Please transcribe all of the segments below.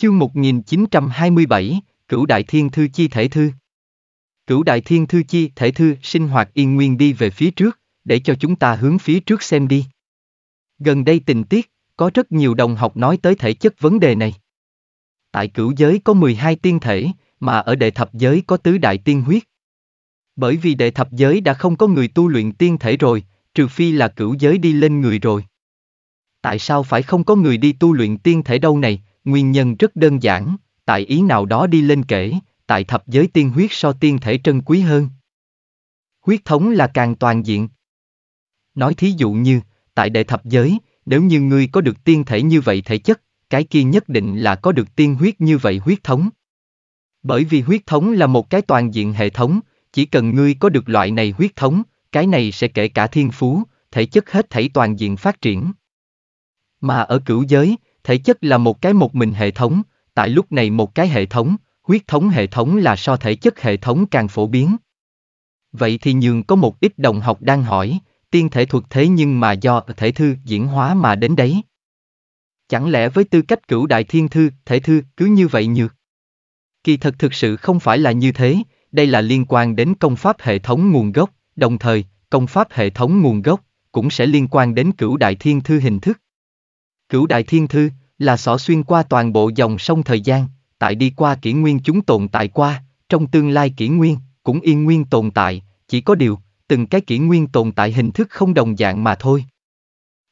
Chương 1927, Cửu Đại Thiên Thư Chi Thể Thư Cửu Đại Thiên Thư Chi Thể Thư sinh hoạt yên nguyên đi về phía trước, để cho chúng ta hướng phía trước xem đi. Gần đây tình tiết, có rất nhiều đồng học nói tới thể chất vấn đề này. Tại cửu giới có 12 tiên thể, mà ở đệ thập giới có tứ đại tiên huyết. Bởi vì đệ thập giới đã không có người tu luyện tiên thể rồi, trừ phi là cửu giới đi lên người rồi. Tại sao phải không có người đi tu luyện tiên thể đâu này, Nguyên nhân rất đơn giản, tại ý nào đó đi lên kể, tại thập giới tiên huyết so tiên thể trân quý hơn. Huyết thống là càng toàn diện. Nói thí dụ như, tại đệ thập giới, nếu như ngươi có được tiên thể như vậy thể chất, cái kia nhất định là có được tiên huyết như vậy huyết thống. Bởi vì huyết thống là một cái toàn diện hệ thống, chỉ cần ngươi có được loại này huyết thống, cái này sẽ kể cả thiên phú, thể chất hết thảy toàn diện phát triển. Mà ở cửu giới, thể chất là một cái một mình hệ thống, tại lúc này một cái hệ thống, huyết thống hệ thống là so thể chất hệ thống càng phổ biến. Vậy thì nhường có một ít đồng học đang hỏi, tiên thể thuật thế nhưng mà do thể thư diễn hóa mà đến đấy. Chẳng lẽ với tư cách cửu đại thiên thư, thể thư cứ như vậy nhược? Kỳ thật thực sự không phải là như thế, đây là liên quan đến công pháp hệ thống nguồn gốc, đồng thời, công pháp hệ thống nguồn gốc cũng sẽ liên quan đến cửu đại thiên thư hình thức. Cửu Đại Thiên Thư là xỏ xuyên qua toàn bộ dòng sông thời gian, tại đi qua kỷ nguyên chúng tồn tại qua, trong tương lai kỷ nguyên, cũng yên nguyên tồn tại, chỉ có điều, từng cái kỷ nguyên tồn tại hình thức không đồng dạng mà thôi.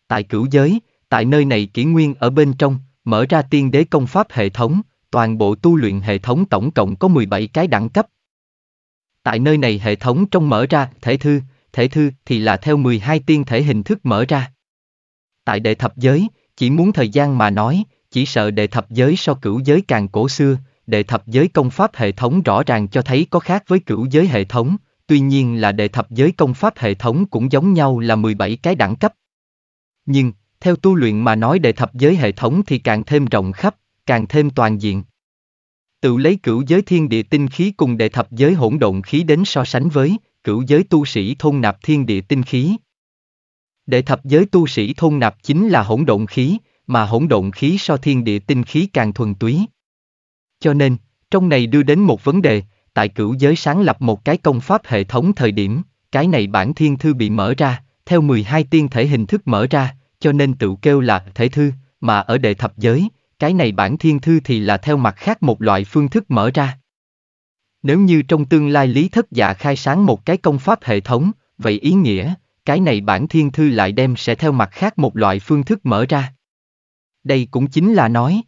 Tại cửu giới, tại nơi này kỷ nguyên ở bên trong, mở ra tiên đế công pháp hệ thống, toàn bộ tu luyện hệ thống tổng cộng có 17 cái đẳng cấp. Tại nơi này hệ thống trong mở ra thể thư, thể thư thì là theo 12 tiên thể hình thức mở ra. Tại đệ thập giới, chỉ muốn thời gian mà nói, chỉ sợ đệ thập giới so cửu giới càng cổ xưa, đệ thập giới công pháp hệ thống rõ ràng cho thấy có khác với cửu giới hệ thống, tuy nhiên là đệ thập giới công pháp hệ thống cũng giống nhau là 17 cái đẳng cấp. Nhưng, theo tu luyện mà nói đệ thập giới hệ thống thì càng thêm rộng khắp, càng thêm toàn diện. Tự lấy cửu giới thiên địa tinh khí cùng đệ thập giới hỗn độn khí đến so sánh với, cửu giới tu sĩ thôn nạp thiên địa tinh khí, đệ thập giới tu sĩ thôn nạp chính là hỗn độn khí, mà hỗn độn khí so thiên địa tinh khí càng thuần túy. Cho nên, trong này đưa đến một vấn đề, tại cửu giới sáng lập một cái công pháp hệ thống thời điểm, cái này bản thiên thư bị mở ra, theo 12 tiên thể hình thức mở ra, cho nên tự kêu là thể thư, mà ở đệ thập giới, cái này bản thiên thư thì là theo mặt khác một loại phương thức mở ra. Nếu như trong tương lai lý thất dạ khai sáng một cái công pháp hệ thống, vậy ý nghĩa, cái này bản thiên thư lại đem sẽ theo mặt khác một loại phương thức mở ra. Đây cũng chính là nói.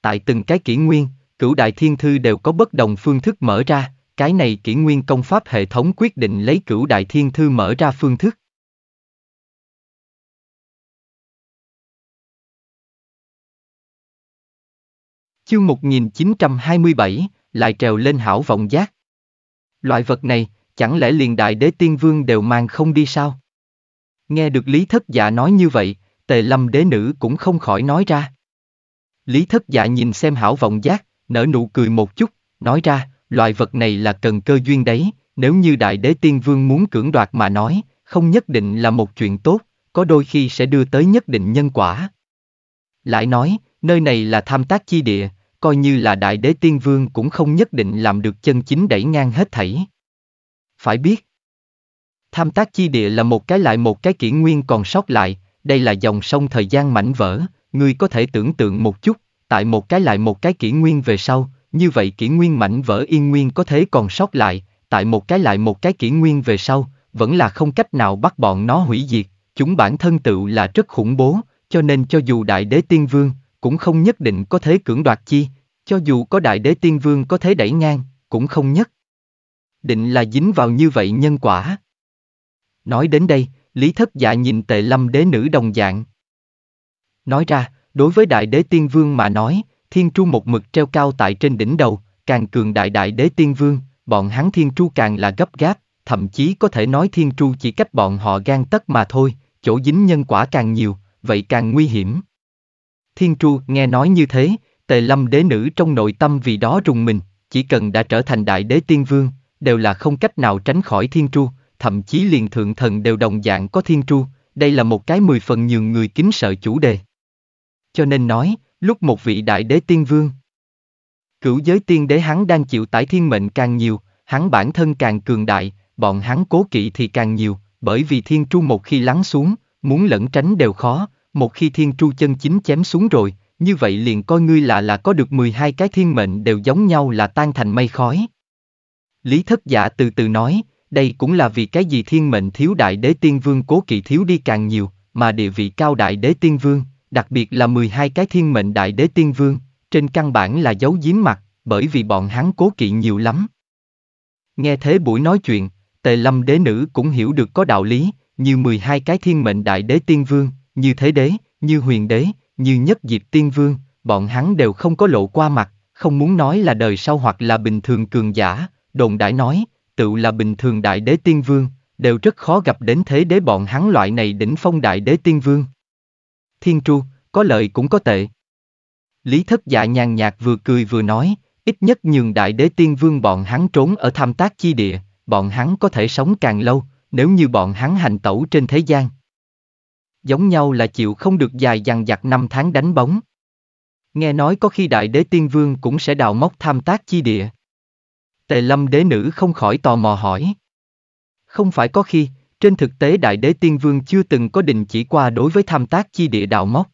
Tại từng cái kỷ nguyên, cửu đại thiên thư đều có bất đồng phương thức mở ra, cái này kỷ nguyên công pháp hệ thống quyết định lấy cửu đại thiên thư mở ra phương thức. Chương 1927, lại trèo lên hảo vọng giác. Loại vật này, chẳng lẽ liền đại đế tiên vương đều mang không đi sao? Nghe được Lý Thất Dạ nói như vậy, tề lâm đế nữ cũng không khỏi nói ra. Lý Thất Dạ nhìn xem hảo vọng giác, nở nụ cười một chút, nói ra, loại vật này là cần cơ duyên đấy, nếu như đại đế tiên vương muốn cưỡng đoạt mà nói, không nhất định là một chuyện tốt, có đôi khi sẽ đưa tới nhất định nhân quả. Lại nói, nơi này là tham tác chi địa, coi như là đại đế tiên vương cũng không nhất định làm được chân chính đẩy ngang hết thảy, phải biết. Tham tác chi địa là một cái lại một cái kỷ nguyên còn sót lại, đây là dòng sông thời gian mảnh vỡ, người có thể tưởng tượng một chút, tại một cái lại một cái kỷ nguyên về sau, như vậy kỷ nguyên mảnh vỡ yên nguyên có thế còn sót lại, tại một cái lại một cái kỷ nguyên về sau, vẫn là không cách nào bắt bọn nó hủy diệt, chúng bản thân tựu là rất khủng bố, cho nên cho dù đại đế tiên vương, cũng không nhất định có thế cưỡng đoạt chi, cho dù có đại đế tiên vương có thế đẩy ngang, cũng không nhất định là dính vào như vậy nhân quả. Nói đến đây, Lý Thất Dạ nhìn tệ lâm đế nữ đồng dạng. Nói ra, đối với đại đế tiên vương mà nói, thiên tru một mực treo cao tại trên đỉnh đầu, càng cường đại đại đế tiên vương, bọn hắn thiên tru càng là gấp gáp, thậm chí có thể nói thiên tru chỉ cách bọn họ gan tất mà thôi, chỗ dính nhân quả càng nhiều, vậy càng nguy hiểm. Thiên tru nghe nói như thế, tề lâm đế nữ trong nội tâm vì đó rùng mình, chỉ cần đã trở thành đại đế tiên vương, đều là không cách nào tránh khỏi thiên tru, thậm chí liền thượng thần đều đồng dạng có thiên tru, đây là một cái mười phần nhường người kính sợ chủ đề. Cho nên nói, lúc một vị đại đế tiên vương, cửu giới tiên đế hắn đang chịu tải thiên mệnh càng nhiều, hắn bản thân càng cường đại, bọn hắn cố kỵ thì càng nhiều, bởi vì thiên tru một khi lắng xuống, muốn lẩn tránh đều khó, một khi thiên tru chân chính chém xuống rồi, như vậy liền coi ngươi là là có được 12 cái thiên mệnh đều giống nhau là tan thành mây khói. Lý thất giả từ từ nói, đây cũng là vì cái gì thiên mệnh thiếu đại đế tiên vương cố kỵ thiếu đi càng nhiều, mà địa vị cao đại đế tiên vương, đặc biệt là 12 cái thiên mệnh đại đế tiên vương, trên căn bản là giấu giếm mặt, bởi vì bọn hắn cố kỵ nhiều lắm. Nghe thế buổi nói chuyện, tề lâm đế nữ cũng hiểu được có đạo lý, như 12 cái thiên mệnh đại đế tiên vương, như thế đế, như huyền đế, như nhất diệp tiên vương, bọn hắn đều không có lộ qua mặt, không muốn nói là đời sau hoặc là bình thường cường giả, đồn đãi nói, tự là bình thường đại đế tiên vương, đều rất khó gặp đến thế đế bọn hắn loại này đỉnh phong đại đế tiên vương. Thiên tru, có lợi cũng có tệ. Lý thất dạ nhàn nhạt vừa cười vừa nói, ít nhất nhường đại đế tiên vương bọn hắn trốn ở tham tác chi địa, bọn hắn có thể sống càng lâu, nếu như bọn hắn hành tẩu trên thế gian. Giống nhau là chịu không được dài dằng dặc năm tháng đánh bóng. Nghe nói có khi đại đế tiên vương cũng sẽ đào móc tham tác chi địa. Tề lâm đế nữ không khỏi tò mò hỏi. Không phải có khi, trên thực tế Đại đế Tiên Vương chưa từng có định chỉ qua đối với tham tác chi địa đạo móc.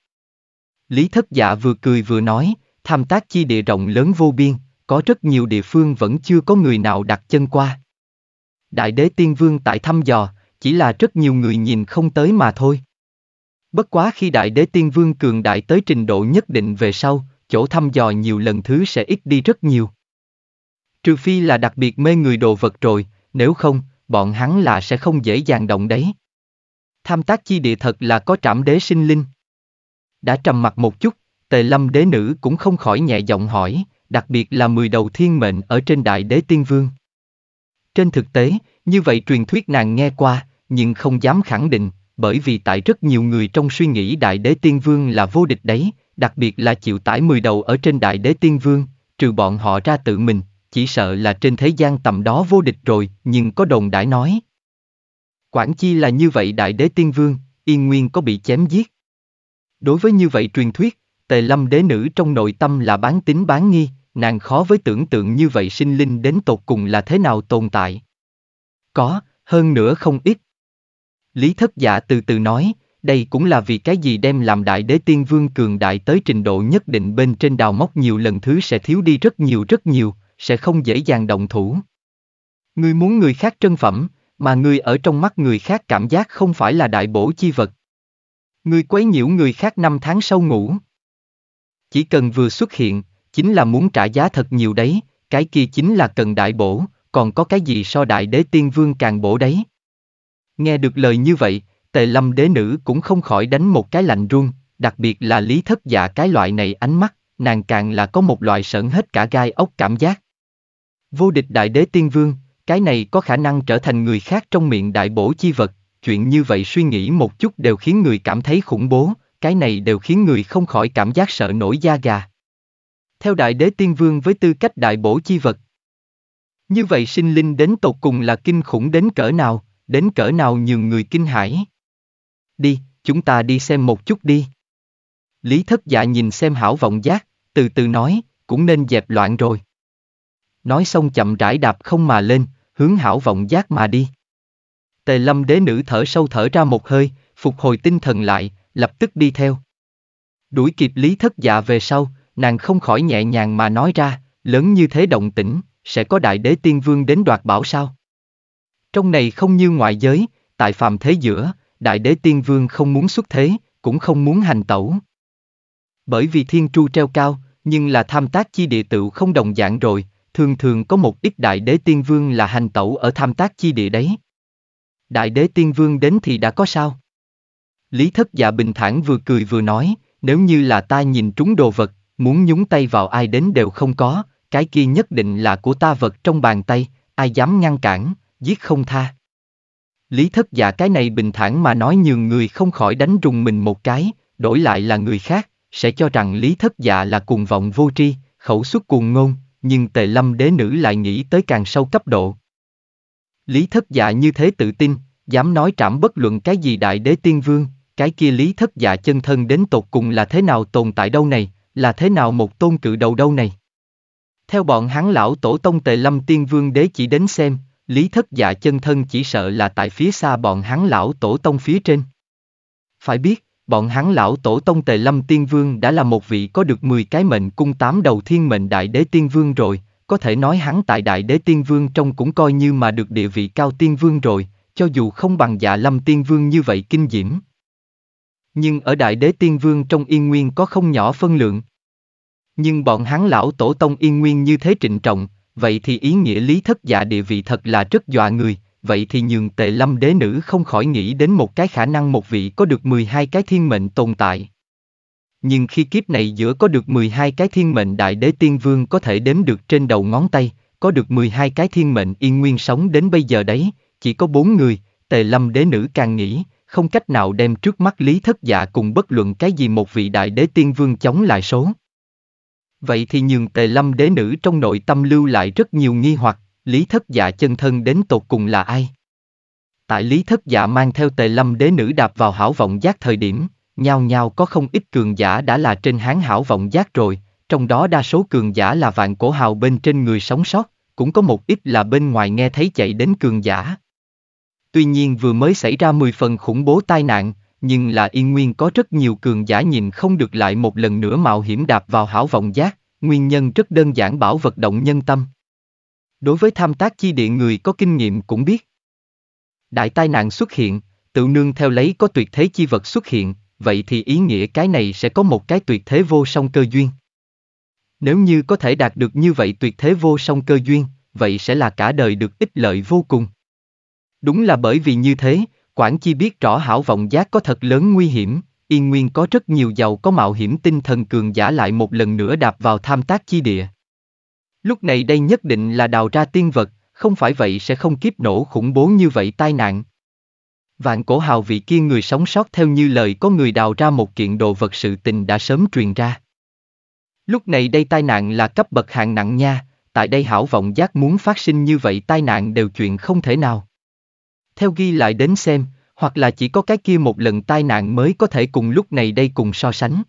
Lý thất dạ vừa cười vừa nói, tham tác chi địa rộng lớn vô biên, có rất nhiều địa phương vẫn chưa có người nào đặt chân qua. Đại đế Tiên Vương tại thăm dò, chỉ là rất nhiều người nhìn không tới mà thôi. Bất quá khi Đại đế Tiên Vương cường đại tới trình độ nhất định về sau, chỗ thăm dò nhiều lần thứ sẽ ít đi rất nhiều. Trừ phi là đặc biệt mê người đồ vật rồi, nếu không, bọn hắn là sẽ không dễ dàng động đấy. Tham tác chi địa thật là có trảm đế sinh linh. Đã trầm mặt một chút, tề lâm đế nữ cũng không khỏi nhẹ giọng hỏi, đặc biệt là mười đầu thiên mệnh ở trên đại đế tiên vương. Trên thực tế, như vậy truyền thuyết nàng nghe qua, nhưng không dám khẳng định, bởi vì tại rất nhiều người trong suy nghĩ đại đế tiên vương là vô địch đấy, đặc biệt là chịu tải mười đầu ở trên đại đế tiên vương, trừ bọn họ ra tự mình, chỉ sợ là trên thế gian tầm đó vô địch rồi, nhưng có đồn đãi nói. Quảng Chi là như vậy đại đế tiên vương, yên nguyên có bị chém giết. Đối với như vậy truyền thuyết, tề lâm đế nữ trong nội tâm là bán tính bán nghi, nàng khó với tưởng tượng như vậy sinh linh đến tột cùng là thế nào tồn tại. Có, hơn nữa không ít. Lý thất giả dạ từ từ nói, đây cũng là vì cái gì đem làm đại đế tiên vương cường đại tới trình độ nhất định bên trên đào móc nhiều lần thứ sẽ thiếu đi rất nhiều rất nhiều, sẽ không dễ dàng động thủ. Ngươi muốn người khác trân phẩm, mà ngươi ở trong mắt người khác cảm giác không phải là đại bổ chi vật. Ngươi quấy nhiễu người khác năm tháng sau ngủ. Chỉ cần vừa xuất hiện, chính là muốn trả giá thật nhiều đấy, cái kia chính là cần đại bổ, còn có cái gì so đại đế tiên vương càng bổ đấy. Nghe được lời như vậy, tề lâm đế nữ cũng không khỏi đánh một cái lạnh run, đặc biệt là lý thất dạ cái loại này ánh mắt, nàng càng là có một loại sợn hết cả gai ốc cảm giác. Vô địch đại đế tiên vương, cái này có khả năng trở thành người khác trong miệng đại bổ chi vật, chuyện như vậy suy nghĩ một chút đều khiến người cảm thấy khủng bố, cái này đều khiến người không khỏi cảm giác sợ nổi da gà. Theo đại đế tiên vương với tư cách đại bổ chi vật. Như vậy sinh linh đến tột cùng là kinh khủng đến cỡ nào, đến cỡ nào nhường người kinh hãi. Đi, chúng ta đi xem một chút đi. Lý thất dạ nhìn xem hảo vọng giác, từ từ nói, cũng nên dẹp loạn rồi nói xong chậm rãi đạp không mà lên, hướng hảo vọng giác mà đi. Tề lâm đế nữ thở sâu thở ra một hơi, phục hồi tinh thần lại, lập tức đi theo. Đuổi kịp lý thất dạ về sau, nàng không khỏi nhẹ nhàng mà nói ra, lớn như thế động tĩnh, sẽ có đại đế tiên vương đến đoạt bảo sao? Trong này không như ngoại giới, tại phàm thế giữa, đại đế tiên vương không muốn xuất thế, cũng không muốn hành tẩu. Bởi vì thiên tru treo cao, nhưng là tham tác chi địa tựu không đồng dạng rồi, thường thường có một ít đại đế tiên vương là hành tẩu ở tham tác chi địa đấy. Đại đế tiên vương đến thì đã có sao? Lý thất dạ bình thản vừa cười vừa nói, nếu như là ta nhìn trúng đồ vật, muốn nhúng tay vào ai đến đều không có, cái kia nhất định là của ta vật trong bàn tay, ai dám ngăn cản, giết không tha. Lý thất dạ cái này bình thản mà nói nhường người không khỏi đánh rùng mình một cái, đổi lại là người khác, sẽ cho rằng lý thất dạ là cuồng vọng vô tri, khẩu xuất cuồng ngôn, nhưng tề lâm đế nữ lại nghĩ tới càng sâu cấp độ. Lý thất dạ như thế tự tin, dám nói trảm bất luận cái gì đại đế tiên vương, cái kia lý thất dạ chân thân đến tột cùng là thế nào tồn tại đâu này, là thế nào một tôn cự đầu đâu này. Theo bọn hắn lão tổ tông tề lâm tiên vương đế chỉ đến xem, lý thất dạ chân thân chỉ sợ là tại phía xa bọn hắn lão tổ tông phía trên. Phải biết, bọn hắn lão tổ tông tề lâm tiên vương đã là một vị có được 10 cái mệnh cung tám đầu thiên mệnh đại đế tiên vương rồi, có thể nói hắn tại đại đế tiên vương trong cũng coi như mà được địa vị cao tiên vương rồi, cho dù không bằng dạ lâm tiên vương như vậy kinh diễm. Nhưng ở đại đế tiên vương trong yên nguyên có không nhỏ phân lượng. Nhưng bọn hắn lão tổ tông yên nguyên như thế trịnh trọng, vậy thì ý nghĩa lý thất dạ địa vị thật là rất dọa người, vậy thì nhường tệ lâm đế nữ không khỏi nghĩ đến một cái khả năng một vị có được 12 cái thiên mệnh tồn tại. Nhưng khi kiếp này giữa có được 12 cái thiên mệnh đại đế tiên vương có thể đếm được trên đầu ngón tay, có được 12 cái thiên mệnh yên nguyên sống đến bây giờ đấy, chỉ có bốn người, tề lâm đế nữ càng nghĩ, không cách nào đem trước mắt lý thất dạ cùng bất luận cái gì một vị đại đế tiên vương chống lại số. Vậy thì nhường tề lâm đế nữ trong nội tâm lưu lại rất nhiều nghi hoặc, Lý thất dạ chân thân đến tột cùng là ai? Tại Lý thất dạ mang theo tề lâm đế nữ đạp vào hảo vọng giác thời điểm, nhau nhau có không ít cường giả đã là trên hán hảo vọng giác rồi, trong đó đa số cường giả là vạn cổ hào bên trên người sống sót, cũng có một ít là bên ngoài nghe thấy chạy đến cường giả. Tuy nhiên vừa mới xảy ra 10 phần khủng bố tai nạn, nhưng là yên nguyên có rất nhiều cường giả nhìn không được lại một lần nữa mạo hiểm đạp vào hảo vọng giác, nguyên nhân rất đơn giản bảo vật động nhân tâm. Đối với tham tác chi địa người có kinh nghiệm cũng biết. Đại tai nạn xuất hiện, tự nương theo lấy có tuyệt thế chi vật xuất hiện, vậy thì ý nghĩa cái này sẽ có một cái tuyệt thế vô song cơ duyên. Nếu như có thể đạt được như vậy tuyệt thế vô song cơ duyên, vậy sẽ là cả đời được ích lợi vô cùng. Đúng là bởi vì như thế, Quảng Chi biết rõ hảo vọng giác có thật lớn nguy hiểm, yên nguyên có rất nhiều giàu có mạo hiểm tinh thần cường giả lại một lần nữa đạp vào tham tác chi địa. Lúc này đây nhất định là đào ra tiên vật, không phải vậy sẽ không kiếp nổ khủng bố như vậy tai nạn. Vạn cổ hào vị kia người sống sót theo như lời có người đào ra một kiện đồ vật sự tình đã sớm truyền ra. Lúc này đây tai nạn là cấp bậc hạng nặng nha, tại đây hảo vọng giác muốn phát sinh như vậy tai nạn đều chuyện không thể nào. Theo ghi lại đến xem, hoặc là chỉ có cái kia một lần tai nạn mới có thể cùng lúc này đây cùng so sánh.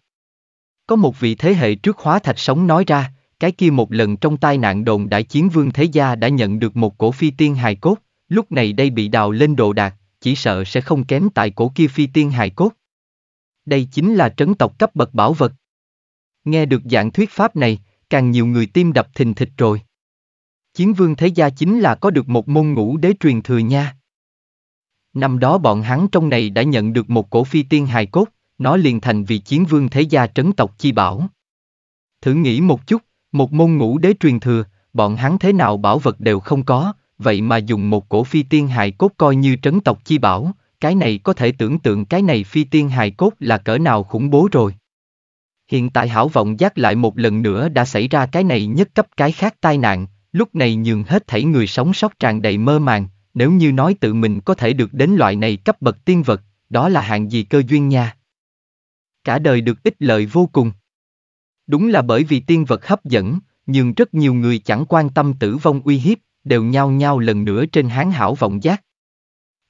Có một vị thế hệ trước hóa thạch sống nói ra, cái kia một lần trong tai nạn đồn đại chiến vương thế gia đã nhận được một cổ phi tiên hài cốt, lúc này đây bị đào lên đồ đạc, chỉ sợ sẽ không kém tại cổ kia phi tiên hài cốt. Đây chính là trấn tộc cấp bậc bảo vật. Nghe được dạng thuyết pháp này, càng nhiều người tim đập thình thịch rồi. Chiến vương thế gia chính là có được một môn ngũ đế truyền thừa nha. Năm đó bọn hắn trong này đã nhận được một cổ phi tiên hài cốt, nó liền thành vì chiến vương thế gia trấn tộc chi bảo. Thử nghĩ một chút, một môn ngũ đế truyền thừa, bọn hắn thế nào bảo vật đều không có, vậy mà dùng một cổ phi tiên hài cốt coi như trấn tộc chi bảo, cái này có thể tưởng tượng cái này phi tiên hài cốt là cỡ nào khủng bố rồi. Hiện tại hảo vọng giác lại một lần nữa đã xảy ra cái này nhất cấp cái khác tai nạn, lúc này nhường hết thảy người sống sót tràn đầy mơ màng, nếu như nói tự mình có thể được đến loại này cấp bậc tiên vật, đó là hạng gì cơ duyên nha. Cả đời được ích lợi vô cùng. Đúng là bởi vì tiên vật hấp dẫn, nhưng rất nhiều người chẳng quan tâm tử vong uy hiếp, đều nhao nhao lần nữa trên hán hảo vọng giác.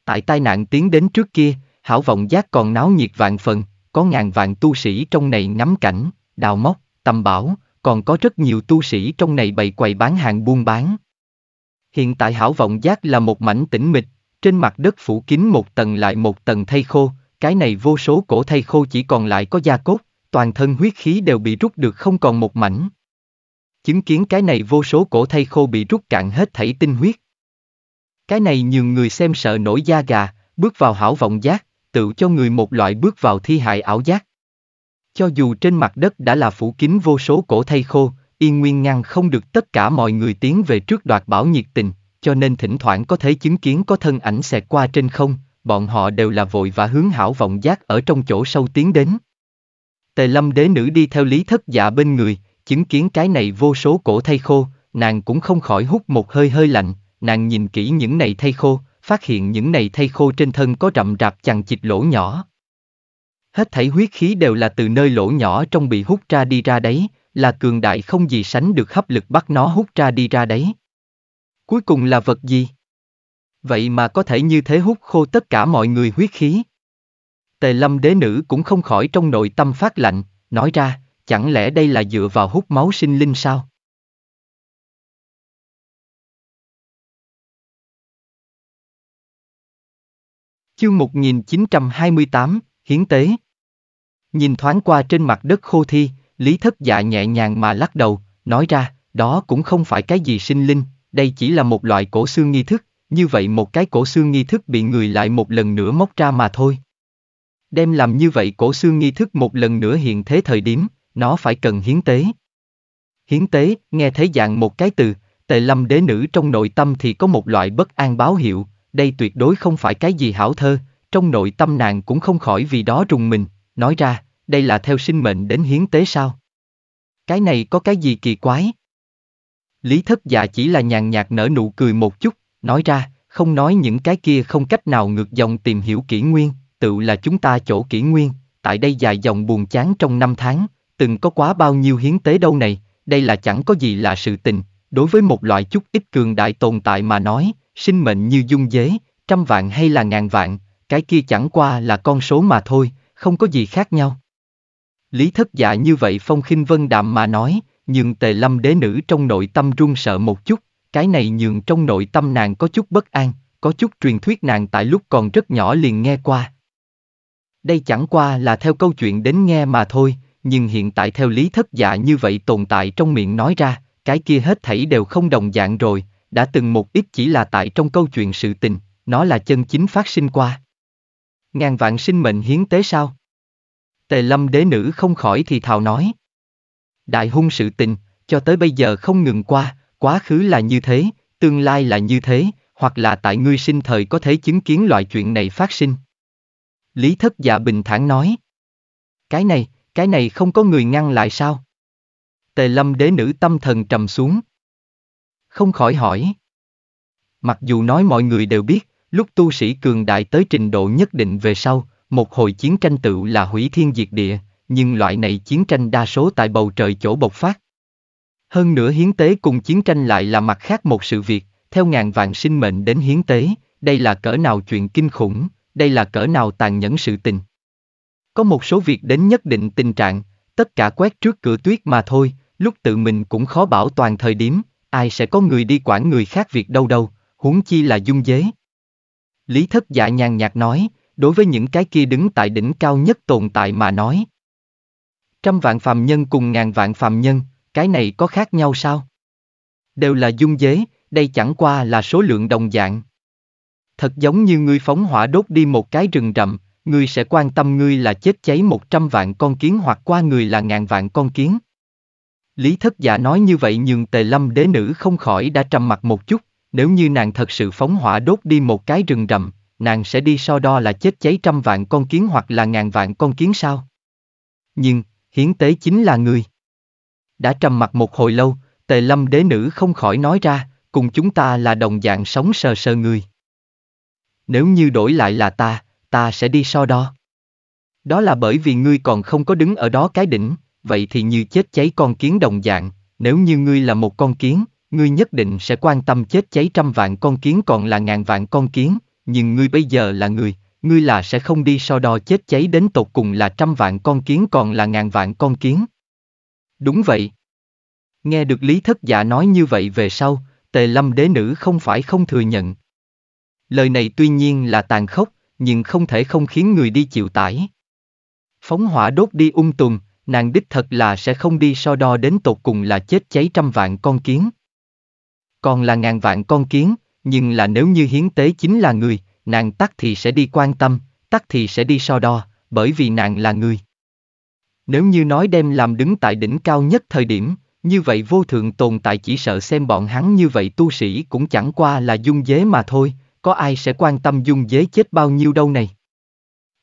Tại tai nạn tiến đến trước kia, hảo vọng giác còn náo nhiệt vạn phần, có ngàn vạn tu sĩ trong này ngắm cảnh, đào móc, tầm bảo, còn có rất nhiều tu sĩ trong này bày quầy bán hàng buôn bán. Hiện tại hảo vọng giác là một mảnh tĩnh mịch, trên mặt đất phủ kín một tầng lại một tầng thay khô, cái này vô số cổ thay khô chỉ còn lại có da cốt, toàn thân huyết khí đều bị rút được không còn một mảnh. Chứng kiến cái này vô số cổ thay khô bị rút cạn hết thảy tinh huyết. Cái này nhiều người xem sợ nổi da gà, bước vào hảo vọng giác, tự cho người một loại bước vào thi hại ảo giác. Cho dù trên mặt đất đã là phủ kín vô số cổ thay khô, yên nguyên ngăn không được tất cả mọi người tiến về trước đoạt bảo nhiệt tình, cho nên thỉnh thoảng có thể chứng kiến có thân ảnh xẹt qua trên không, bọn họ đều là vội và hướng hảo vọng giác ở trong chỗ sâu tiến đến. Tề lâm đế nữ đi theo lý thất dạ bên người, chứng kiến cái này vô số cổ thay khô, nàng cũng không khỏi hút một hơi hơi lạnh, nàng nhìn kỹ những này thay khô, phát hiện những này thay khô trên thân có rậm rạp chằng chịt lỗ nhỏ. Hết thảy huyết khí đều là từ nơi lỗ nhỏ trong bị hút ra đi ra đấy, là cường đại không gì sánh được hấp lực bắt nó hút ra đi ra đấy. Cuối cùng là vật gì? Vậy mà có thể như thế hút khô tất cả mọi người huyết khí. Tề lâm đế nữ cũng không khỏi trong nội tâm phát lạnh, nói ra, chẳng lẽ đây là dựa vào hút máu sinh linh sao? Chương 1928, Hiến tế Nhìn thoáng qua trên mặt đất khô thi, Lý Thất Dạ nhẹ nhàng mà lắc đầu, nói ra, đó cũng không phải cái gì sinh linh, đây chỉ là một loại cổ xương nghi thức, như vậy một cái cổ xương nghi thức bị người lại một lần nữa móc ra mà thôi đem làm như vậy cổ xưa nghi thức một lần nữa hiện thế thời điểm, nó phải cần hiến tế. Hiến tế, nghe thấy dạng một cái từ, tề lâm đế nữ trong nội tâm thì có một loại bất an báo hiệu, đây tuyệt đối không phải cái gì hảo thơ, trong nội tâm nàng cũng không khỏi vì đó rùng mình, nói ra, đây là theo sinh mệnh đến hiến tế sao? Cái này có cái gì kỳ quái? Lý thất dạ chỉ là nhàn nhạt nở nụ cười một chút, nói ra, không nói những cái kia không cách nào ngược dòng tìm hiểu kỹ nguyên, Tự là chúng ta chỗ kỷ nguyên, tại đây dài dòng buồn chán trong năm tháng, từng có quá bao nhiêu hiến tế đâu này, đây là chẳng có gì là sự tình, đối với một loại chút ít cường đại tồn tại mà nói, sinh mệnh như dung dế, trăm vạn hay là ngàn vạn, cái kia chẳng qua là con số mà thôi, không có gì khác nhau. Lý thất dạ như vậy phong khinh vân đạm mà nói, nhưng tề lâm đế nữ trong nội tâm run sợ một chút, cái này nhường trong nội tâm nàng có chút bất an, có chút truyền thuyết nàng tại lúc còn rất nhỏ liền nghe qua, đây chẳng qua là theo câu chuyện đến nghe mà thôi, nhưng hiện tại theo lý thất dạ như vậy tồn tại trong miệng nói ra, cái kia hết thảy đều không đồng dạng rồi, đã từng một ít chỉ là tại trong câu chuyện sự tình, nó là chân chính phát sinh qua. Ngàn vạn sinh mệnh hiến tế sao? Tề lâm đế nữ không khỏi thì thào nói. Đại hung sự tình, cho tới bây giờ không ngừng qua, quá khứ là như thế, tương lai là như thế, hoặc là tại ngươi sinh thời có thể chứng kiến loại chuyện này phát sinh. Lý Thất Dạ bình thản nói. Cái này, cái này không có người ngăn lại sao? Tề lâm đế nữ tâm thần trầm xuống. Không khỏi hỏi. Mặc dù nói mọi người đều biết, lúc tu sĩ cường đại tới trình độ nhất định về sau, một hồi chiến tranh tựu là hủy thiên diệt địa, nhưng loại này chiến tranh đa số tại bầu trời chỗ bộc phát. Hơn nữa hiến tế cùng chiến tranh lại là mặt khác một sự việc, theo ngàn vạn sinh mệnh đến hiến tế, đây là cỡ nào chuyện kinh khủng, đây là cỡ nào tàn nhẫn sự tình. Có một số việc đến nhất định tình trạng, tất cả quét trước cửa tuyết mà thôi, lúc tự mình cũng khó bảo toàn thời điểm, ai sẽ có người đi quản người khác việc đâu đâu, huống chi là dung dế. Lý thất dạ nhàn nhạt nói, đối với những cái kia đứng tại đỉnh cao nhất tồn tại mà nói. Trăm vạn phàm nhân cùng ngàn vạn phàm nhân, cái này có khác nhau sao? Đều là dung dế, đây chẳng qua là số lượng đồng dạng thật giống như ngươi phóng hỏa đốt đi một cái rừng rậm, ngươi sẽ quan tâm ngươi là chết cháy một trăm vạn con kiến hoặc qua người là ngàn vạn con kiến. Lý thất giả dạ nói như vậy nhưng tề lâm đế nữ không khỏi đã trầm mặt một chút, nếu như nàng thật sự phóng hỏa đốt đi một cái rừng rậm, nàng sẽ đi so đo là chết cháy trăm vạn con kiến hoặc là ngàn vạn con kiến sao. Nhưng, hiến tế chính là người. Đã trầm mặt một hồi lâu, tề lâm đế nữ không khỏi nói ra, cùng chúng ta là đồng dạng sống sờ sờ người. Nếu như đổi lại là ta, ta sẽ đi so đo. Đó là bởi vì ngươi còn không có đứng ở đó cái đỉnh, vậy thì như chết cháy con kiến đồng dạng, nếu như ngươi là một con kiến, ngươi nhất định sẽ quan tâm chết cháy trăm vạn con kiến còn là ngàn vạn con kiến, nhưng ngươi bây giờ là người, ngươi là sẽ không đi so đo chết cháy đến tột cùng là trăm vạn con kiến còn là ngàn vạn con kiến. Đúng vậy. Nghe được Lý Thất Dạ nói như vậy về sau, Tề Lâm Đế Nữ không phải không thừa nhận, Lời này tuy nhiên là tàn khốc, nhưng không thể không khiến người đi chịu tải. Phóng hỏa đốt đi ung tùm, nàng đích thật là sẽ không đi so đo đến tột cùng là chết cháy trăm vạn con kiến. Còn là ngàn vạn con kiến, nhưng là nếu như hiến tế chính là người, nàng tắc thì sẽ đi quan tâm, tắc thì sẽ đi so đo, bởi vì nàng là người. Nếu như nói đem làm đứng tại đỉnh cao nhất thời điểm, như vậy vô thượng tồn tại chỉ sợ xem bọn hắn như vậy tu sĩ cũng chẳng qua là dung dế mà thôi, có ai sẽ quan tâm dung dế chết bao nhiêu đâu này.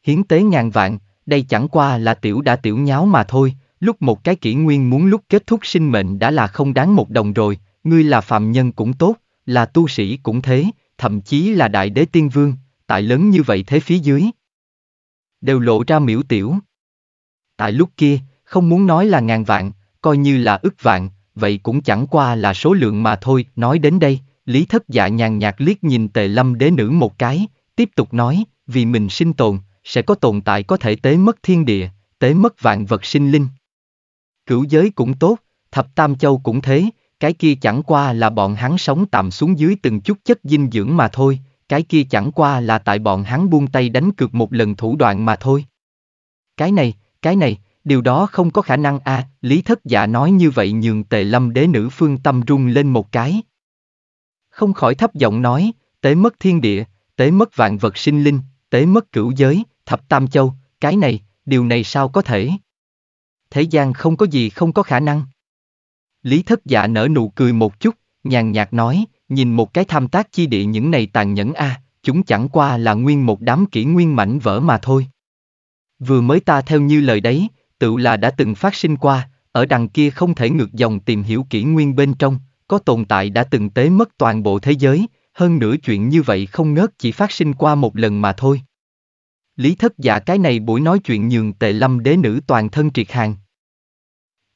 Hiến tế ngàn vạn, đây chẳng qua là tiểu đã tiểu nháo mà thôi, lúc một cái kỷ nguyên muốn lúc kết thúc sinh mệnh đã là không đáng một đồng rồi, ngươi là phạm nhân cũng tốt, là tu sĩ cũng thế, thậm chí là đại đế tiên vương, tại lớn như vậy thế phía dưới. Đều lộ ra miễu tiểu. Tại lúc kia, không muốn nói là ngàn vạn, coi như là ức vạn, vậy cũng chẳng qua là số lượng mà thôi, nói đến đây, Lý thất dạ nhàn nhạt liếc nhìn tề lâm đế nữ một cái, tiếp tục nói, vì mình sinh tồn, sẽ có tồn tại có thể tế mất thiên địa, tế mất vạn vật sinh linh. Cửu giới cũng tốt, thập tam châu cũng thế, cái kia chẳng qua là bọn hắn sống tạm xuống dưới từng chút chất dinh dưỡng mà thôi, cái kia chẳng qua là tại bọn hắn buông tay đánh cược một lần thủ đoạn mà thôi. Cái này, cái này, điều đó không có khả năng a à, Lý Thất Dạ nói như vậy nhường tề lâm đế nữ phương tâm rung lên một cái không khỏi thấp giọng nói, tế mất thiên địa, tế mất vạn vật sinh linh, tế mất cửu giới, thập tam châu, cái này, điều này sao có thể? Thế gian không có gì không có khả năng. Lý thất dạ nở nụ cười một chút, nhàn nhạt nói, nhìn một cái tham tác chi địa những này tàn nhẫn a, à, chúng chẳng qua là nguyên một đám kỷ nguyên mảnh vỡ mà thôi. Vừa mới ta theo như lời đấy, tự là đã từng phát sinh qua, ở đằng kia không thể ngược dòng tìm hiểu kỷ nguyên bên trong, có tồn tại đã từng tế mất toàn bộ thế giới, hơn nữa chuyện như vậy không ngớt chỉ phát sinh qua một lần mà thôi. Lý thất giả cái này buổi nói chuyện nhường tệ lâm đế nữ toàn thân triệt hàng.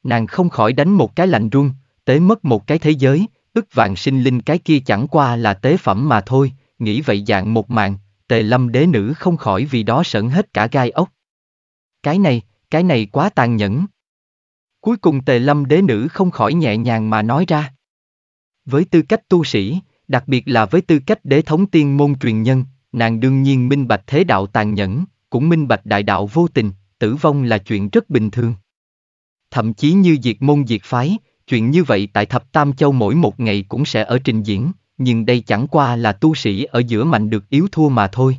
Nàng không khỏi đánh một cái lạnh run, tế mất một cái thế giới, ức vạn sinh linh cái kia chẳng qua là tế phẩm mà thôi, nghĩ vậy dạng một mạng, tề lâm đế nữ không khỏi vì đó sợn hết cả gai ốc. Cái này, cái này quá tàn nhẫn. Cuối cùng tề lâm đế nữ không khỏi nhẹ nhàng mà nói ra. Với tư cách tu sĩ, đặc biệt là với tư cách đế thống tiên môn truyền nhân, nàng đương nhiên minh bạch thế đạo tàn nhẫn, cũng minh bạch đại đạo vô tình, tử vong là chuyện rất bình thường. Thậm chí như diệt môn diệt phái, chuyện như vậy tại thập tam châu mỗi một ngày cũng sẽ ở trình diễn, nhưng đây chẳng qua là tu sĩ ở giữa mạnh được yếu thua mà thôi.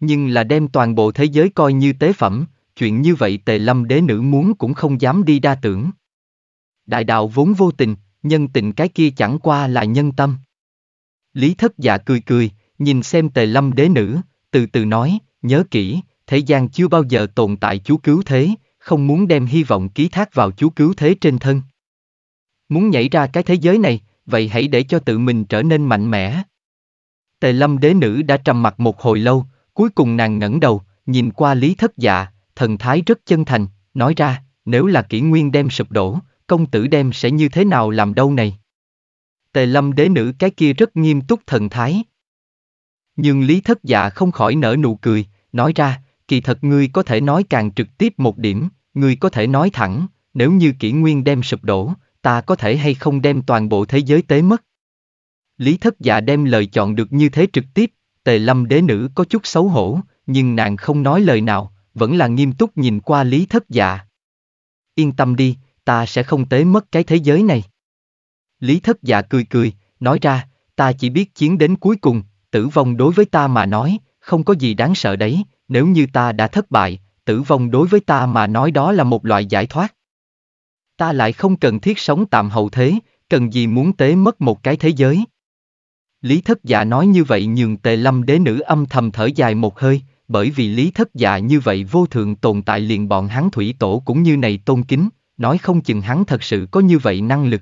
Nhưng là đem toàn bộ thế giới coi như tế phẩm, chuyện như vậy tề lâm đế nữ muốn cũng không dám đi đa tưởng. Đại đạo vốn vô tình, nhân tình cái kia chẳng qua là nhân tâm. Lý thất dạ cười cười, nhìn xem tề lâm đế nữ, từ từ nói, nhớ kỹ, thế gian chưa bao giờ tồn tại chú cứu thế, không muốn đem hy vọng ký thác vào chú cứu thế trên thân. Muốn nhảy ra cái thế giới này, vậy hãy để cho tự mình trở nên mạnh mẽ. Tề lâm đế nữ đã trầm mặt một hồi lâu, cuối cùng nàng ngẩng đầu, nhìn qua lý thất dạ, thần thái rất chân thành, nói ra, nếu là kỷ nguyên đem sụp đổ, công tử đem sẽ như thế nào làm đâu này. Tề lâm đế nữ cái kia rất nghiêm túc thần thái. Nhưng lý thất dạ không khỏi nở nụ cười, nói ra, kỳ thật ngươi có thể nói càng trực tiếp một điểm, ngươi có thể nói thẳng, nếu như kỷ nguyên đem sụp đổ, ta có thể hay không đem toàn bộ thế giới tế mất. Lý thất dạ đem lời chọn được như thế trực tiếp, tề lâm đế nữ có chút xấu hổ, nhưng nàng không nói lời nào, vẫn là nghiêm túc nhìn qua lý thất dạ. Yên tâm đi, ta sẽ không tế mất cái thế giới này. Lý thất dạ cười cười, nói ra, ta chỉ biết chiến đến cuối cùng, tử vong đối với ta mà nói, không có gì đáng sợ đấy, nếu như ta đã thất bại, tử vong đối với ta mà nói đó là một loại giải thoát. Ta lại không cần thiết sống tạm hậu thế, cần gì muốn tế mất một cái thế giới. Lý thất dạ nói như vậy nhường tề lâm đế nữ âm thầm thở dài một hơi, bởi vì lý thất dạ như vậy vô thượng tồn tại liền bọn hắn thủy tổ cũng như này tôn kính, nói không chừng hắn thật sự có như vậy năng lực.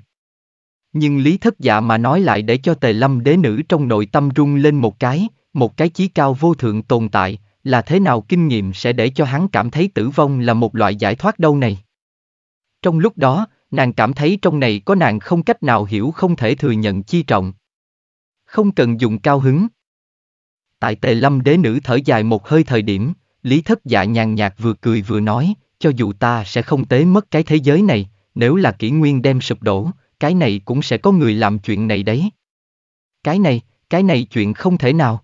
Nhưng lý thất dạ mà nói lại để cho tề lâm đế nữ trong nội tâm rung lên một cái, một cái chí cao vô thượng tồn tại, là thế nào kinh nghiệm sẽ để cho hắn cảm thấy tử vong là một loại giải thoát đâu này. Trong lúc đó, nàng cảm thấy trong này có nàng không cách nào hiểu không thể thừa nhận chi trọng. Không cần dùng cao hứng. Tại tề lâm đế nữ thở dài một hơi thời điểm, Lý Thất Dạ nhàn nhạt vừa cười vừa nói, cho dù ta sẽ không tế mất cái thế giới này, nếu là kỷ nguyên đem sụp đổ, cái này cũng sẽ có người làm chuyện này đấy. Cái này, cái này chuyện không thể nào.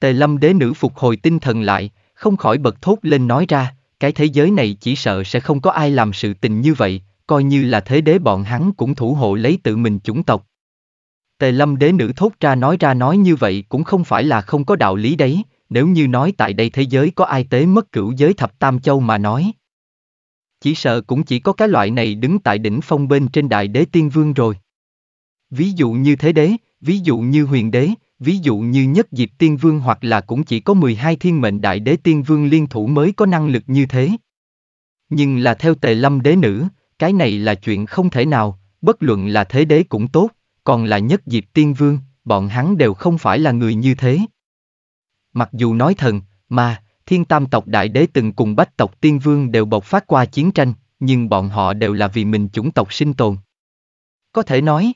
Tề lâm đế nữ phục hồi tinh thần lại, không khỏi bật thốt lên nói ra, cái thế giới này chỉ sợ sẽ không có ai làm sự tình như vậy, coi như là thế đế bọn hắn cũng thủ hộ lấy tự mình chủng tộc. Tề lâm đế nữ thốt ra nói ra nói như vậy cũng không phải là không có đạo lý đấy, nếu như nói tại đây thế giới có ai tế mất cửu giới thập tam châu mà nói. Chỉ sợ cũng chỉ có cái loại này đứng tại đỉnh phong bên trên đại đế tiên vương rồi. Ví dụ như thế đế, ví dụ như huyền đế, ví dụ như nhất diệp tiên vương hoặc là cũng chỉ có 12 thiên mệnh đại đế tiên vương liên thủ mới có năng lực như thế. Nhưng là theo tề lâm đế nữ, cái này là chuyện không thể nào, bất luận là thế đế cũng tốt, còn là nhất diệp tiên vương, bọn hắn đều không phải là người như thế. Mặc dù nói thần, mà thiên tam tộc đại đế từng cùng bách tộc tiên vương đều bộc phát qua chiến tranh, nhưng bọn họ đều là vì mình chủng tộc sinh tồn. Có thể nói,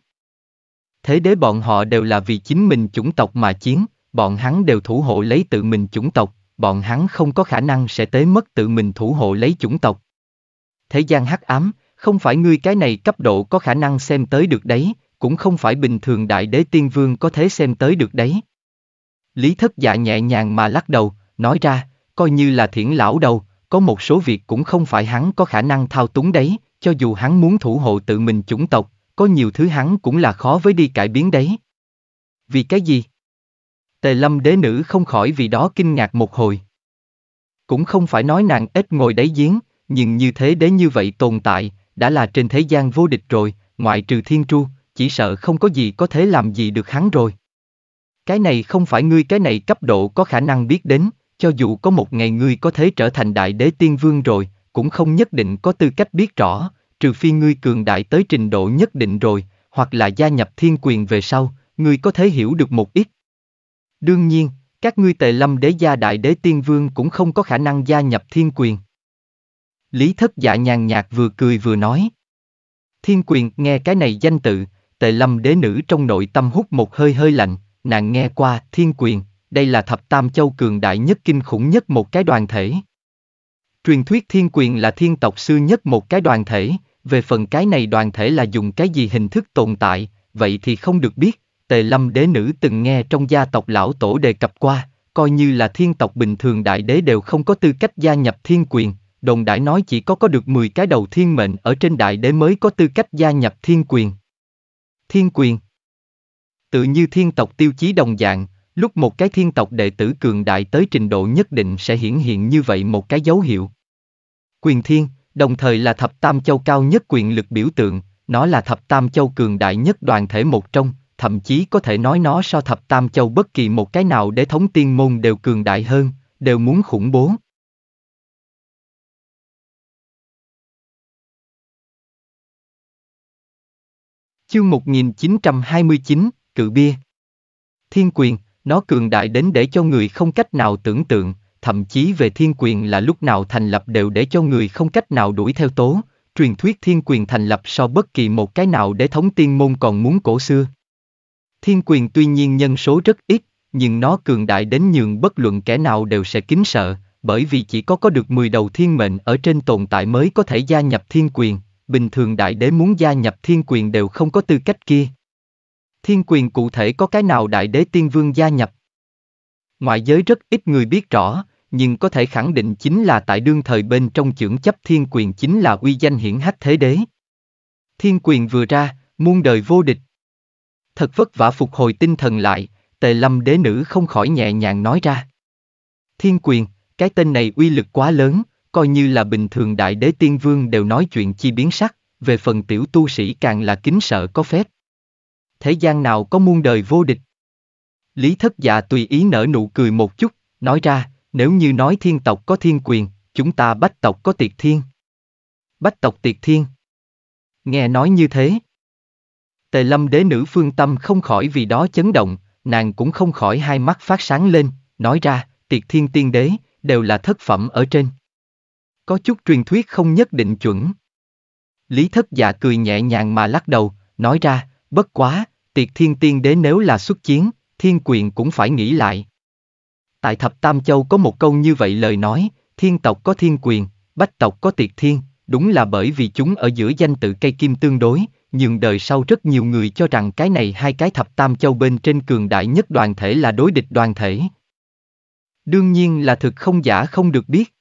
thế đế bọn họ đều là vì chính mình chủng tộc mà chiến, bọn hắn đều thủ hộ lấy tự mình chủng tộc, bọn hắn không có khả năng sẽ tới mất tự mình thủ hộ lấy chủng tộc. Thế gian hắc ám, không phải ngươi cái này cấp độ có khả năng xem tới được đấy, cũng không phải bình thường đại đế tiên vương có thể xem tới được đấy. Lý thất dạ nhẹ nhàng mà lắc đầu, nói ra, coi như là thiển lão đầu, có một số việc cũng không phải hắn có khả năng thao túng đấy, cho dù hắn muốn thủ hộ tự mình chủng tộc, có nhiều thứ hắn cũng là khó với đi cải biến đấy. Vì cái gì? Tề lâm đế nữ không khỏi vì đó kinh ngạc một hồi. Cũng không phải nói nàng ít ngồi đáy giếng, nhưng như thế đế như vậy tồn tại, đã là trên thế gian vô địch rồi, ngoại trừ thiên tru, chỉ sợ không có gì có thể làm gì được hắn rồi. Cái này không phải ngươi cái này cấp độ có khả năng biết đến, cho dù có một ngày ngươi có thể trở thành đại đế tiên vương rồi, cũng không nhất định có tư cách biết rõ, trừ phi ngươi cường đại tới trình độ nhất định rồi, hoặc là gia nhập thiên quyền về sau, ngươi có thể hiểu được một ít. Đương nhiên, các ngươi tề lâm đế gia đại đế tiên vương cũng không có khả năng gia nhập thiên quyền. Lý thất dạ nhàn nhạt vừa cười vừa nói. Thiên quyền nghe cái này danh tự, tề lâm đế nữ trong nội tâm hút một hơi hơi lạnh, nàng nghe qua thiên quyền, đây là thập tam châu cường đại nhất kinh khủng nhất một cái đoàn thể. Truyền thuyết thiên quyền là thiên tộc xưa nhất một cái đoàn thể, về phần cái này đoàn thể là dùng cái gì hình thức tồn tại, vậy thì không được biết, tề lâm đế nữ từng nghe trong gia tộc lão tổ đề cập qua, coi như là thiên tộc bình thường đại đế đều không có tư cách gia nhập thiên quyền, đồng đại nói chỉ có có được 10 cái đầu thiên mệnh ở trên đại đế mới có tư cách gia nhập thiên quyền. Thiên quyền Tự như thiên tộc tiêu chí đồng dạng, lúc một cái thiên tộc đệ tử cường đại tới trình độ nhất định sẽ hiển hiện như vậy một cái dấu hiệu. Quyền thiên, đồng thời là thập tam châu cao nhất quyền lực biểu tượng, nó là thập tam châu cường đại nhất đoàn thể một trong, thậm chí có thể nói nó so thập tam châu bất kỳ một cái nào để thống tiên môn đều cường đại hơn, đều muốn khủng bố. Chương 1929, Cự bia. Thiên quyền, nó cường đại đến để cho người không cách nào tưởng tượng, thậm chí về thiên quyền là lúc nào thành lập đều để cho người không cách nào đuổi theo tố, truyền thuyết thiên quyền thành lập so bất kỳ một cái nào để thống tiên môn còn muốn cổ xưa. Thiên quyền tuy nhiên nhân số rất ít, nhưng nó cường đại đến nhường bất luận kẻ nào đều sẽ kính sợ, bởi vì chỉ có có được 10 đầu thiên mệnh ở trên tồn tại mới có thể gia nhập thiên quyền, bình thường đại đế muốn gia nhập thiên quyền đều không có tư cách kia. Thiên quyền cụ thể có cái nào đại đế tiên vương gia nhập? Ngoại giới rất ít người biết rõ, nhưng có thể khẳng định chính là tại đương thời bên trong trưởng chấp thiên quyền chính là uy danh hiển hách thế đế. Thiên quyền vừa ra, muôn đời vô địch. Thật vất vả phục hồi tinh thần lại, tề lâm đế nữ không khỏi nhẹ nhàng nói ra. Thiên quyền, cái tên này uy lực quá lớn, coi như là bình thường đại đế tiên vương đều nói chuyện chi biến sắc, về phần tiểu tu sĩ càng là kính sợ có phép thế gian nào có muôn đời vô địch. Lý thất dạ tùy ý nở nụ cười một chút, nói ra, nếu như nói thiên tộc có thiên quyền, chúng ta bách tộc có tiệt thiên. Bách tộc tiệt thiên. Nghe nói như thế. Tề lâm đế nữ phương tâm không khỏi vì đó chấn động, nàng cũng không khỏi hai mắt phát sáng lên, nói ra, tiệt thiên tiên đế, đều là thất phẩm ở trên. Có chút truyền thuyết không nhất định chuẩn. Lý thất dạ cười nhẹ nhàng mà lắc đầu, nói ra, Bất quá, tiệt thiên tiên đế nếu là xuất chiến, thiên quyền cũng phải nghĩ lại. Tại Thập Tam Châu có một câu như vậy lời nói, thiên tộc có thiên quyền, bách tộc có tiệt thiên, đúng là bởi vì chúng ở giữa danh tự cây kim tương đối, nhưng đời sau rất nhiều người cho rằng cái này hai cái Thập Tam Châu bên trên cường đại nhất đoàn thể là đối địch đoàn thể. Đương nhiên là thực không giả không được biết.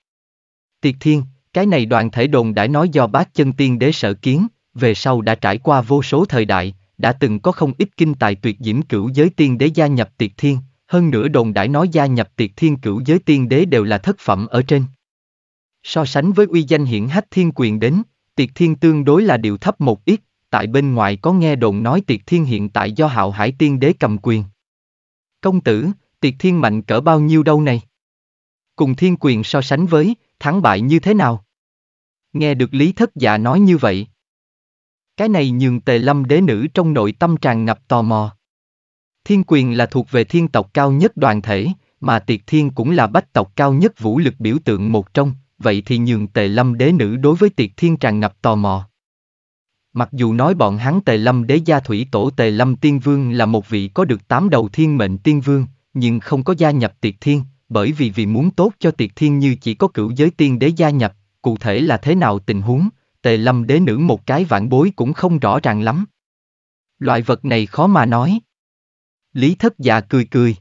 Tiệt thiên, cái này đoàn thể đồn đã nói do bác chân tiên đế sở kiến, về sau đã trải qua vô số thời đại, đã từng có không ít kinh tài tuyệt diễm cửu giới tiên đế gia nhập tiệt thiên, hơn nữa đồn đãi nói gia nhập tiệt thiên cửu giới tiên đế đều là thất phẩm ở trên. So sánh với uy danh hiển hách thiên quyền đến, tiệt thiên tương đối là điều thấp một ít, tại bên ngoài có nghe đồn nói tiệt thiên hiện tại do hạo hải tiên đế cầm quyền. Công tử, tiệt thiên mạnh cỡ bao nhiêu đâu này? Cùng thiên quyền so sánh với, thắng bại như thế nào? Nghe được Lý Thất Dạ nói như vậy, cái này nhường tề lâm đế nữ trong nội tâm tràn ngập tò mò. Thiên quyền là thuộc về thiên tộc cao nhất đoàn thể, mà tiệt thiên cũng là bách tộc cao nhất vũ lực biểu tượng một trong, vậy thì nhường tề lâm đế nữ đối với tiệt thiên tràn ngập tò mò. Mặc dù nói bọn hắn tề lâm đế gia thủy tổ tề lâm tiên vương là một vị có được tám đầu thiên mệnh tiên vương, nhưng không có gia nhập tiệt thiên, bởi vì vì muốn tốt cho tiệt thiên như chỉ có cửu giới tiên đế gia nhập, cụ thể là thế nào tình huống, tề lâm đế nữ một cái vạn bối cũng không rõ ràng lắm. Loại vật này khó mà nói. Lý thất già dạ cười cười.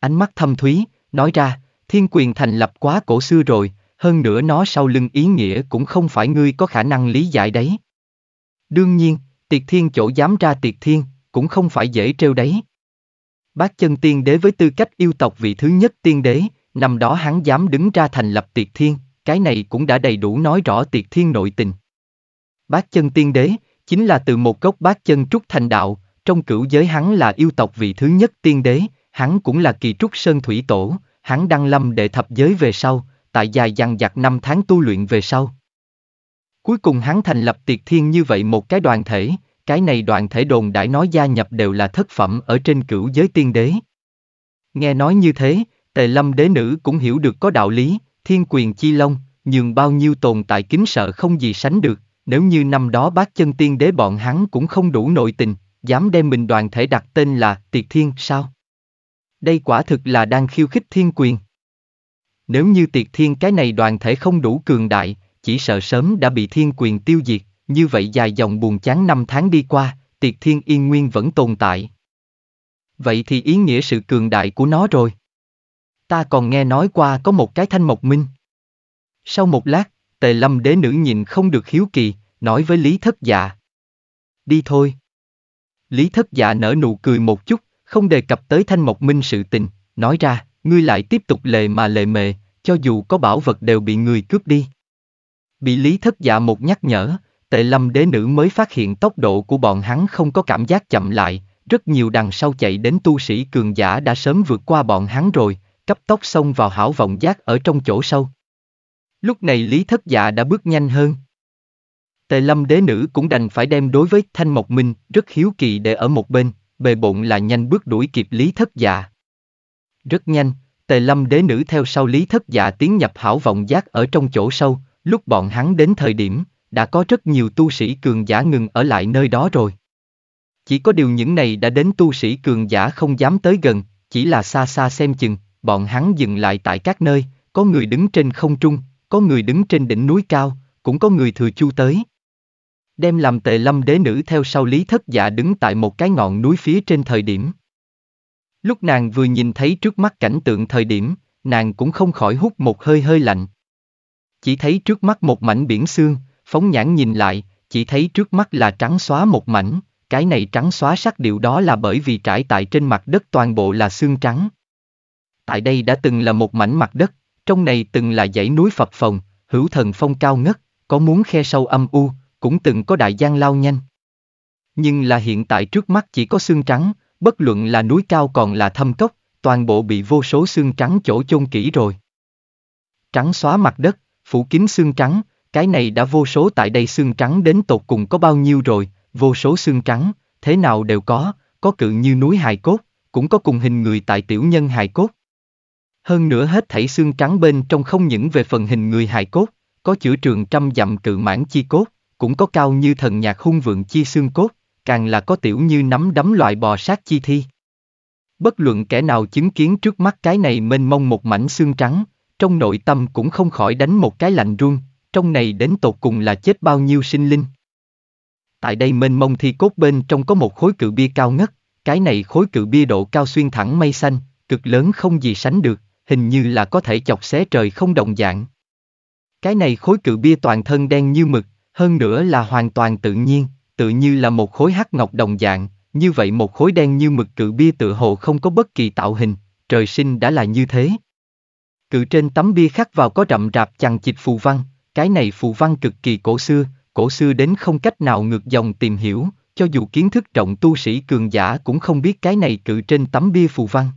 Ánh mắt thâm thúy, nói ra, thiên quyền thành lập quá cổ xưa rồi, hơn nữa nó sau lưng ý nghĩa cũng không phải ngươi có khả năng lý giải đấy. Đương nhiên, tiệt thiên chỗ dám ra tiệt thiên, cũng không phải dễ trêu đấy. Bác chân tiên đế với tư cách yêu tộc vị thứ nhất tiên đế, năm đó hắn dám đứng ra thành lập tiệt thiên cái này cũng đã đầy đủ nói rõ tiệt thiên nội tình. Bác chân tiên đế, chính là từ một gốc bác chân trúc thành đạo, trong cửu giới hắn là yêu tộc vị thứ nhất tiên đế, hắn cũng là kỳ trúc sơn thủy tổ, hắn đăng lâm đệ thập giới về sau, tại dài dằng dặc năm tháng tu luyện về sau. Cuối cùng hắn thành lập tiệt thiên như vậy một cái đoàn thể, cái này đoàn thể đồn đãi nói gia nhập đều là thất phẩm ở trên cửu giới tiên đế. Nghe nói như thế, tề lâm đế nữ cũng hiểu được có đạo lý, Thiên quyền chi long, nhường bao nhiêu tồn tại kính sợ không gì sánh được, nếu như năm đó bác chân tiên đế bọn hắn cũng không đủ nội tình, dám đem mình đoàn thể đặt tên là tiệt thiên sao? Đây quả thực là đang khiêu khích thiên quyền. Nếu như tiệt thiên cái này đoàn thể không đủ cường đại, chỉ sợ sớm đã bị thiên quyền tiêu diệt, như vậy dài dòng buồn chán năm tháng đi qua, tiệt thiên yên nguyên vẫn tồn tại. Vậy thì ý nghĩa sự cường đại của nó rồi ta còn nghe nói qua có một cái thanh mộc minh. Sau một lát, tề lâm đế nữ nhìn không được hiếu kỳ, nói với Lý Thất Dạ. Đi thôi. Lý Thất Dạ nở nụ cười một chút, không đề cập tới thanh mộc minh sự tình, nói ra, ngươi lại tiếp tục lề mà lề mề, cho dù có bảo vật đều bị người cướp đi. Bị Lý Thất Dạ một nhắc nhở, Tề lâm đế nữ mới phát hiện tốc độ của bọn hắn không có cảm giác chậm lại, rất nhiều đằng sau chạy đến tu sĩ cường giả đã sớm vượt qua bọn hắn rồi, cấp tốc xông vào hảo vọng giác ở trong chỗ sâu. Lúc này Lý Thất Dạ đã bước nhanh hơn. Tề lâm đế nữ cũng đành phải đem đối với Thanh Mộc Minh rất hiếu kỳ để ở một bên, bề bộn là nhanh bước đuổi kịp Lý Thất Dạ. Rất nhanh, tề lâm đế nữ theo sau Lý Thất Dạ tiến nhập hảo vọng giác ở trong chỗ sâu, lúc bọn hắn đến thời điểm, đã có rất nhiều tu sĩ cường giả ngừng ở lại nơi đó rồi. Chỉ có điều những này đã đến tu sĩ cường giả không dám tới gần, chỉ là xa xa xem chừng bọn hắn dừng lại tại các nơi, có người đứng trên không trung, có người đứng trên đỉnh núi cao, cũng có người thừa chu tới. Đem làm tề lâm đế nữ theo sau lý thất giả đứng tại một cái ngọn núi phía trên thời điểm. Lúc nàng vừa nhìn thấy trước mắt cảnh tượng thời điểm, nàng cũng không khỏi hút một hơi hơi lạnh. Chỉ thấy trước mắt một mảnh biển xương, phóng nhãn nhìn lại, chỉ thấy trước mắt là trắng xóa một mảnh, cái này trắng xóa sắc điệu đó là bởi vì trải tại trên mặt đất toàn bộ là xương trắng. Tại đây đã từng là một mảnh mặt đất, trong này từng là dãy núi phập phồng, hữu thần phong cao ngất, có muốn khe sâu âm u, cũng từng có đại giang lao nhanh. Nhưng là hiện tại trước mắt chỉ có xương trắng, bất luận là núi cao còn là thâm cốc, toàn bộ bị vô số xương trắng chỗ chôn kỹ rồi. Trắng xóa mặt đất, phủ kín xương trắng, cái này đã vô số tại đây xương trắng đến tột cùng có bao nhiêu rồi, vô số xương trắng, thế nào đều có, có cự như núi hài cốt, cũng có cùng hình người tại tiểu nhân hài cốt, hơn nữa hết thảy xương trắng bên trong không những về phần hình người hài cốt, có chữa trường trăm dặm cự mãn chi cốt, cũng có cao như thần nhạc hung vượng chi xương cốt, càng là có tiểu như nắm đấm loại bò sát chi thi. Bất luận kẻ nào chứng kiến trước mắt cái này mênh mông một mảnh xương trắng, trong nội tâm cũng không khỏi đánh một cái lạnh run, trong này đến tột cùng là chết bao nhiêu sinh linh. Tại đây mênh mông thi cốt bên trong có một khối cự bia cao ngất, cái này khối cự bia độ cao xuyên thẳng mây xanh, cực lớn không gì sánh được, hình như là có thể chọc xé trời không đồng dạng. Cái này khối cự bia toàn thân đen như mực, hơn nữa là hoàn toàn tự nhiên, tự như là một khối hắc ngọc đồng dạng, như vậy một khối đen như mực cự bia tự hồ không có bất kỳ tạo hình, trời sinh đã là như thế. Cự trên tấm bia khắc vào có rậm rạp chằng chịt phù văn, cái này phù văn cực kỳ cổ xưa, cổ xưa đến không cách nào ngược dòng tìm hiểu, cho dù kiến thức trọng tu sĩ cường giả cũng không biết cái này cự trên tấm bia phù văn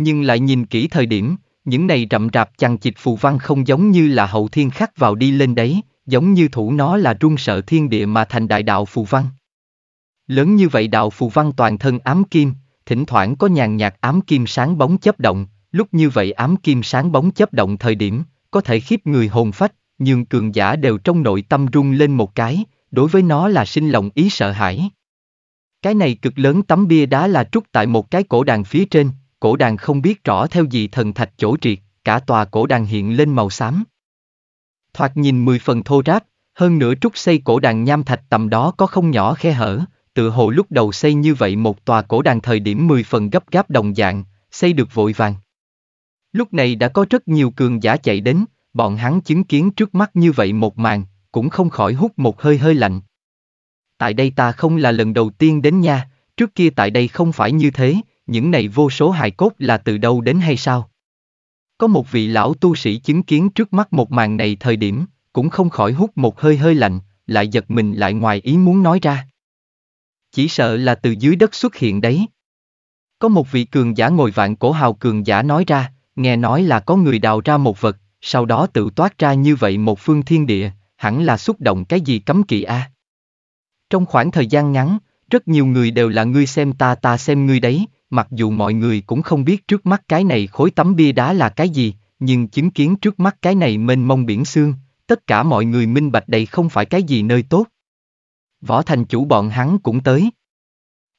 nhưng lại nhìn kỹ thời điểm, những này rậm rạp chằng chịt phù văn không giống như là hậu thiên khắc vào đi lên đấy, giống như thủ nó là run sợ thiên địa mà thành đại đạo phù văn. Lớn như vậy đạo phù văn toàn thân ám kim, thỉnh thoảng có nhàn nhạt ám kim sáng bóng chấp động, lúc như vậy ám kim sáng bóng chấp động thời điểm, có thể khiếp người hồn phách, nhưng cường giả đều trong nội tâm rung lên một cái, đối với nó là sinh lòng ý sợ hãi. Cái này cực lớn tấm bia đá là trúc tại một cái cổ đàn phía trên, cổ đàn không biết rõ theo gì thần thạch chỗ triệt, cả tòa cổ đàn hiện lên màu xám. Thoạt nhìn mười phần thô ráp, hơn nữa trúc xây cổ đàn nham thạch tầm đó có không nhỏ khe hở, tự hồ lúc đầu xây như vậy một tòa cổ đàn thời điểm mười phần gấp gáp đồng dạng, xây được vội vàng. Lúc này đã có rất nhiều cường giả chạy đến, bọn hắn chứng kiến trước mắt như vậy một màn, cũng không khỏi hút một hơi hơi lạnh. Tại đây ta không là lần đầu tiên đến nha, trước kia tại đây không phải như thế, những này vô số hài cốt là từ đâu đến hay sao? Có một vị lão tu sĩ chứng kiến trước mắt một màn này thời điểm, cũng không khỏi hút một hơi hơi lạnh, lại giật mình lại ngoài ý muốn nói ra. Chỉ sợ là từ dưới đất xuất hiện đấy. Có một vị cường giả ngồi vạn cổ hào cường giả nói ra, nghe nói là có người đào ra một vật, sau đó tự toát ra như vậy một phương thiên địa, hẳn là xúc động cái gì cấm kỵ a. À. Trong khoảng thời gian ngắn, rất nhiều người đều là ngươi xem ta ta xem ngươi đấy, mặc dù mọi người cũng không biết trước mắt cái này khối tấm bia đá là cái gì, nhưng chứng kiến trước mắt cái này mênh mông biển xương, tất cả mọi người minh bạch đây không phải cái gì nơi tốt. Võ thành chủ bọn hắn cũng tới.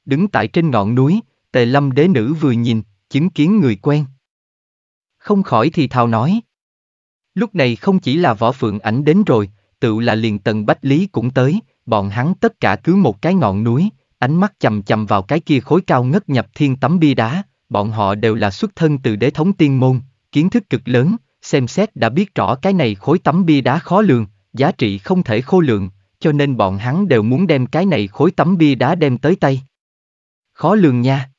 Đứng tại trên ngọn núi, tề lâm đế nữ vừa nhìn, chứng kiến người quen. Không khỏi thì thào nói. Lúc này không chỉ là võ phượng ảnh đến rồi, tự là liền tần bách lý cũng tới, bọn hắn tất cả cứ một cái ngọn núi, ánh mắt chầm chầm vào cái kia khối cao ngất nhập thiên tấm bia đá, bọn họ đều là xuất thân từ đế thống tiên môn, kiến thức cực lớn, xem xét đã biết rõ cái này khối tấm bia đá khó lường, giá trị không thể khô lượng, cho nên bọn hắn đều muốn đem cái này khối tấm bia đá đem tới tay. Khó lường nha.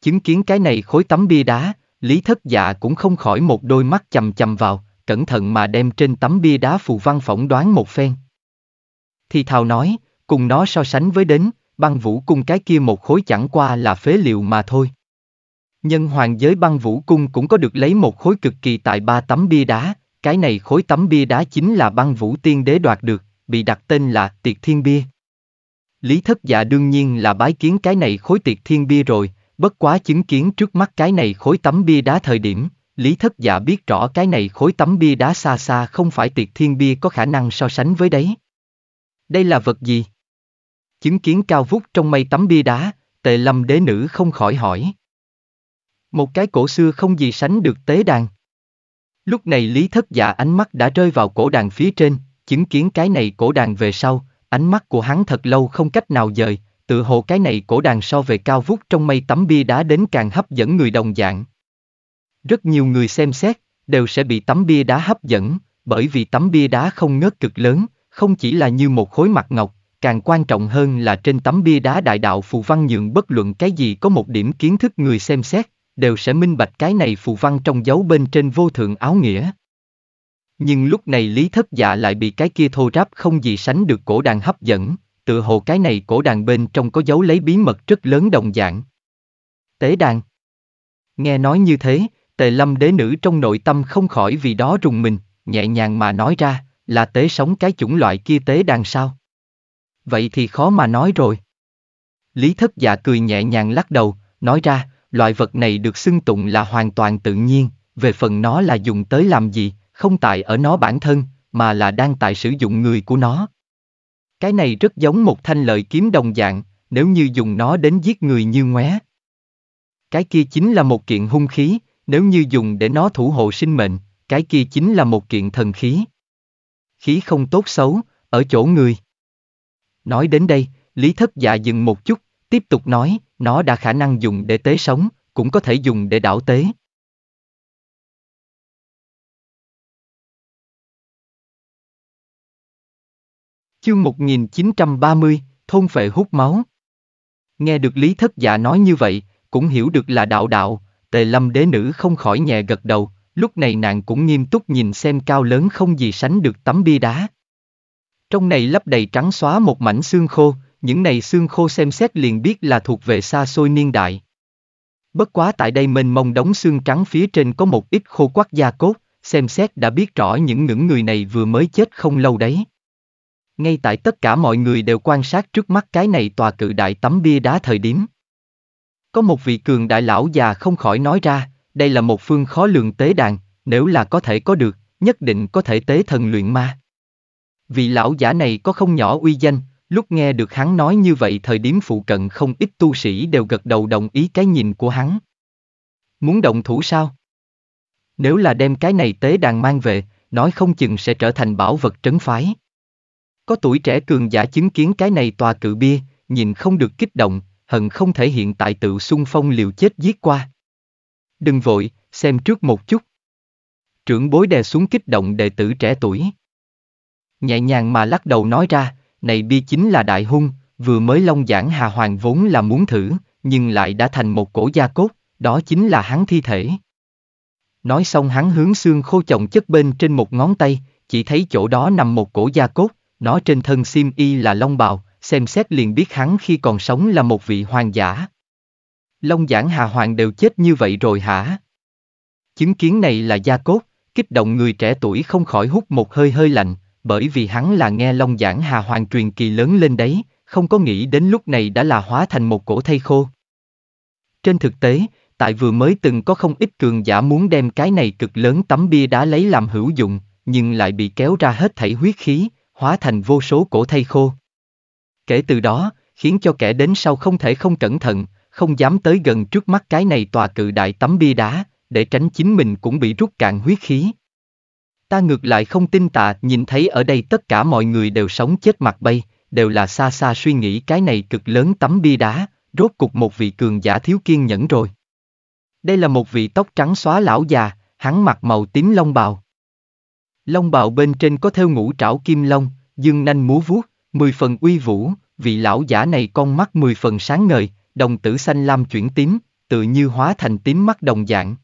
Chứng kiến cái này khối tấm bia đá, Lý Thất Dạ cũng không khỏi một đôi mắt chầm chầm vào, cẩn thận mà đem trên tấm bia đá phù văn phỏng đoán một phen. Thì thào nói, cùng nó so sánh với đến, băng vũ cung cái kia một khối chẳng qua là phế liệu mà thôi. Nhân hoàng giới băng vũ cung cũng có được lấy một khối cực kỳ tại ba tấm bia đá, cái này khối tấm bia đá chính là băng vũ tiên đế đoạt được, bị đặt tên là Tiệt Thiên Bia. Lý thất dạ đương nhiên là bái kiến cái này khối Tiệt Thiên Bia rồi, bất quá chứng kiến trước mắt cái này khối tấm bia đá thời điểm, Lý thất dạ biết rõ cái này khối tấm bia đá xa xa không phải Tiệt Thiên Bia có khả năng so sánh với đấy. Đây là vật gì? Chứng kiến cao vút trong mây tấm bia đá, tệ lầm đế nữ không khỏi hỏi. Một cái cổ xưa không gì sánh được tế đàn. Lúc này Lý Thất Dạ ánh mắt đã rơi vào cổ đàn phía trên, chứng kiến cái này cổ đàn về sau, ánh mắt của hắn thật lâu không cách nào dời, tự hồ cái này cổ đàn so về cao vút trong mây tấm bia đá đến càng hấp dẫn người đồng dạng. Rất nhiều người xem xét, đều sẽ bị tấm bia đá hấp dẫn, bởi vì tấm bia đá không ngớt cực lớn, không chỉ là như một khối mặt ngọc, càng quan trọng hơn là trên tấm bia đá đại đạo phù văn nhượng bất luận cái gì có một điểm kiến thức người xem xét, đều sẽ minh bạch cái này phù văn trong dấu bên trên vô thượng áo nghĩa. Nhưng lúc này Lý Thất Dạ lại bị cái kia thô ráp không gì sánh được cổ đàn hấp dẫn, tự hồ cái này cổ đàn bên trong có dấu lấy bí mật rất lớn đồng dạng. Tế đàn Nghe nói như thế, tề lâm đế nữ trong nội tâm không khỏi vì đó rùng mình, nhẹ nhàng mà nói ra, là tế sống cái chủng loại kia tế đàn sao? Vậy thì khó mà nói rồi. Lý thất dạ cười nhẹ nhàng lắc đầu, nói ra, loại vật này được xưng tụng là hoàn toàn tự nhiên, về phần nó là dùng tới làm gì, không tại ở nó bản thân, mà là đang tại sử dụng người của nó. Cái này rất giống một thanh lợi kiếm đồng dạng, nếu như dùng nó đến giết người như ngoé. Cái kia chính là một kiện hung khí, nếu như dùng để nó thủ hộ sinh mệnh, cái kia chính là một kiện thần khí. Khí không tốt xấu, ở chỗ người. Nói đến đây, Lý Thất Dạ dừng một chút, tiếp tục nói, nó đã khả năng dùng để tế sống, cũng có thể dùng để đảo tế. Chương 1930, Thôn Phệ Hút Máu Nghe được Lý Thất Dạ nói như vậy, cũng hiểu được là đạo đạo, tề lâm đế nữ không khỏi nhẹ gật đầu, lúc này nàng cũng nghiêm túc nhìn xem cao lớn không gì sánh được tấm bia đá. Trong này lấp đầy trắng xóa một mảnh xương khô, những này xương khô xem xét liền biết là thuộc về xa xôi niên đại. Bất quá tại đây mênh mông đóng xương trắng phía trên có một ít khô quắc da cốt, xem xét đã biết rõ những những người này vừa mới chết không lâu đấy. Ngay tại tất cả mọi người đều quan sát trước mắt cái này tòa cự đại tấm bia đá thời điểm. Có một vị cường đại lão già không khỏi nói ra, đây là một phương khó lường tế đàn, nếu là có thể có được, nhất định có thể tế thần luyện ma. Vị lão giả này có không nhỏ uy danh, lúc nghe được hắn nói như vậy thời điểm phụ cận không ít tu sĩ đều gật đầu đồng ý cái nhìn của hắn. Muốn động thủ sao? Nếu là đem cái này tế đàn mang về, nói không chừng sẽ trở thành bảo vật trấn phái. Có tuổi trẻ cường giả chứng kiến cái này tòa cự bia, nhìn không được kích động, hận không thể hiện tại tự xung phong liều chết giết qua. Đừng vội, xem trước một chút. Trưởng bối đè xuống kích động đệ tử trẻ tuổi nhẹ nhàng mà lắc đầu nói ra, này bi chính là đại hung, vừa mới long giảng hà hoàng vốn là muốn thử, nhưng lại đã thành một cổ gia cốt, đó chính là hắn thi thể. Nói xong hắn hướng xương khô chồng chất bên trên một ngón tay, chỉ thấy chỗ đó nằm một cổ gia cốt, nó trên thân sim y là long bào, xem xét liền biết hắn khi còn sống là một vị hoàng giả. Long giảng hà hoàng đều chết như vậy rồi hả? Chứng kiến này là gia cốt, kích động người trẻ tuổi không khỏi hút một hơi hơi lạnh, bởi vì hắn là nghe Long Giảng Hà Hoàng truyền kỳ lớn lên đấy, không có nghĩ đến lúc này đã là hóa thành một cổ thây khô. Trên thực tế, tại vừa mới từng có không ít cường giả muốn đem cái này cực lớn tấm bia đá lấy làm hữu dụng, nhưng lại bị kéo ra hết thảy huyết khí, hóa thành vô số cổ thây khô. Kể từ đó, khiến cho kẻ đến sau không thể không cẩn thận, không dám tới gần trước mắt cái này tòa cự đại tấm bia đá, để tránh chính mình cũng bị rút cạn huyết khí. Ta ngược lại không tin tạ, nhìn thấy ở đây tất cả mọi người đều sống chết mặt bay, đều là xa xa suy nghĩ cái này cực lớn tấm bia đá, rốt cục một vị cường giả thiếu kiên nhẫn rồi. Đây là một vị tóc trắng xóa lão già, hắn mặc màu tím long bào. Long bào bên trên có theo ngũ trảo kim long, dương nanh múa vuốt, mười phần uy vũ, vị lão giả này con mắt mười phần sáng ngời, đồng tử xanh lam chuyển tím, tự như hóa thành tím mắt đồng dạng.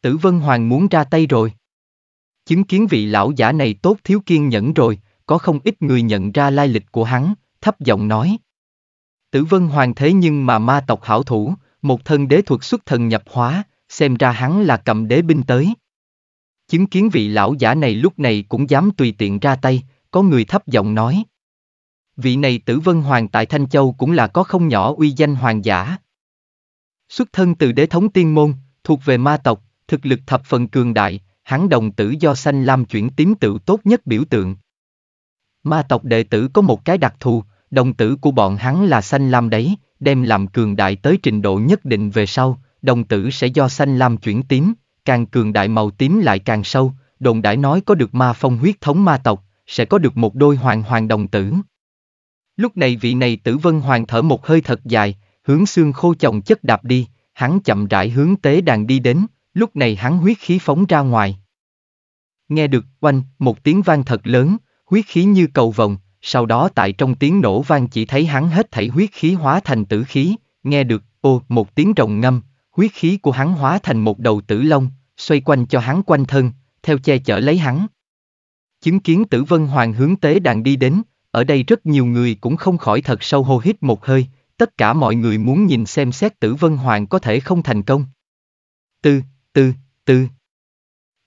Tử Vân Hoàng muốn ra tay rồi. Chứng kiến vị lão giả này tốt thiếu kiên nhẫn rồi, có không ít người nhận ra lai lịch của hắn, thấp giọng nói. Tử vân hoàng thế nhưng mà ma tộc hảo thủ, một thân đế thuật xuất thần nhập hóa, xem ra hắn là cầm đế binh tới. Chứng kiến vị lão giả này lúc này cũng dám tùy tiện ra tay, có người thấp giọng nói. Vị này tử vân hoàng tại Thanh Châu cũng là có không nhỏ uy danh hoàng giả. Xuất thân từ đế thống tiên môn, thuộc về ma tộc, thực lực thập phần cường đại, hắn đồng tử do xanh lam chuyển tím tự tốt nhất biểu tượng. Ma tộc đệ tử có một cái đặc thù, đồng tử của bọn hắn là xanh lam đấy, đem làm cường đại tới trình độ nhất định về sau, đồng tử sẽ do xanh lam chuyển tím, càng cường đại màu tím lại càng sâu, đồn đại nói có được ma phong huyết thống ma tộc, sẽ có được một đôi hoàng hoàng đồng tử. Lúc này vị này tử vân hoàng thở một hơi thật dài, hướng xương khô chồng chất đạp đi, hắn chậm rãi hướng tế đàn đi đến, Lúc này hắn huyết khí phóng ra ngoài. Nghe được, oanh, một tiếng vang thật lớn, huyết khí như cầu vồng, sau đó tại trong tiếng nổ vang chỉ thấy hắn hết thảy huyết khí hóa thành tử khí, nghe được, ô, một tiếng rồng ngâm, huyết khí của hắn hóa thành một đầu tử long, xoay quanh cho hắn quanh thân, theo che chở lấy hắn. Chứng kiến tử vân hoàng hướng tế đàn đi đến, ở đây rất nhiều người cũng không khỏi thật sâu hô hít một hơi, tất cả mọi người muốn nhìn xem xét tử vân hoàng có thể không thành công. Tư, tư, tư.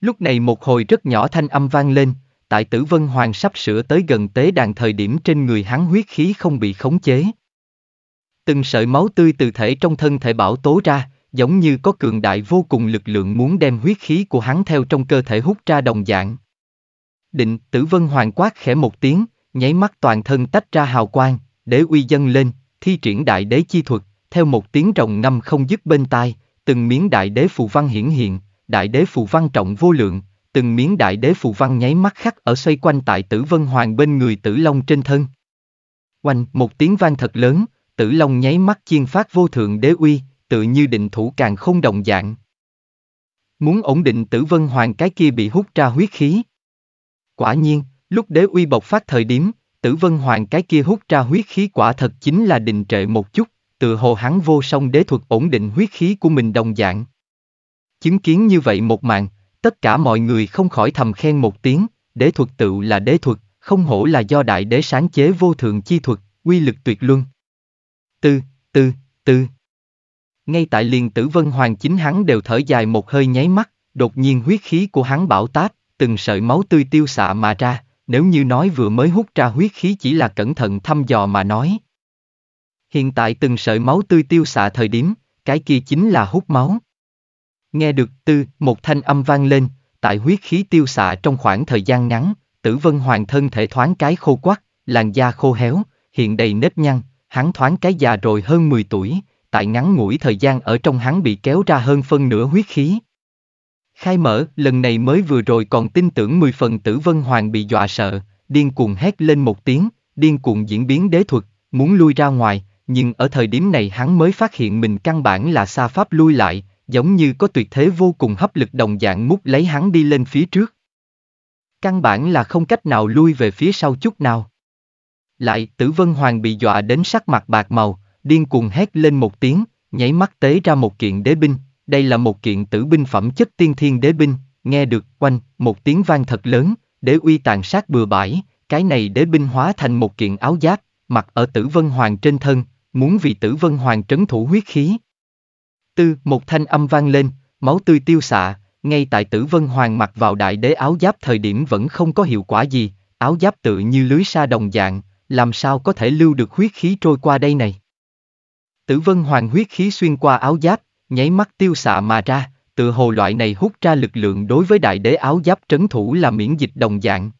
Lúc này một hồi rất nhỏ thanh âm vang lên, tại tử vân hoàng sắp sửa tới gần tế đàn thời điểm trên người hắn huyết khí không bị khống chế. Từng sợi máu tươi từ thể trong thân thể bảo tố ra, giống như có cường đại vô cùng lực lượng muốn đem huyết khí của hắn theo trong cơ thể hút ra đồng dạng. Định, tử vân hoàng quát khẽ một tiếng, nháy mắt toàn thân tách ra hào quang, để uy dân lên, thi triển đại đế chi thuật, theo một tiếng rồng ngâm không dứt bên tai, từng miếng đại đế phù văn hiển hiện, đại đế phù văn trọng vô lượng, từng miếng đại đế phù văn nháy mắt khắc ở xoay quanh tại tử vân hoàng bên người tử long trên thân. Oanh, một tiếng vang thật lớn, tử long nháy mắt chiên phát vô thượng đế uy, tự như định thủ càng không đồng dạng. Muốn ổn định tử vân hoàng cái kia bị hút ra huyết khí. Quả nhiên, lúc đế uy bộc phát thời điểm, tử vân hoàng cái kia hút ra huyết khí quả thật chính là đình trệ một chút tự hồ hắn vô song đế thuật ổn định huyết khí của mình đồng dạng. Chứng kiến như vậy một mạng tất cả mọi người không khỏi thầm khen một tiếng, đế thuật tự là đế thuật, không hổ là do đại đế sáng chế vô thượng chi thuật, quy lực tuyệt luân. Tư, tư, tư. Ngay tại liền tử vân hoàng chính hắn đều thở dài một hơi nháy mắt, đột nhiên huyết khí của hắn bão táp, từng sợi máu tươi tiêu xạ mà ra, nếu như nói vừa mới hút ra huyết khí chỉ là cẩn thận thăm dò mà nói, Hiện tại từng sợi máu tươi tiêu xạ thời điểm, cái kia chính là hút máu. Nghe được tư, một thanh âm vang lên, tại huyết khí tiêu xạ trong khoảng thời gian ngắn, tử vân hoàng thân thể thoáng cái khô quắc, làn da khô héo, hiện đầy nếp nhăn, hắn thoáng cái già rồi hơn 10 tuổi, tại ngắn ngủi thời gian ở trong hắn bị kéo ra hơn phân nửa huyết khí. Khai mở, lần này mới vừa rồi còn tin tưởng 10 phần tử vân hoàng bị dọa sợ, điên cuồng hét lên một tiếng, điên cuồng diễn biến đế thuật, muốn lui ra ngoài, nhưng ở thời điểm này hắn mới phát hiện mình căn bản là xa pháp lui lại, giống như có tuyệt thế vô cùng hấp lực đồng dạng mút lấy hắn đi lên phía trước. Căn bản là không cách nào lui về phía sau chút nào. Lại, tử vân hoàng bị dọa đến sắc mặt bạc màu, điên cuồng hét lên một tiếng, nháy mắt tế ra một kiện đế binh, đây là một kiện tử binh phẩm chất tiên thiên đế binh, nghe được quanh, một tiếng vang thật lớn, đế uy tàn sát bừa bãi, cái này đế binh hóa thành một kiện áo giáp, mặc ở tử vân hoàng trên thân, muốn vì tử vân hoàng trấn thủ huyết khí. Tư, một thanh âm vang lên, máu tươi tiêu xạ, ngay tại tử vân hoàng mặc vào đại đế áo giáp thời điểm vẫn không có hiệu quả gì, áo giáp tự như lưới sa đồng dạng, làm sao có thể lưu được huyết khí trôi qua đây này. Tử vân hoàng huyết khí xuyên qua áo giáp, nháy mắt tiêu xạ mà ra, tự hồ loại này hút ra lực lượng đối với đại đế áo giáp trấn thủ là miễn dịch đồng dạng.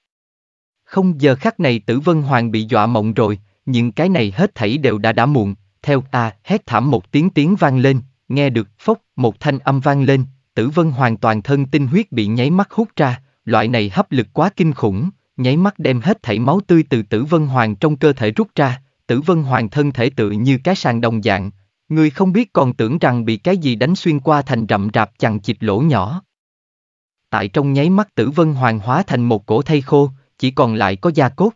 Không giờ khắc này tử vân hoàng bị dọa mộng rồi, nhưng cái này hết thảy đều đã đã muộn, theo ta hét thảm một tiếng tiếng vang lên, nghe được phốc một thanh âm vang lên, tử vân hoàn toàn thân tinh huyết bị nháy mắt hút ra, loại này hấp lực quá kinh khủng, nháy mắt đem hết thảy máu tươi từ tử vân hoàng trong cơ thể rút ra, tử vân hoàng thân thể tự như cái sàn đồng dạng, người không biết còn tưởng rằng bị cái gì đánh xuyên qua thành rậm rạp chằng chịt lỗ nhỏ. Tại trong nháy mắt tử vân hoàng hóa thành một cổ thây khô, chỉ còn lại có da cốt.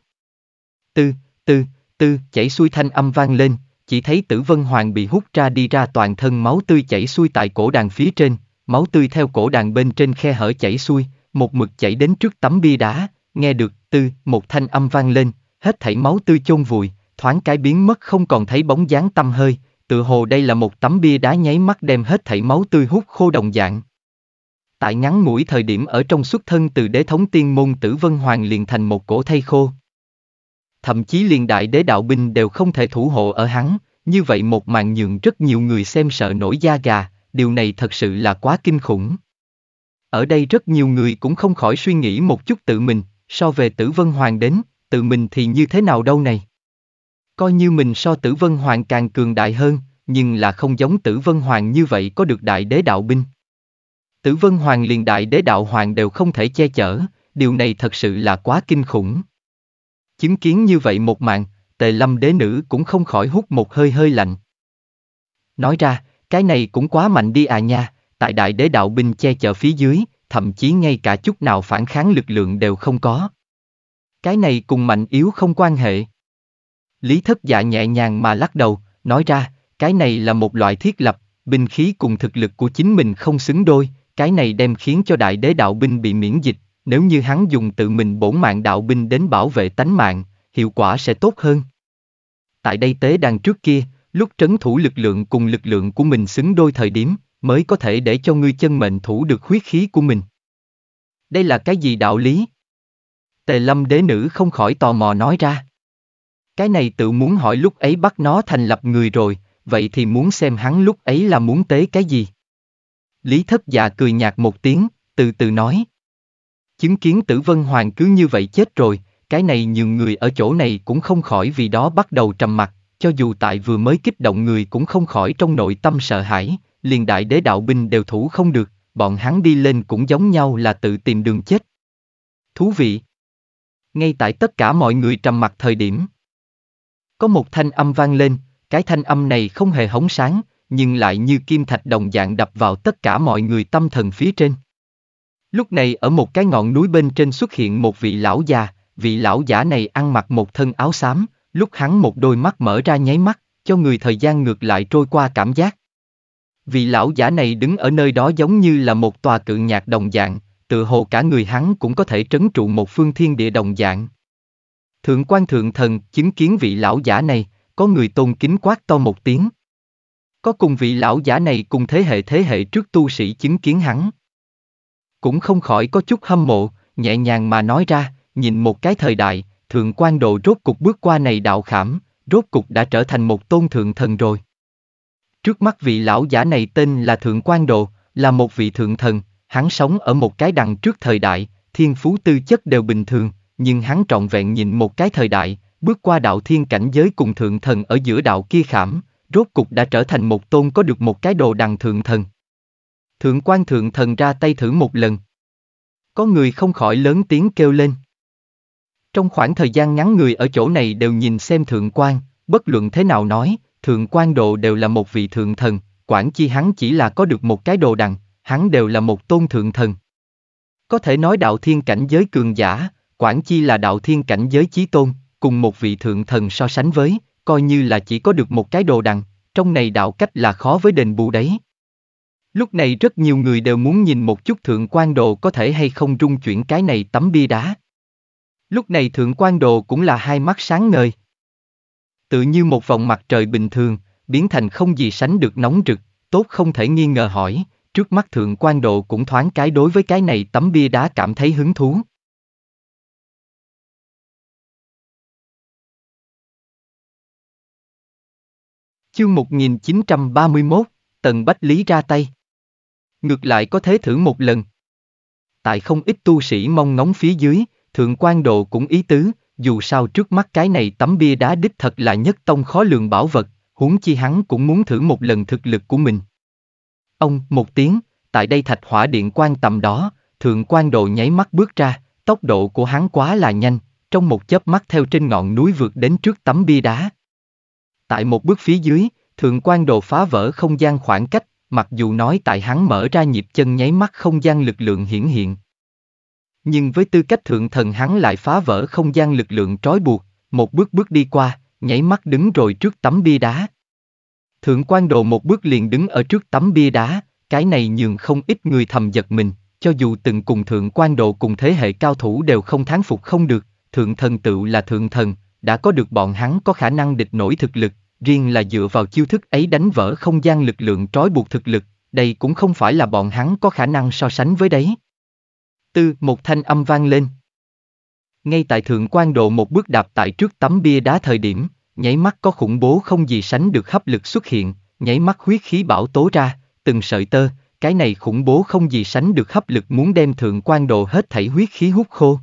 Tư, tư, tư chảy xuôi thanh âm vang lên, chỉ thấy tử vân hoàng bị hút ra đi ra toàn thân máu tươi chảy xuôi tại cổ đàn phía trên, máu tươi theo cổ đàn bên trên khe hở chảy xuôi, một mực chảy đến trước tấm bia đá, nghe được tư một thanh âm vang lên, hết thảy máu tươi chôn vùi, thoáng cái biến mất không còn thấy bóng dáng tâm hơi, tự hồ đây là một tấm bia đá nháy mắt đem hết thảy máu tươi hút khô đồng dạng. Tại ngắn mũi thời điểm ở trong xuất thân từ đế thống tiên môn tử vân hoàng liền thành một cổ thây khô, thậm chí liền đại đế đạo binh đều không thể thủ hộ ở hắn, như vậy một màn nhượng rất nhiều người xem sợ nổi da gà, điều này thật sự là quá kinh khủng. Ở đây rất nhiều người cũng không khỏi suy nghĩ một chút tự mình, so về tử vân hoàng đến, tự mình thì như thế nào đâu này. Coi như mình so tử vân hoàng càng cường đại hơn, nhưng là không giống tử vân hoàng như vậy có được đại đế đạo binh. Tử vân hoàng liền đại đế đạo hoàng đều không thể che chở, điều này thật sự là quá kinh khủng. Chứng kiến như vậy một màn, tề lâm đế nữ cũng không khỏi hút một hơi hơi lạnh. Nói ra, cái này cũng quá mạnh đi à nha, tại đại đế đạo binh che chở phía dưới, thậm chí ngay cả chút nào phản kháng lực lượng đều không có. Cái này cùng mạnh yếu không quan hệ. Lý thất dạ nhẹ nhàng mà lắc đầu, nói ra, cái này là một loại thiết lập, binh khí cùng thực lực của chính mình không xứng đôi, cái này đem khiến cho đại đế đạo binh bị miễn dịch, nếu như hắn dùng tự mình bổn mạng đạo binh đến bảo vệ tánh mạng, hiệu quả sẽ tốt hơn. Tại đây tế đàn trước kia, lúc trấn thủ lực lượng cùng lực lượng của mình xứng đôi thời điểm, mới có thể để cho ngươi chân mệnh thủ được huyết khí của mình. Đây là cái gì đạo lý? Tề lâm đế nữ không khỏi tò mò nói ra. Cái này tự muốn hỏi lúc ấy bắt nó thành lập người rồi, vậy thì muốn xem hắn lúc ấy là muốn tế cái gì? Lý thất già dạ cười nhạt một tiếng, từ từ nói. Chứng kiến tử vân hoàng cứ như vậy chết rồi, cái này nhiều người ở chỗ này cũng không khỏi vì đó bắt đầu trầm mặt, cho dù tại vừa mới kích động người cũng không khỏi trong nội tâm sợ hãi, liền đại đế đạo binh đều thủ không được, bọn hắn đi lên cũng giống nhau là tự tìm đường chết. Thú vị! Ngay tại tất cả mọi người trầm mặt thời điểm. Có một thanh âm vang lên, cái thanh âm này không hề hóng sáng, nhưng lại như kim thạch đồng dạng đập vào tất cả mọi người tâm thần phía trên. Lúc này ở một cái ngọn núi bên trên xuất hiện một vị lão già, vị lão giả này ăn mặc một thân áo xám, lúc hắn một đôi mắt mở ra nháy mắt, cho người thời gian ngược lại trôi qua cảm giác. Vị lão giả này đứng ở nơi đó giống như là một tòa cự nhạc đồng dạng, tự hồ cả người hắn cũng có thể trấn trụ một phương thiên địa đồng dạng. Thượng quan thượng thần chứng kiến vị lão giả này, có người tôn kính quát to một tiếng. Có cùng vị lão giả này cùng thế hệ thế hệ trước tu sĩ chứng kiến hắn cũng không khỏi có chút hâm mộ, nhẹ nhàng mà nói ra, nhìn một cái thời đại, thượng quan độ rốt cục bước qua này đạo khảm, rốt cục đã trở thành một tôn thượng thần rồi. Trước mắt vị lão giả này tên là Thượng quan Độ, là một vị thượng thần, hắn sống ở một cái đằng trước thời đại, thiên phú tư chất đều bình thường, nhưng hắn trọn vẹn nhìn một cái thời đại, bước qua đạo thiên cảnh giới cùng thượng thần ở giữa đạo kia khảm, rốt cục đã trở thành một tôn có được một cái đồ đằng thượng thần. Thượng quan thượng thần ra tay thử một lần. Có người không khỏi lớn tiếng kêu lên. Trong khoảng thời gian ngắn người ở chỗ này đều nhìn xem thượng quan, bất luận thế nào nói, thượng quan độ đều là một vị thượng thần, quản chi hắn chỉ là có được một cái đồ đằng, hắn đều là một tôn thượng thần. Có thể nói đạo thiên cảnh giới cường giả, quản chi là đạo thiên cảnh giới chí tôn, cùng một vị thượng thần so sánh với, coi như là chỉ có được một cái đồ đằng, trong này đạo cách là khó với đền bù đấy. Lúc này rất nhiều người đều muốn nhìn một chút Thượng quan Đồ có thể hay không rung chuyển cái này tấm bia đá. Lúc này Thượng quan Đồ cũng là hai mắt sáng ngời. Tự như một vòng mặt trời bình thường, biến thành không gì sánh được nóng rực, tốt không thể nghi ngờ hỏi, trước mắt Thượng quan Đồ cũng thoáng cái đối với cái này tấm bia đá cảm thấy hứng thú. Chương 1931, Tần Bách Lý ra tay. Ngược lại có thể thử một lần. Tại không ít tu sĩ mong ngóng phía dưới, thượng quan độ cũng ý tứ, dù sao trước mắt cái này tấm bia đá đích thật là nhất tông khó lường bảo vật, huống chi hắn cũng muốn thử một lần thực lực của mình. Ông, một tiếng, tại đây thạch hỏa điện quan tầm đó, thượng quan độ nháy mắt bước ra, tốc độ của hắn quá là nhanh, trong một chớp mắt theo trên ngọn núi vượt đến trước tấm bia đá. Tại một bước phía dưới, thượng quan đồ phá vỡ không gian khoảng cách mặc dù nói tại hắn mở ra nhịp chân nháy mắt không gian lực lượng hiển hiện. Nhưng với tư cách thượng thần hắn lại phá vỡ không gian lực lượng trói buộc, một bước bước đi qua, nháy mắt đứng rồi trước tấm bia đá. Thượng quan đồ một bước liền đứng ở trước tấm bia đá, cái này nhường không ít người thầm giật mình, cho dù từng cùng thượng quan đồ cùng thế hệ cao thủ đều không thán phục không được, thượng thần tựu là thượng thần, đã có được bọn hắn có khả năng địch nổi thực lực, riêng là dựa vào chiêu thức ấy đánh vỡ không gian lực lượng trói buộc thực lực, đây cũng không phải là bọn hắn có khả năng so sánh với đấy. Tư, một thanh âm vang lên. Ngay tại thượng quan độ một bước đạp tại trước tấm bia đá thời điểm, nháy mắt có khủng bố không gì sánh được hấp lực xuất hiện, nháy mắt huyết khí bảo tố ra, từng sợi tơ, cái này khủng bố không gì sánh được hấp lực muốn đem thượng quan độ hết thảy huyết khí hút khô.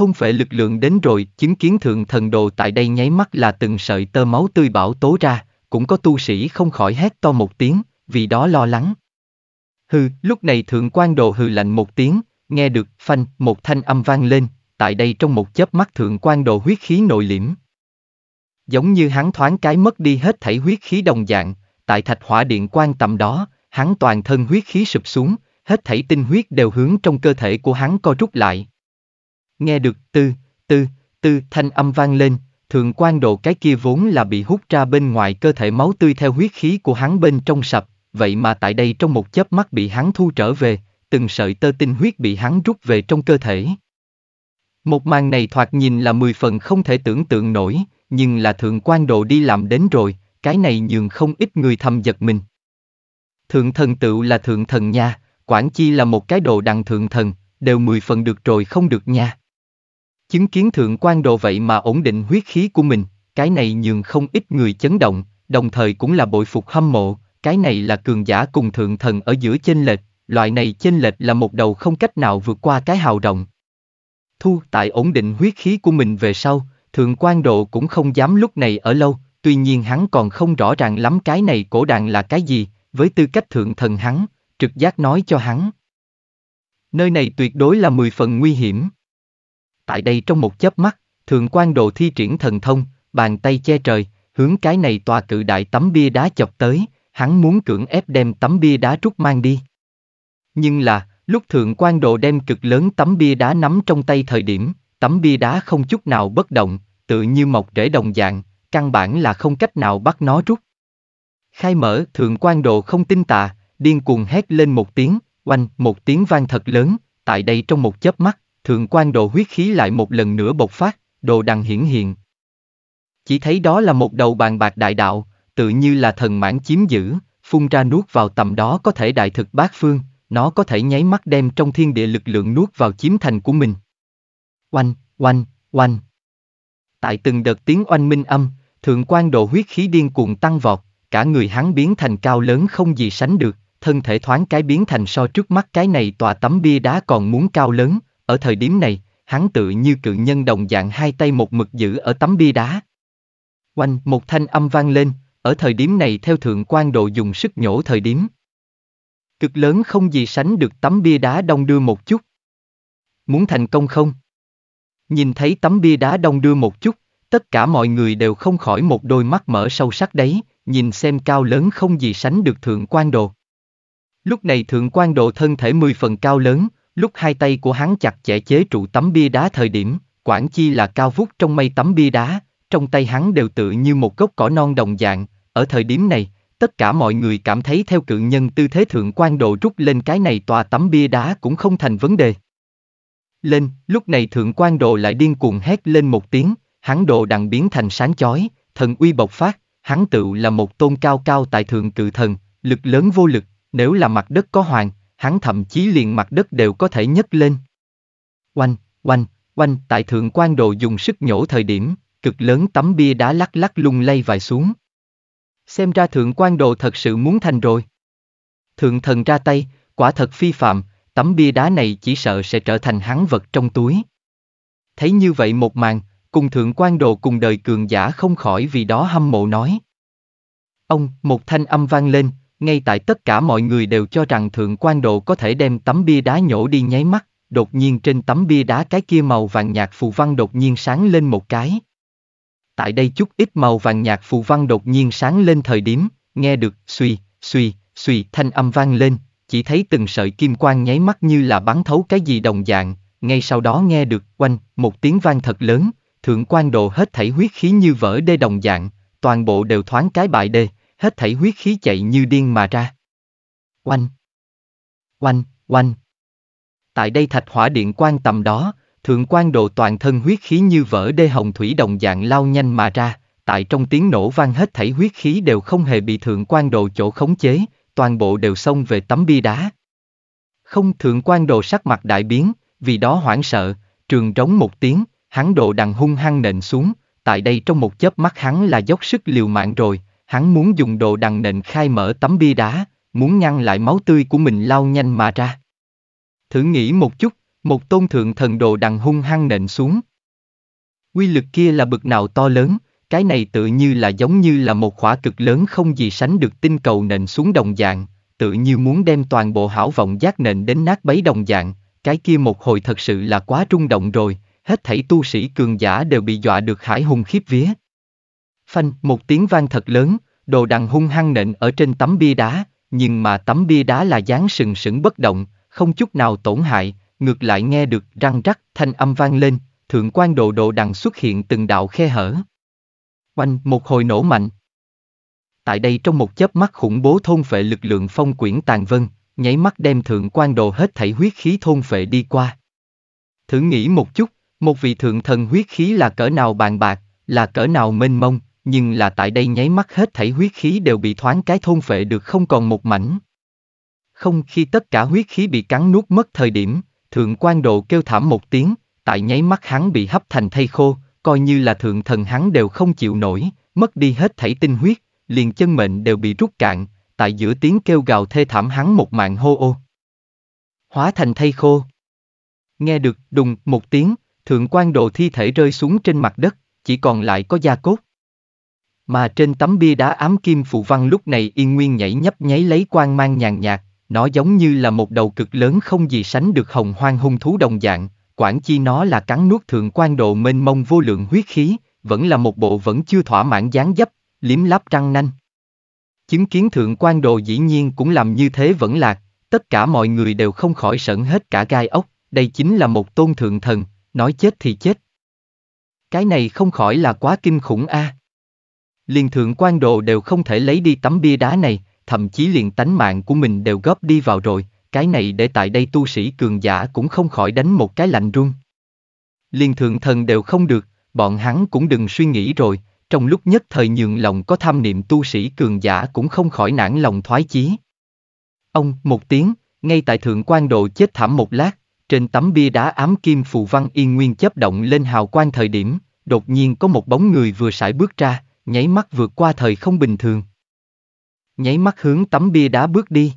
Thông phệ lực lượng đến rồi, chứng kiến thượng thần đồ tại đây nháy mắt là từng sợi tơ máu tươi bảo tố ra, cũng có tu sĩ không khỏi hét to một tiếng, vì đó lo lắng. Hừ, lúc này thượng quan đồ hừ lạnh một tiếng, nghe được, phanh, một thanh âm vang lên, tại đây trong một chớp mắt thượng quan đồ huyết khí nội liễm. Giống như hắn thoáng cái mất đi hết thảy huyết khí đồng dạng, tại thạch hỏa điện quan tầm đó, hắn toàn thân huyết khí sụp xuống, hết thảy tinh huyết đều hướng trong cơ thể của hắn co rút lại. Nghe được tư, tư, tư thanh âm vang lên, thượng quan độ cái kia vốn là bị hút ra bên ngoài cơ thể máu tươi theo huyết khí của hắn bên trong sập, vậy mà tại đây trong một chớp mắt bị hắn thu trở về, từng sợi tơ tinh huyết bị hắn rút về trong cơ thể. Một màn này thoạt nhìn là mười phần không thể tưởng tượng nổi, nhưng là thượng quan độ đi làm đến rồi, cái này nhường không ít người thầm giật mình. Thượng thần tựu là thượng thần nha, quản chi là một cái đồ đằng thượng thần, đều mười phần được rồi không được nha. Chứng kiến thượng quan độ vậy mà ổn định huyết khí của mình, cái này nhường không ít người chấn động, đồng thời cũng là bội phục hâm mộ, cái này là cường giả cùng thượng thần ở giữa chênh lệch, loại này chênh lệch là một đầu không cách nào vượt qua cái hào động. Thu tại ổn định huyết khí của mình về sau, thượng quan độ cũng không dám lúc này ở lâu, tuy nhiên hắn còn không rõ ràng lắm cái này cổ đàn là cái gì, với tư cách thượng thần hắn, trực giác nói cho hắn. Nơi này tuyệt đối là mười phần nguy hiểm tại đây trong một chớp mắt, thượng quan đồ thi triển thần thông, bàn tay che trời, hướng cái này tòa cự đại tấm bia đá chọc tới, hắn muốn cưỡng ép đem tấm bia đá rút mang đi. Nhưng là, lúc thượng quan đồ đem cực lớn tấm bia đá nắm trong tay thời điểm, tấm bia đá không chút nào bất động, tự như mọc rễ đồng dạng, căn bản là không cách nào bắt nó rút. Khai mở, thượng quan đồ không tin tà, điên cuồng hét lên một tiếng, oanh, một tiếng vang thật lớn, tại đây trong một chớp mắt, thượng quan đồ huyết khí lại một lần nữa bộc phát, đồ đằng hiển hiện. Chỉ thấy đó là một đầu bàn bạc đại đạo, tự như là thần mãn chiếm giữ, phun ra nuốt vào tầm đó có thể đại thực bát phương, nó có thể nháy mắt đem trong thiên địa lực lượng nuốt vào chiếm thành của mình. Oanh, oanh, oanh. Tại từng đợt tiếng oanh minh âm, thượng quan đồ huyết khí điên cuồng tăng vọt, cả người hắn biến thành cao lớn không gì sánh được, thân thể thoáng cái biến thành so trước mắt cái này tòa tấm bia đá còn muốn cao lớn, ở thời điểm này, hắn tự như cự nhân đồng dạng hai tay một mực giữ ở tấm bia đá. Oanh, một thanh âm vang lên, ở thời điểm này theo thượng quan độ dùng sức nhổ thời điểm. Cực lớn không gì sánh được tấm bia đá đông đưa một chút. Muốn thành công không? Nhìn thấy tấm bia đá đông đưa một chút, tất cả mọi người đều không khỏi một đôi mắt mở sâu sắc đấy, nhìn xem cao lớn không gì sánh được thượng quan độ. Lúc này thượng quan độ thân thể mười phần cao lớn, Lúc hai tay của hắn chặt chẽ chế trụ tấm bia đá thời điểm, Quảng Chi là cao vút trong mây tấm bia đá, trong tay hắn đều tự như một gốc cỏ non đồng dạng, ở thời điểm này, tất cả mọi người cảm thấy theo cự nhân tư thế thượng quan độ rút lên cái này tòa tấm bia đá cũng không thành vấn đề. Lên, lúc này thượng quan độ lại điên cuồng hét lên một tiếng, hắn độ đằng biến thành sáng chói, thần uy bộc phát, hắn tự là một tôn cao cao tại thượng cự thần, lực lớn vô lực, nếu là mặt đất có hoàng, hắn thậm chí liền mặt đất đều có thể nhấc lên. Oanh, oanh, oanh, tại thượng quan đồ dùng sức nhổ thời điểm, cực lớn tấm bia đá lắc lắc lung lay vài xuống. Xem ra thượng quan đồ thật sự muốn thành rồi. Thượng thần ra tay, quả thật phi phạm, tấm bia đá này chỉ sợ sẽ trở thành hắn vật trong túi. Thấy như vậy một màn, cùng thượng quan đồ cùng đời cường giả không khỏi vì đó hâm mộ nói. Ông, một thanh âm vang lên, ngay tại tất cả mọi người đều cho rằng Thượng quan Độ có thể đem tấm bia đá nhổ đi nháy mắt, đột nhiên trên tấm bia đá cái kia màu vàng nhạt phù văn đột nhiên sáng lên một cái. Tại đây chút ít màu vàng nhạt phù văn đột nhiên sáng lên thời điểm, nghe được suy, suy, suy thanh âm vang lên, chỉ thấy từng sợi kim quang nháy mắt như là bắn thấu cái gì đồng dạng, ngay sau đó nghe được quanh một tiếng vang thật lớn, thượng quan độ hết thảy huyết khí như vỡ đê đồng dạng, toàn bộ đều thoáng cái bại đê, hết thảy huyết khí chạy như điên mà ra. Oanh! Oanh! Oanh! Tại đây thạch hỏa điện quan tầm đó, thượng quan độ toàn thân huyết khí như vỡ đê hồng thủy đồng dạng lao nhanh mà ra, tại trong tiếng nổ vang hết thảy huyết khí đều không hề bị thượng quan độ chỗ khống chế, toàn bộ đều xông về tấm bia đá. Không thượng quan đồ sắc mặt đại biến, vì đó hoảng sợ, trường trống một tiếng, hắn độ đằng hung hăng nện xuống, tại đây trong một chớp mắt hắn là dốc sức liều mạng rồi, Hắn muốn dùng đồ đằng nền khai mở tấm bia đá, muốn ngăn lại máu tươi của mình lao nhanh mà ra. Thử nghĩ một chút, một tôn thượng thần đồ đằng hung hăng nện xuống. Quy lực kia là bực nào to lớn, cái này tự như là giống như là một khỏa cực lớn không gì sánh được tinh cầu nện xuống đồng dạng, tự như muốn đem toàn bộ hảo vọng giác nện đến nát bấy đồng dạng, cái kia một hồi thật sự là quá trung động rồi, hết thảy tu sĩ cường giả đều bị dọa được hải hùng khiếp vía, Phanh, một tiếng vang thật lớn, đồ đằng hung hăng nện ở trên tấm bia đá, nhưng mà tấm bia đá là dáng sừng sững bất động, không chút nào tổn hại, ngược lại nghe được răng rắc thanh âm vang lên, thượng quan đồ đồ đằng xuất hiện từng đạo khe hở. Oanh, một hồi nổ mạnh. Tại đây trong một chớp mắt khủng bố thôn phệ lực lượng phong quyển tàn vân, nháy mắt đem thượng quan đồ hết thảy huyết khí thôn phệ đi qua. Thử nghĩ một chút, một vị thượng thần huyết khí là cỡ nào bàn bạc, là cỡ nào mênh mông, nhưng là tại đây nháy mắt hết thảy huyết khí đều bị thoáng cái thôn phệ được không còn một mảnh. Không khi tất cả huyết khí bị cắn nuốt mất thời điểm, thượng quan độ kêu thảm một tiếng, tại nháy mắt hắn bị hấp thành thây khô, coi như là thượng thần hắn đều không chịu nổi, mất đi hết thảy tinh huyết, liền chân mệnh đều bị rút cạn, tại giữa tiếng kêu gào thê thảm hắn một mạng hô ô. Hóa thành thây khô. Nghe được đùng một tiếng, thượng quan độ thi thể rơi xuống trên mặt đất, chỉ còn lại có da cốt. Mà trên tấm bia đá ám kim phụ văn lúc này yên nguyên nhảy nhấp nháy lấy quang mang nhàn nhạt, nó giống như là một đầu cực lớn không gì sánh được hồng hoang hung thú đồng dạng, quản chi nó là cắn nuốt thượng quan độ mênh mông vô lượng huyết khí, vẫn là một bộ vẫn chưa thỏa mãn dáng dấp, liếm láp trăng nanh. Chứng kiến thượng quan đồ dĩ nhiên cũng làm như thế vẫn lạc, tất cả mọi người đều không khỏi sợn hết cả gai ốc, đây chính là một tôn thượng thần, nói chết thì chết. Cái này không khỏi là quá kinh khủng a. À liền thượng quan đồ đều không thể lấy đi tấm bia đá này, thậm chí liền tánh mạng của mình đều góp đi vào rồi, cái này để tại đây tu sĩ cường giả cũng không khỏi đánh một cái lạnh run. Liền thượng thần đều không được, bọn hắn cũng đừng suy nghĩ rồi, trong lúc nhất thời nhượng lòng có tham niệm tu sĩ cường giả cũng không khỏi nản lòng thoái chí. Ông, một tiếng, ngay tại thượng quan độ chết thảm một lát, trên tấm bia đá ám kim phù văn yên nguyên chấp động lên hào quang thời điểm, đột nhiên có một bóng người vừa sải bước ra, nháy mắt vượt qua thời không bình thường. Nháy mắt hướng tấm bia đá bước đi.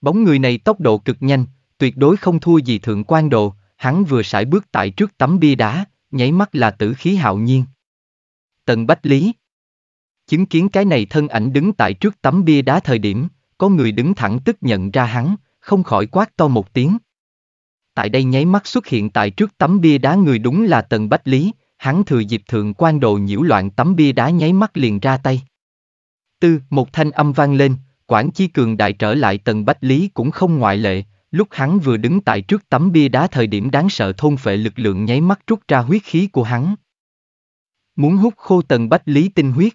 Bóng người này tốc độ cực nhanh, tuyệt đối không thua gì thượng quan đồ, hắn vừa sải bước tại trước tấm bia đá, nháy mắt là tử khí hạo nhiên. Tần Bách Lý Chứng kiến cái này thân ảnh đứng tại trước tấm bia đá thời điểm, có người đứng thẳng tức nhận ra hắn, không khỏi quát to một tiếng. Tại đây nháy mắt xuất hiện tại trước tấm bia đá người đúng là Tần Bách Lý, hắn thừa dịp thượng quan đồ nhiễu loạn tấm bia đá nháy mắt liền ra tay. Tư, một thanh âm vang lên, quản Chi Cường đại trở lại tầng Bách Lý cũng không ngoại lệ, lúc hắn vừa đứng tại trước tấm bia đá thời điểm đáng sợ thôn phệ lực lượng nháy mắt rút ra huyết khí của hắn. Muốn hút khô tầng Bách Lý tinh huyết.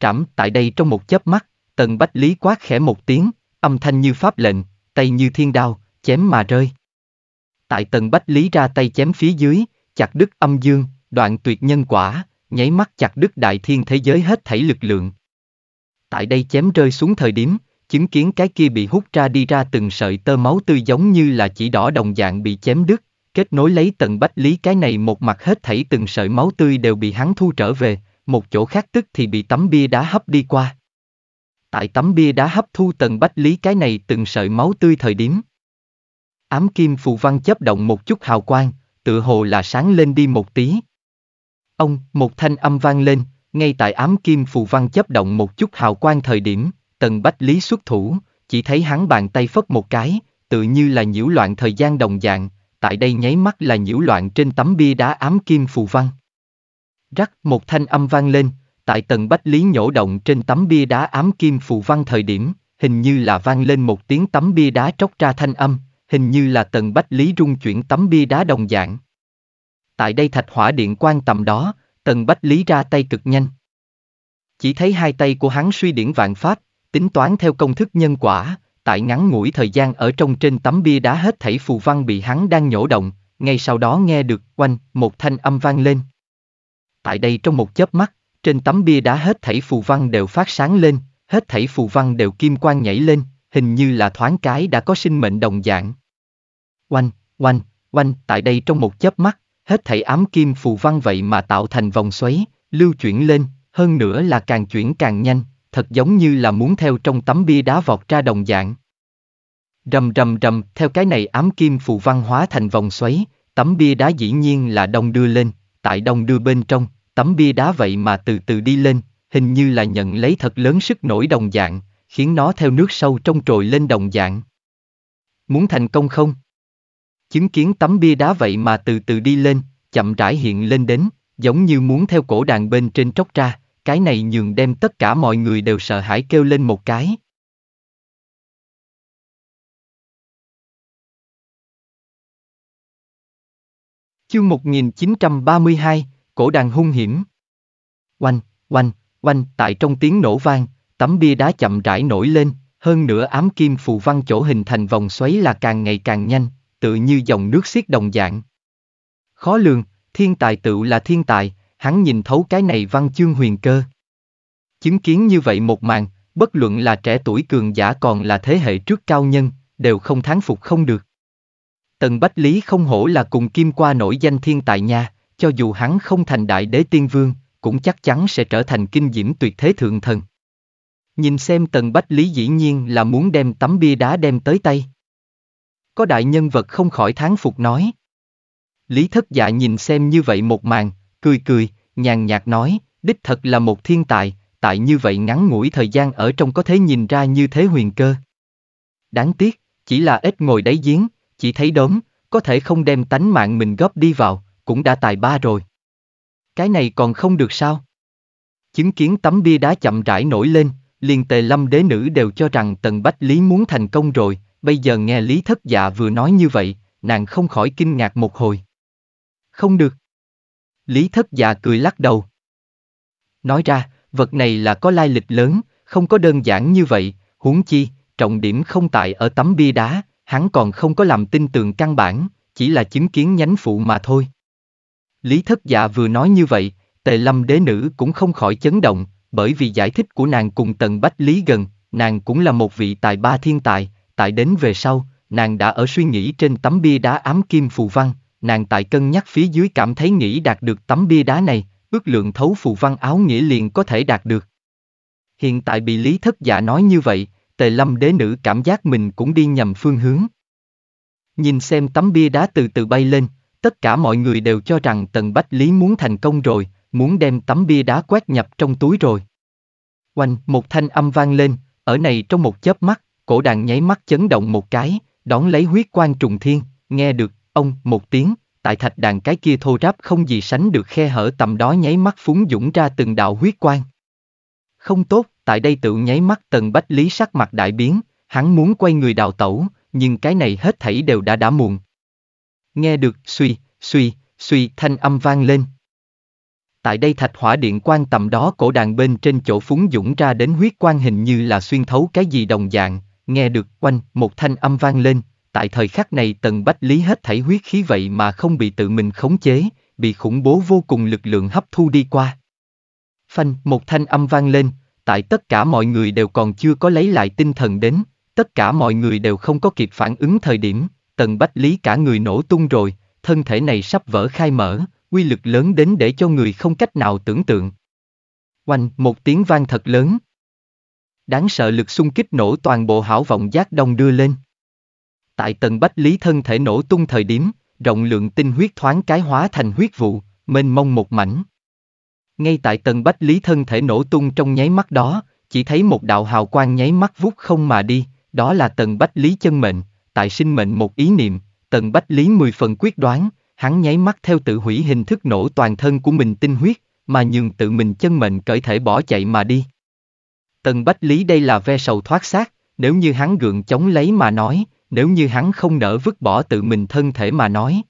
Trảm tại đây trong một chớp mắt, tầng Bách Lý quát khẽ một tiếng, âm thanh như pháp lệnh, tay như thiên đao, chém mà rơi. Tại tầng Bách Lý ra tay chém phía dưới, chặt đứt âm dương, đoạn tuyệt nhân quả, nháy mắt chặt đứt đại thiên thế giới hết thảy lực lượng. Tại đây chém rơi xuống thời điểm, chứng kiến cái kia bị hút ra đi ra từng sợi tơ máu tươi giống như là chỉ đỏ đồng dạng bị chém đứt, kết nối lấy tận bách lý cái này một mặt hết thảy từng sợi máu tươi đều bị hắn thu trở về, một chỗ khác tức thì bị tấm bia đá hấp đi qua. Tại tấm bia đá hấp thu tận bách lý cái này từng sợi máu tươi thời điểm. Ám kim phù văn chấp động một chút hào quang, tự hồ là sáng lên đi một tí, Ông, một thanh âm vang lên, ngay tại ám kim phù văn chấp động một chút hào quang thời điểm, tần bách lý xuất thủ, chỉ thấy hắn bàn tay phất một cái, tự như là nhiễu loạn thời gian đồng dạng, tại đây nháy mắt là nhiễu loạn trên tấm bia đá ám kim phù văn. Rắc một thanh âm vang lên, tại Tần bách lý nhổ động trên tấm bia đá ám kim phù văn thời điểm, hình như là vang lên một tiếng tấm bia đá tróc ra thanh âm, hình như là Tần bách lý rung chuyển tấm bia đá đồng dạng tại đây thạch hỏa điện quan tầm đó, tần bách lý ra tay cực nhanh. Chỉ thấy hai tay của hắn suy điển vạn pháp, tính toán theo công thức nhân quả, tại ngắn ngủi thời gian ở trong trên tấm bia đá hết thảy phù văn bị hắn đang nhổ động, ngay sau đó nghe được quanh một thanh âm vang lên. Tại đây trong một chớp mắt, trên tấm bia đá hết thảy phù văn đều phát sáng lên, hết thảy phù văn đều kim quang nhảy lên, hình như là thoáng cái đã có sinh mệnh đồng dạng. Oanh, oanh, oanh, tại đây trong một chớp mắt, hết thảy ám kim phù văn vậy mà tạo thành vòng xoáy, lưu chuyển lên, hơn nữa là càng chuyển càng nhanh, thật giống như là muốn theo trong tấm bia đá vọt ra đồng dạng. Rầm rầm rầm, theo cái này ám kim phù văn hóa thành vòng xoáy, tấm bia đá dĩ nhiên là đông đưa lên, tại đông đưa bên trong, tấm bia đá vậy mà từ từ đi lên, hình như là nhận lấy thật lớn sức nổi đồng dạng, khiến nó theo nước sâu trong trồi lên đồng dạng. Muốn thành công không? chứng kiến tấm bia đá vậy mà từ từ đi lên, chậm rãi hiện lên đến, giống như muốn theo cổ đàn bên trên tróc ra, cái này nhường đem tất cả mọi người đều sợ hãi kêu lên một cái. Chương 1932, cổ đàn hung hiểm. Oanh, oanh, oanh, tại trong tiếng nổ vang, tấm bia đá chậm rãi nổi lên, hơn nữa ám kim phù văn chỗ hình thành vòng xoáy là càng ngày càng nhanh, tự như dòng nước xiết đồng dạng. Khó lường, thiên tài tự là thiên tài, hắn nhìn thấu cái này văn chương huyền cơ. Chứng kiến như vậy một màn, bất luận là trẻ tuổi cường giả còn là thế hệ trước cao nhân, đều không thán phục không được. Tần Bách Lý không hổ là cùng kim qua nổi danh thiên tài nha, cho dù hắn không thành đại đế tiên vương, cũng chắc chắn sẽ trở thành kinh diễm tuyệt thế thượng thần. Nhìn xem Tần Bách Lý dĩ nhiên là muốn đem tấm bia đá đem tới tay. Có đại nhân vật không khỏi thán phục nói. Lý thất dạ nhìn xem như vậy một màn, cười cười, nhàn nhạt nói, đích thật là một thiên tài, tại như vậy ngắn ngủi thời gian ở trong có thể nhìn ra như thế huyền cơ. Đáng tiếc, chỉ là ít ngồi đáy giếng, chỉ thấy đốm, có thể không đem tánh mạng mình góp đi vào, cũng đã tài ba rồi. Cái này còn không được sao? Chứng kiến tấm bia đá chậm rãi nổi lên, liền tề lâm đế nữ đều cho rằng Tần Bách Lý muốn thành công rồi, bây giờ nghe Lý Thất Dạ vừa nói như vậy, nàng không khỏi kinh ngạc một hồi. Không được. Lý Thất Dạ cười lắc đầu. Nói ra, vật này là có lai lịch lớn, không có đơn giản như vậy, huống chi, trọng điểm không tại ở tấm bia đá, hắn còn không có làm tin tưởng căn bản, chỉ là chứng kiến nhánh phụ mà thôi. Lý Thất Dạ vừa nói như vậy, Tề Lâm đế nữ cũng không khỏi chấn động, bởi vì giải thích của nàng cùng Tần Bách Lý gần, nàng cũng là một vị tài ba thiên tài, tại đến về sau, nàng đã ở suy nghĩ trên tấm bia đá ám kim phù văn, nàng tại cân nhắc phía dưới cảm thấy nghĩ đạt được tấm bia đá này, ước lượng thấu phù văn áo nghĩa liền có thể đạt được. Hiện tại bị Lý Thất Dạ nói như vậy, Tề Lâm đế nữ cảm giác mình cũng đi nhầm phương hướng. Nhìn xem tấm bia đá từ từ bay lên, tất cả mọi người đều cho rằng Tần Bách Lý muốn thành công rồi, muốn đem tấm bia đá quét nhập trong túi rồi. Oanh, một thanh âm vang lên, ở này trong một chớp mắt, cổ đàn nháy mắt chấn động một cái, đón lấy huyết quan trùng thiên, nghe được, ông, một tiếng, tại thạch đàn cái kia thô ráp không gì sánh được khe hở tầm đó nháy mắt phúng dũng ra từng đạo huyết quan. Không tốt, tại đây tự nháy mắt tần bách lý sắc mặt đại biến, hắn muốn quay người đào tẩu, nhưng cái này hết thảy đều đã đã muộn. Nghe được, suy, suy, suy thanh âm vang lên. Tại đây thạch hỏa điện quan tầm đó cổ đàn bên trên chỗ phúng dũng ra đến huyết quan hình như là xuyên thấu cái gì đồng dạng, nghe được quanh một thanh âm vang lên, tại thời khắc này tần bách lý hết thảy huyết khí vậy mà không bị tự mình khống chế, bị khủng bố vô cùng lực lượng hấp thu đi qua. Phanh một thanh âm vang lên, tại tất cả mọi người đều còn chưa có lấy lại tinh thần đến, tất cả mọi người đều không có kịp phản ứng thời điểm, tần bách lý cả người nổ tung rồi, thân thể này sắp vỡ khai mở, quy lực lớn đến để cho người không cách nào tưởng tượng. Oanh, một tiếng vang thật lớn, Đáng sợ lực xung kích nổ toàn bộ hảo vọng giác đông đưa lên. Tại tầng bách lý thân thể nổ tung thời điểm, rộng lượng tinh huyết thoáng cái hóa thành huyết vụ, mênh mông một mảnh. Ngay tại tầng bách lý thân thể nổ tung trong nháy mắt đó, chỉ thấy một đạo hào quang nháy mắt vút không mà đi, đó là tầng bách lý chân mệnh, tại sinh mệnh một ý niệm, tầng bách lý mười phần quyết đoán, hắn nháy mắt theo tự hủy hình thức nổ toàn thân của mình tinh huyết, mà nhường tự mình chân mệnh cởi thể bỏ chạy mà đi. Tần Bách Lý đây là ve sầu thoát xác, nếu như hắn gượng chống lấy mà nói, nếu như hắn không nỡ vứt bỏ tự mình thân thể mà nói.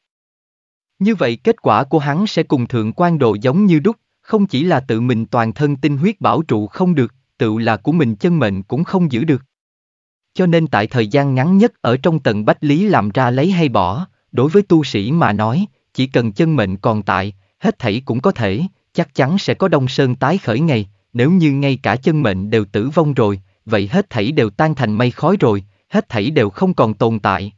Như vậy kết quả của hắn sẽ cùng thượng quan độ giống như đúc, không chỉ là tự mình toàn thân tinh huyết bảo trụ không được, tự là của mình chân mệnh cũng không giữ được. Cho nên tại thời gian ngắn nhất ở trong tận bách lý làm ra lấy hay bỏ, đối với tu sĩ mà nói, chỉ cần chân mệnh còn tại, hết thảy cũng có thể, chắc chắn sẽ có đông sơn tái khởi ngày, nếu như ngay cả chân mệnh đều tử vong rồi, vậy hết thảy đều tan thành mây khói rồi, hết thảy đều không còn tồn tại.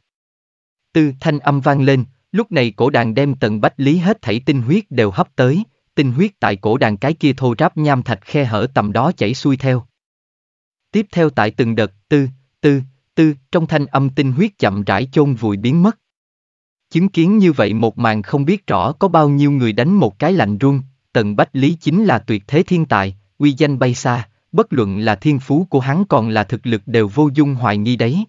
Tư thanh âm vang lên, lúc này cổ đàn đem tận bách lý hết thảy tinh huyết đều hấp tới, tinh huyết tại cổ đàn cái kia thô ráp nham thạch khe hở tầm đó chảy xuôi theo. Tiếp theo tại từng đợt tư, tư, tư, trong thanh âm tinh huyết chậm rãi chôn vùi biến mất. Chứng kiến như vậy một màn không biết rõ có bao nhiêu người đánh một cái lạnh run, tần bách lý chính là tuyệt thế thiên tài, uy danh bay xa, bất luận là thiên phú của hắn còn là thực lực đều vô dung hoài nghi đấy.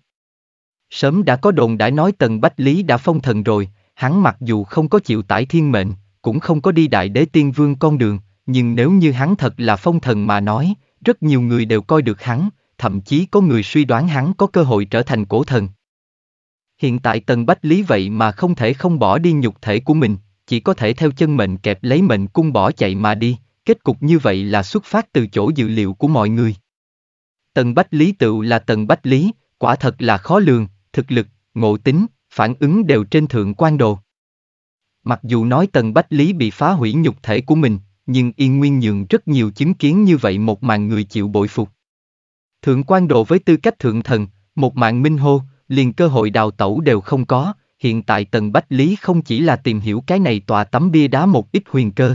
Sớm đã có đồn đã nói Tần Bách Lý đã phong thần rồi, hắn mặc dù không có chịu tải thiên mệnh, cũng không có đi đại đế tiên vương con đường, nhưng nếu như hắn thật là phong thần mà nói, rất nhiều người đều coi được hắn, thậm chí có người suy đoán hắn có cơ hội trở thành cổ thần. Hiện tại Tần Bách Lý vậy mà không thể không bỏ đi nhục thể của mình, chỉ có thể theo chân mệnh kẹp lấy mệnh cung bỏ chạy mà đi, Kết cục như vậy là xuất phát từ chỗ dự liệu của mọi người. Tần Bách Lý tựu là Tần Bách Lý, quả thật là khó lường, thực lực, ngộ tính, phản ứng đều trên thượng quan đồ. Mặc dù nói Tần Bách Lý bị phá hủy nhục thể của mình, nhưng Yên Nguyên nhường rất nhiều chứng kiến như vậy một màn người chịu bội phục. Thượng quan đồ với tư cách thượng thần, một mạng minh hô, liền cơ hội đào tẩu đều không có, hiện tại Tần Bách Lý không chỉ là tìm hiểu cái này tòa tấm bia đá một ít huyền cơ,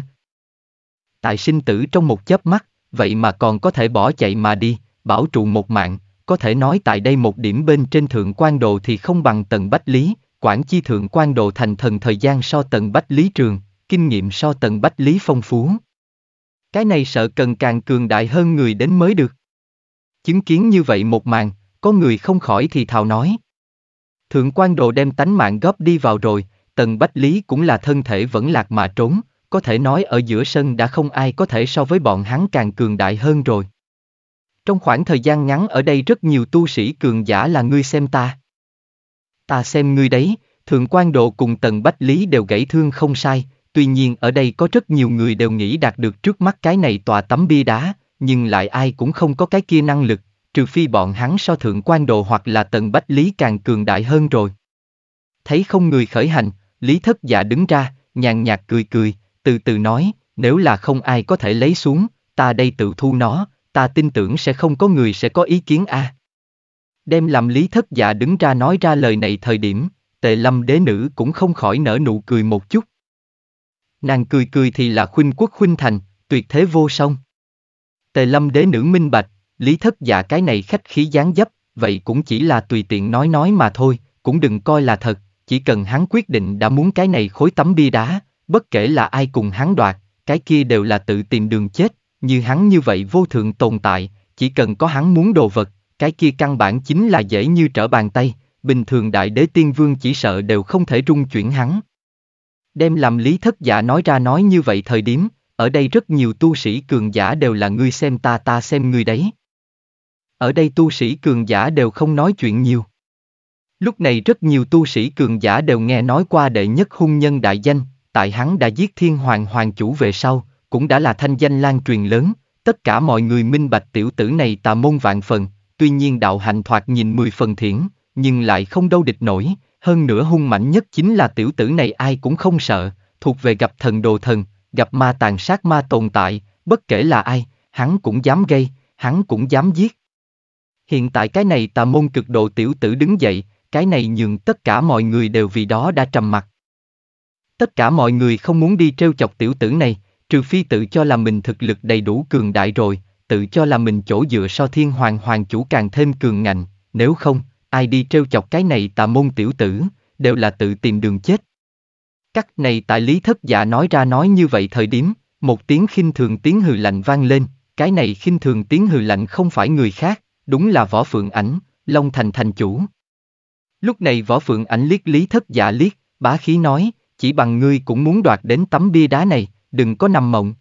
tại sinh tử trong một chớp mắt, vậy mà còn có thể bỏ chạy mà đi, bảo trụ một mạng, có thể nói tại đây một điểm bên trên thượng quan đồ thì không bằng tần bách lý, quản chi thượng quan đồ thành thần thời gian so tần bách lý trường, kinh nghiệm so tần bách lý phong phú. Cái này sợ cần càng cường đại hơn người đến mới được. Chứng kiến như vậy một màn, có người không khỏi thì thào nói. Thượng quan đồ đem tánh mạng góp đi vào rồi, tần bách lý cũng là thân thể vẫn lạc mà trốn, có thể nói ở giữa sân đã không ai có thể so với bọn hắn càng cường đại hơn rồi. Trong khoảng thời gian ngắn ở đây rất nhiều tu sĩ cường giả là ngươi xem ta. Ta xem ngươi đấy, Thượng quan Độ cùng Tần Bách Lý đều gãy thương không sai, tuy nhiên ở đây có rất nhiều người đều nghĩ đạt được trước mắt cái này tòa tấm bia đá, nhưng lại ai cũng không có cái kia năng lực, trừ phi bọn hắn so Thượng quan Độ hoặc là Tần Bách Lý càng cường đại hơn rồi. Thấy không người khởi hành, Lý Thất giả đứng ra, nhàn nhạt cười cười, từ từ nói, nếu là không ai có thể lấy xuống, ta đây tự thu nó, ta tin tưởng sẽ không có người sẽ có ý kiến a. À. Đem làm lý thất dạ đứng ra nói ra lời này thời điểm, tề lâm đế nữ cũng không khỏi nở nụ cười một chút. Nàng cười cười thì là khuynh quốc khuynh thành, tuyệt thế vô song. Tề lâm đế nữ minh bạch, lý thất dạ cái này khách khí gián dấp, vậy cũng chỉ là tùy tiện nói nói mà thôi, cũng đừng coi là thật, chỉ cần hắn quyết định đã muốn cái này khối tấm bia đá, Bất kể là ai cùng hắn đoạt, cái kia đều là tự tìm đường chết, như hắn như vậy vô thượng tồn tại, chỉ cần có hắn muốn đồ vật, cái kia căn bản chính là dễ như trở bàn tay, bình thường đại đế tiên vương chỉ sợ đều không thể trung chuyển hắn. Đem làm lý thất giả nói ra nói như vậy thời điểm, ở đây rất nhiều tu sĩ cường giả đều là ngươi xem ta ta xem ngươi đấy. Ở đây tu sĩ cường giả đều không nói chuyện nhiều. Lúc này rất nhiều tu sĩ cường giả đều nghe nói qua đệ nhất hung nhân đại danh, tại hắn đã giết thiên hoàng hoàng chủ về sau, cũng đã là thanh danh lan truyền lớn, tất cả mọi người minh bạch tiểu tử này tà môn vạn phần, tuy nhiên đạo hành thoạt nhìn mười phần thiển, nhưng lại không đâu địch nổi, hơn nữa hung mạnh nhất chính là tiểu tử này ai cũng không sợ, thuộc về gặp thần đồ thần, gặp ma tàn sát ma tồn tại, bất kể là ai, hắn cũng dám gây, hắn cũng dám giết. Hiện tại cái này tà môn cực độ tiểu tử đứng dậy, cái này nhường tất cả mọi người đều vì đó đã trầm mặt. Tất cả mọi người không muốn đi trêu chọc tiểu tử này, trừ phi tự cho là mình thực lực đầy đủ cường đại rồi, tự cho là mình chỗ dựa so thiên hoàng hoàng chủ càng thêm cường ngạnh, nếu không, ai đi trêu chọc cái này tà môn tiểu tử, đều là tự tìm đường chết. Cắt này tại lý thất giả dạ nói ra nói như vậy thời điểm, một tiếng khinh thường tiếng hừ lạnh vang lên, cái này khinh thường tiếng hừ lạnh không phải người khác, đúng là võ phượng ảnh, long thành thành chủ. Lúc này võ phượng ảnh liếc lý thất giả dạ liếc, bá khí nói, chỉ bằng ngươi cũng muốn đoạt đến tấm bia đá này, đừng có nằm mộng.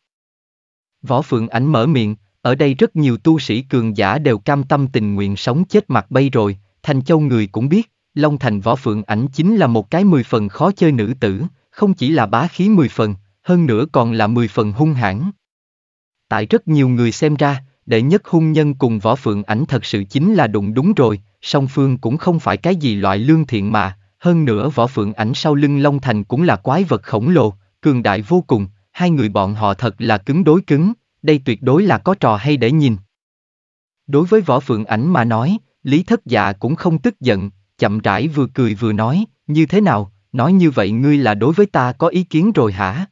Võ Phượng Ảnh mở miệng, ở đây rất nhiều tu sĩ cường giả đều cam tâm tình nguyện sống chết mặt bay rồi, Thành Châu người cũng biết, Long Thành Võ Phượng Ảnh chính là một cái mười phần khó chơi nữ tử, không chỉ là bá khí mười phần, hơn nữa còn là mười phần hung hãn. Tại rất nhiều người xem ra, đệ nhất hung nhân cùng Võ Phượng Ảnh thật sự chính là đụng đúng rồi, song phương cũng không phải cái gì loại lương thiện mà, hơn nữa võ phượng ảnh sau lưng Long Thành cũng là quái vật khổng lồ, cường đại vô cùng, hai người bọn họ thật là cứng đối cứng, đây tuyệt đối là có trò hay để nhìn. Đối với võ phượng ảnh mà nói, Lý Thất Dạ cũng không tức giận, chậm rãi vừa cười vừa nói, như thế nào, nói như vậy ngươi là đối với ta có ý kiến rồi hả?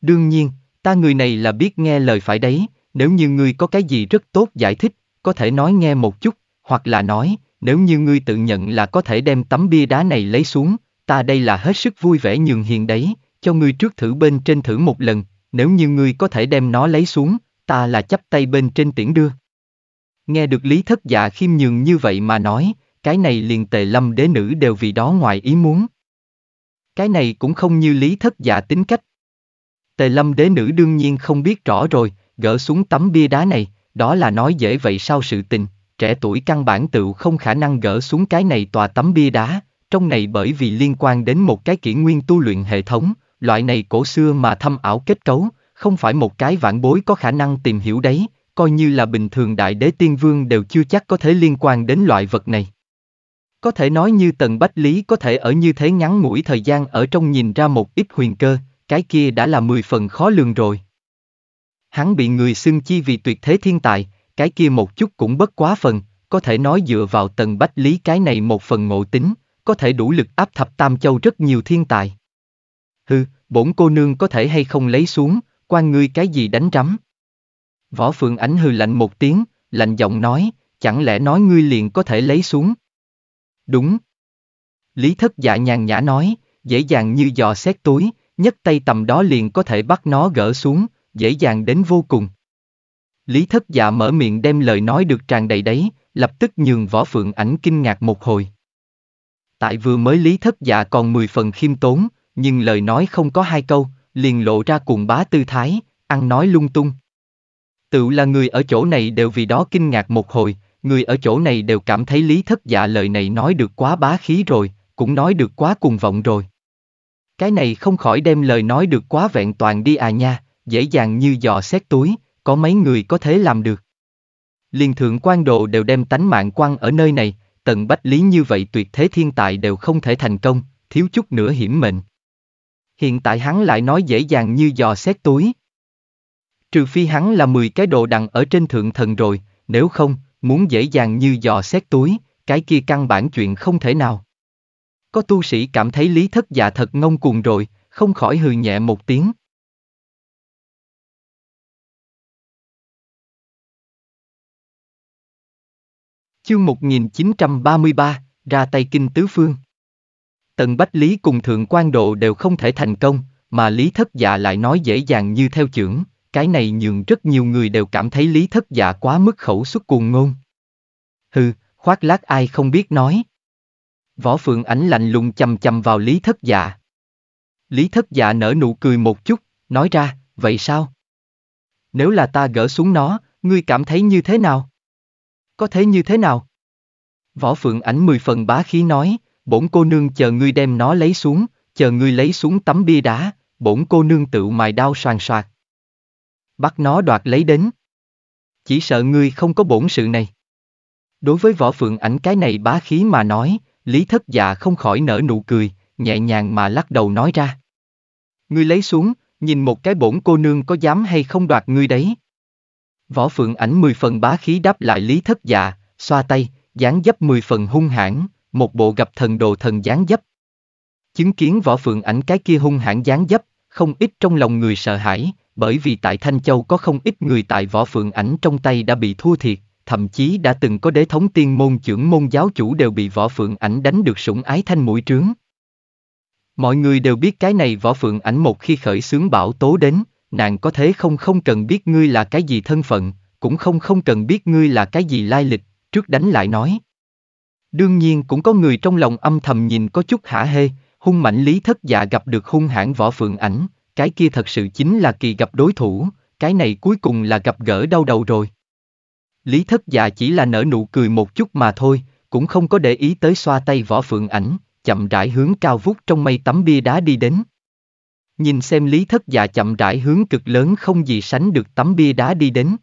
Đương nhiên, ta người này là biết nghe lời phải đấy, nếu như ngươi có cái gì rất tốt giải thích, có thể nói nghe một chút, hoặc là nói, nếu như ngươi tự nhận là có thể đem tấm bia đá này lấy xuống, ta đây là hết sức vui vẻ nhường hiền đấy, cho ngươi trước thử bên trên thử một lần, nếu như ngươi có thể đem nó lấy xuống, ta là chấp tay bên trên tiễn đưa. Nghe được Lý Thất Dạ khiêm nhường như vậy mà nói, cái này liền tề lâm đế nữ đều vì đó ngoài ý muốn. Cái này cũng không như Lý Thất Dạ tính cách. Tề lâm đế nữ đương nhiên không biết rõ rồi, gỡ xuống tấm bia đá này, đó là nói dễ vậy sao sự tình, trẻ tuổi căn bản tự không khả năng gỡ xuống cái này tòa tấm bia đá, trong này bởi vì liên quan đến một cái kỷ nguyên tu luyện hệ thống, loại này cổ xưa mà thâm ảo kết cấu, không phải một cái vạn bối có khả năng tìm hiểu đấy, coi như là bình thường đại đế tiên vương đều chưa chắc có thể liên quan đến loại vật này. Có thể nói như Tần Bách Lý có thể ở như thế ngắn ngủi thời gian ở trong nhìn ra một ít huyền cơ, cái kia đã là mười phần khó lường rồi. Hắn bị người xưng chi vì tuyệt thế thiên tài, cái kia một chút cũng bất quá phần, có thể nói dựa vào tần bách lý cái này một phần ngộ tính, có thể đủ lực áp thập tam châu rất nhiều thiên tài. Hừ, bổn cô nương có thể hay không lấy xuống, quan ngươi cái gì đánh rắm. Võ Phượng Ánh hừ lạnh một tiếng, lạnh giọng nói, chẳng lẽ nói ngươi liền có thể lấy xuống. Đúng. Lý thất dạ nhàn nhã nói, dễ dàng như dò xét túi, nhất tay tầm đó liền có thể bắt nó gỡ xuống, dễ dàng đến vô cùng. Lý thất dạ mở miệng đem lời nói được tràn đầy đấy, lập tức nhường võ phượng ảnh kinh ngạc một hồi. Tại vừa mới lý thất dạ còn 10 phần khiêm tốn, nhưng lời nói không có hai câu, liền lộ ra cuồng bá tư thái, ăn nói lung tung. Tự là người ở chỗ này đều vì đó kinh ngạc một hồi, người ở chỗ này đều cảm thấy lý thất dạ lời này nói được quá bá khí rồi, cũng nói được quá cuồng vọng rồi. Cái này không khỏi đem lời nói được quá vẹn toàn đi à nha, dễ dàng như dò xét túi, có mấy người có thể làm được. Liên thượng quan độ đều đem tánh mạng quan ở nơi này, tận bách lý như vậy tuyệt thế thiên tài đều không thể thành công, thiếu chút nữa hiểm mệnh. Hiện tại hắn lại nói dễ dàng như dò xét túi. Trừ phi hắn là 10 cái đồ đằng ở trên thượng thần rồi, nếu không, muốn dễ dàng như dò xét túi, cái kia căn bản chuyện không thể nào. Có tu sĩ cảm thấy lý thất dạ thật ngông cuồng rồi, không khỏi hừ nhẹ một tiếng. Chương 1933, ra tay kinh tứ phương. Tần Bách Lý cùng Thượng quan Độ đều không thể thành công, mà Lý Thất Dạ lại nói dễ dàng như theo trưởng, cái này nhường rất nhiều người đều cảm thấy Lý Thất Dạ quá mức khẩu xuất cuồng ngôn. Hừ, khoác lác ai không biết nói. Võ Phượng Ánh lạnh lùng chầm chầm vào Lý Thất Dạ. Lý Thất Dạ nở nụ cười một chút, nói ra, vậy sao? Nếu là ta gỡ xuống nó, ngươi cảm thấy như thế nào? Có thế như thế nào? Võ Phượng Ảnh mười phần bá khí nói, bổn cô nương chờ ngươi đem nó lấy xuống, chờ ngươi lấy xuống tấm bia đá, bổn cô nương tự mài đao soàn soạt. Bắt nó đoạt lấy đến. Chỉ sợ ngươi không có bổn sự này. Đối với võ phượng ảnh cái này bá khí mà nói, Lý Thất Dạ không khỏi nở nụ cười, nhẹ nhàng mà lắc đầu nói ra. Ngươi lấy xuống, nhìn một cái bổn cô nương có dám hay không đoạt ngươi đấy. Võ Phượng Ảnh mười phần bá khí đáp lại Lý Thất Dạ, xoa tay, dáng dấp mười phần hung hãn, một bộ gặp thần đồ thần dáng dấp. Chứng kiến Võ Phượng Ảnh cái kia hung hãn dáng dấp, không ít trong lòng người sợ hãi, bởi vì tại Thanh Châu có không ít người tại Võ Phượng Ảnh trong tay đã bị thua thiệt, thậm chí đã từng có đế thống tiên môn trưởng môn giáo chủ đều bị Võ Phượng Ảnh đánh được sủng ái thanh mũi trướng. Mọi người đều biết cái này Võ Phượng Ảnh một khi khởi xướng bão tố đến, nàng có thế không không cần biết ngươi là cái gì thân phận, cũng không không cần biết ngươi là cái gì lai lịch, trước đánh lại nói. Đương nhiên cũng có người trong lòng âm thầm nhìn có chút hả hê, hung mạnh lý thất dạ gặp được hung hãn võ phượng ảnh, cái kia thật sự chính là kỳ gặp đối thủ, cái này cuối cùng là gặp gỡ đau đầu rồi. Lý thất dạ chỉ là nở nụ cười một chút mà thôi, cũng không có để ý tới xoa tay võ phượng ảnh, chậm rãi hướng cao vút trong mây tấm bia đá đi đến nhìn xem lý thất dạ chậm rãi hướng cực lớn không gì sánh được tấm bia đá đi đến.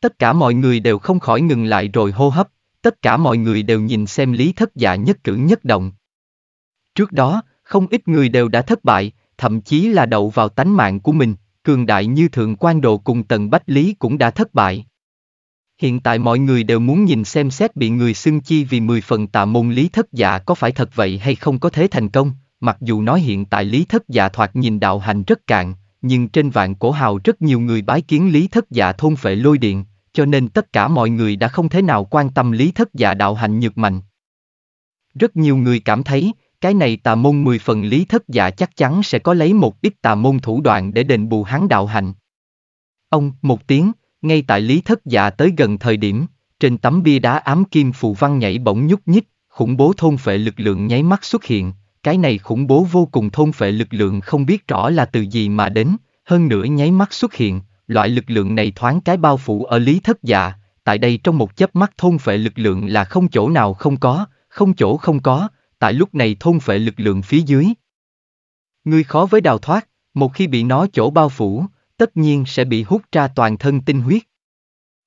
Tất cả mọi người đều không khỏi ngừng lại rồi hô hấp, tất cả mọi người đều nhìn xem lý thất dạ nhất cử nhất động. Trước đó, không ít người đều đã thất bại, thậm chí là đậu vào tánh mạng của mình, cường đại như thượng quan độ cùng tần bách lý cũng đã thất bại. Hiện tại mọi người đều muốn nhìn xem xét bị người xưng chi vì 10 phần tạ môn lý thất dạ có phải thật vậy hay không có thế thành công, mặc dù nói hiện tại Lý Thất Dạ thoạt nhìn đạo hành rất cạn, nhưng trên vạn cổ hào rất nhiều người bái kiến Lý Thất Dạ thôn phệ lôi điện, cho nên tất cả mọi người đã không thể nào quan tâm Lý Thất Dạ đạo hành nhược mạnh. Rất nhiều người cảm thấy, cái này tà môn mười phần Lý Thất Dạ chắc chắn sẽ có lấy một ít tà môn thủ đoạn để đền bù hắn đạo hành. Ông, một tiếng, ngay tại Lý Thất Dạ tới gần thời điểm, trên tấm bia đá ám kim phù văn nhảy bỗng nhúc nhích, khủng bố thôn phệ lực lượng nháy mắt xuất hiện, cái này khủng bố vô cùng thôn phệ lực lượng không biết rõ là từ gì mà đến, hơn nữa nháy mắt xuất hiện, loại lực lượng này thoáng cái bao phủ ở lý thất dạ, tại đây trong một chớp mắt thôn phệ lực lượng là không chỗ nào không có, không chỗ không có, tại lúc này thôn phệ lực lượng phía dưới. Ngươi khó với đào thoát, một khi bị nó chỗ bao phủ, tất nhiên sẽ bị hút ra toàn thân tinh huyết.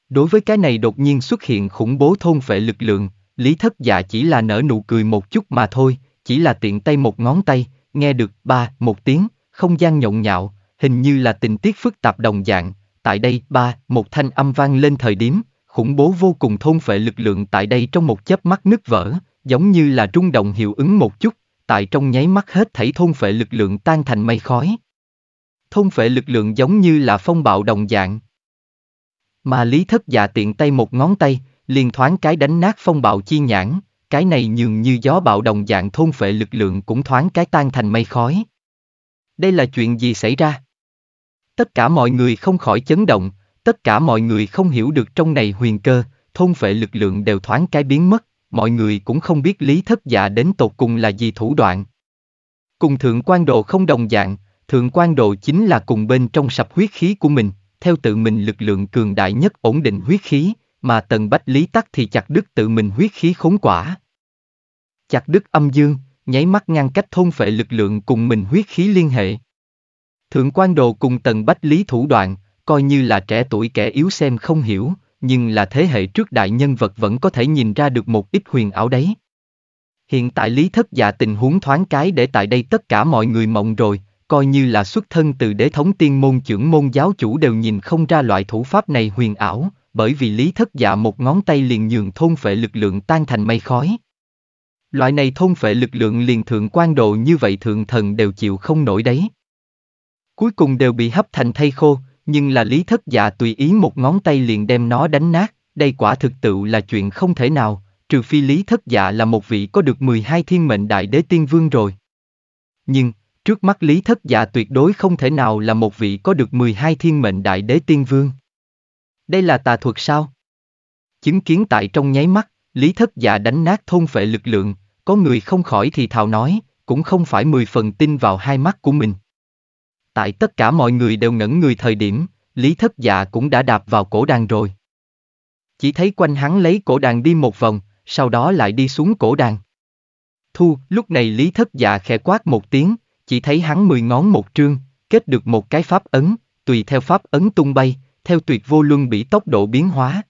Đối với cái này đột nhiên xuất hiện khủng bố thôn phệ lực lượng, Lý Thất Dạ chỉ là nở nụ cười một chút mà thôi, chỉ là tiện tay một ngón tay, nghe được ba một tiếng, không gian nhộn nhạo, hình như là tình tiết phức tạp đồng dạng, tại đây ba một thanh âm vang lên thời điểm, khủng bố vô cùng thôn phệ lực lượng tại đây trong một chớp mắt nứt vỡ, giống như là rung động hiệu ứng một chút, tại trong nháy mắt hết thảy thôn phệ lực lượng tan thành mây khói. Thôn phệ lực lượng giống như là phong bạo đồng dạng. Mà Lý Thất Dạ tiện tay một ngón tay, liền thoáng cái đánh nát phong bạo chi nhãn, cái này nhường như gió bạo đồng dạng thôn phệ lực lượng cũng thoáng cái tan thành mây khói. Đây là chuyện gì xảy ra? Tất cả mọi người không khỏi chấn động, tất cả mọi người không hiểu được trong này huyền cơ, thôn phệ lực lượng đều thoáng cái biến mất, mọi người cũng không biết lý thất dạ đến tột cùng là gì thủ đoạn. Cùng thượng quan độ không đồng dạng, thượng quan độ chính là cùng bên trong sập huyết khí của mình, theo tự mình lực lượng cường đại nhất ổn định huyết khí, mà tần bách lý tắc thì chặt đứt tự mình huyết khí khốn quả, chặt đứt âm dương, nháy mắt ngăn cách thôn phệ lực lượng cùng mình huyết khí liên hệ. Thượng quan đồ cùng tần bách lý thủ đoạn, coi như là trẻ tuổi kẻ yếu xem không hiểu, nhưng là thế hệ trước đại nhân vật vẫn có thể nhìn ra được một ít huyền ảo đấy. Hiện tại lý thất dạ tình huống thoáng cái để tại đây tất cả mọi người mộng rồi, coi như là xuất thân từ đế thống tiên môn trưởng môn giáo chủ đều nhìn không ra loại thủ pháp này huyền ảo, bởi vì lý thất dạ một ngón tay liền nhường thôn phệ lực lượng tan thành mây khói. Loại này thôn phệ lực lượng liền thượng quan độ như vậy thượng thần đều chịu không nổi đấy. Cuối cùng đều bị hấp thành thay khô, nhưng là lý thất dạ tùy ý một ngón tay liền đem nó đánh nát, đây quả thực tự là chuyện không thể nào, trừ phi lý thất dạ là một vị có được 12 thiên mệnh đại đế tiên vương rồi. Nhưng, trước mắt lý thất dạ tuyệt đối không thể nào là một vị có được 12 thiên mệnh đại đế tiên vương. Đây là tà thuật sao? Chứng kiến tại trong nháy mắt, lý thất dạ đánh nát thôn phệ lực lượng, có người không khỏi thì thào nói, cũng không phải mười phần tin vào hai mắt của mình. Tại tất cả mọi người đều ngẩn người thời điểm, Lý Thất Dạ cũng đã đạp vào cổ đàn rồi. Chỉ thấy quanh hắn lấy cổ đàn đi một vòng, sau đó lại đi xuống cổ đàn. Thu, lúc này Lý Thất Dạ khẽ quát một tiếng, chỉ thấy hắn mười ngón một trương, kết được một cái pháp ấn, tùy theo pháp ấn tung bay, theo tuyệt vô luân bị tốc độ biến hóa.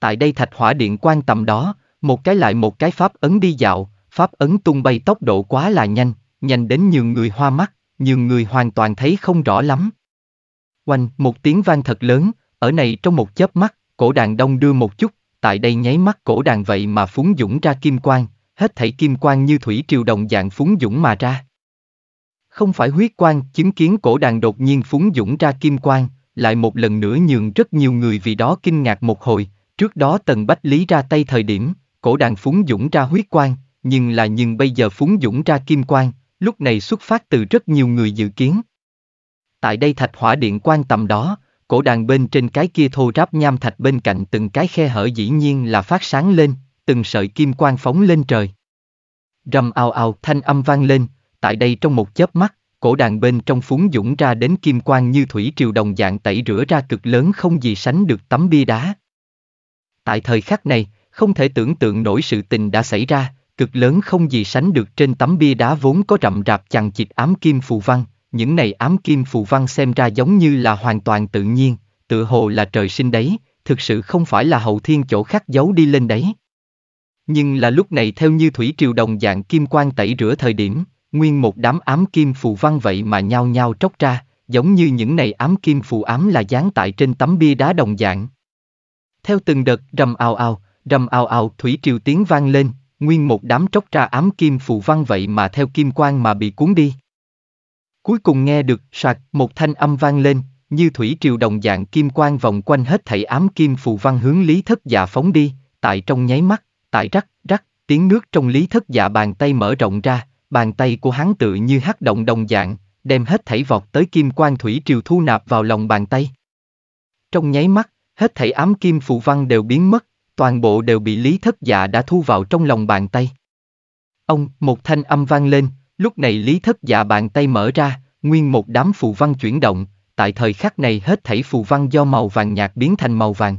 Tại đây thạch hỏa điện quan tầm đó, một cái lại một cái pháp ấn đi dạo, pháp ấn tung bay tốc độ quá là nhanh, nhanh đến nhiều người hoa mắt, nhiều người hoàn toàn thấy không rõ lắm. Oanh, một tiếng vang thật lớn, ở này trong một chớp mắt, cổ đàn đông đưa một chút, tại đây nháy mắt cổ đàn vậy mà phúng dũng ra kim quang, hết thảy kim quang như thủy triều đồng dạng phúng dũng mà ra. Không phải huyết quang, chứng kiến cổ đàn đột nhiên phúng dũng ra kim quang, lại một lần nữa nhường rất nhiều người vì đó kinh ngạc một hồi, trước đó Tần Bách Lý ra tay thời điểm, cổ đàn phúng dũng ra huyết quang, nhưng là nhưng bây giờ phúng dũng ra kim quang, lúc này xuất phát từ rất nhiều người dự kiến. Tại đây thạch hỏa điện quan tầm đó, cổ đàn bên trên cái kia thô ráp nham thạch bên cạnh từng cái khe hở dĩ nhiên là phát sáng lên, từng sợi kim quang phóng lên trời. Rầm ao ao thanh âm vang lên, tại đây trong một chớp mắt, cổ đàn bên trong phúng dũng ra đến kim quang như thủy triều đồng dạng tẩy rửa ra cực lớn không gì sánh được tấm bia đá. Tại thời khắc này, không thể tưởng tượng nổi sự tình đã xảy ra, cực lớn không gì sánh được trên tấm bia đá vốn có rậm rạp chằng chịt ám kim phù văn, những này ám kim phù văn xem ra giống như là hoàn toàn tự nhiên, tự hồ là trời sinh đấy, thực sự không phải là hậu thiên chỗ khác giấu đi lên đấy. Nhưng là lúc này theo như thủy triều đồng dạng kim quan tẩy rửa thời điểm, nguyên một đám ám kim phù văn vậy mà nhao nhao tróc ra, giống như những này ám kim phù ám là dán tại trên tấm bia đá đồng dạng. Theo từng đợt rầm ào ào, Rầm ào ào thủy triều tiếng vang lên, nguyên một đám tróc ra ám kim phù văn vậy mà theo kim quang mà bị cuốn đi. Cuối cùng nghe được sạc một thanh âm vang lên, như thủy triều đồng dạng kim quang vòng quanh hết thảy ám kim phù văn hướng lý thất giả phóng đi, tại trong nháy mắt, tại rắc, rắc, tiếng nước trong lý thất giả bàn tay mở rộng ra, bàn tay của hắn tự như hắc động đồng dạng, đem hết thảy vọt tới kim quang thủy triều thu nạp vào lòng bàn tay. Trong nháy mắt, hết thảy ám kim phù văn đều biến mất, toàn bộ đều bị Lý Thất Dạ đã thu vào trong lòng bàn tay. Ông, một thanh âm vang lên, lúc này Lý Thất Dạ bàn tay mở ra, nguyên một đám phù văn chuyển động, tại thời khắc này hết thảy phù văn do màu vàng nhạt biến thành màu vàng.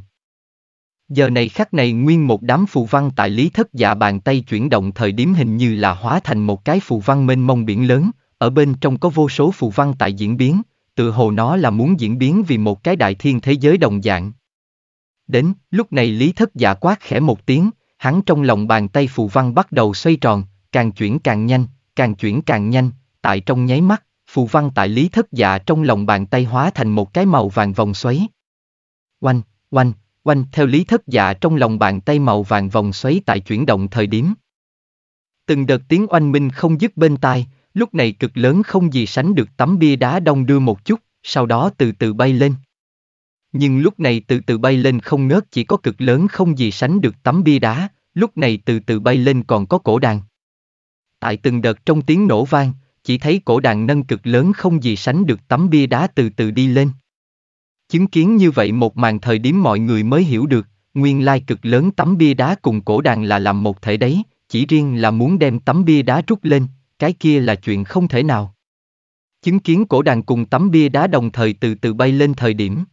Giờ này khắc này nguyên một đám phù văn tại Lý Thất Dạ bàn tay chuyển động thời điểm hình như là hóa thành một cái phù văn mênh mông biển lớn, ở bên trong có vô số phù văn tại diễn biến, tự hồ nó là muốn diễn biến vì một cái đại thiên thế giới đồng dạng đến, lúc này Lý Thất giả dạ quát khẽ một tiếng, hắn trong lòng bàn tay phù văn bắt đầu xoay tròn, càng chuyển càng nhanh, càng chuyển càng nhanh, tại trong nháy mắt, phù văn tại Lý Thất giả dạ trong lòng bàn tay hóa thành một cái màu vàng vòng xoáy. Oanh, oanh, oanh theo Lý Thất giả dạ trong lòng bàn tay màu vàng vòng xoáy tại chuyển động thời điểm. Từng đợt tiếng oanh minh không dứt bên tai, lúc này cực lớn không gì sánh được tấm bia đá đông đưa một chút, sau đó từ từ bay lên nhưng lúc này từ từ bay lên không ngớt chỉ có cực lớn không gì sánh được tấm bia đá, lúc này từ từ bay lên còn có cổ đàn. Tại từng đợt trong tiếng nổ vang, chỉ thấy cổ đàn nâng cực lớn không gì sánh được tấm bia đá từ từ đi lên. Chứng kiến như vậy một màn thời điểm mọi người mới hiểu được, nguyên lai cực lớn tấm bia đá cùng cổ đàn là làm một thể đấy, chỉ riêng là muốn đem tấm bia đá rút lên, cái kia là chuyện không thể nào. Chứng kiến cổ đàn cùng tấm bia đá đồng thời từ từ bay lên thời điểm,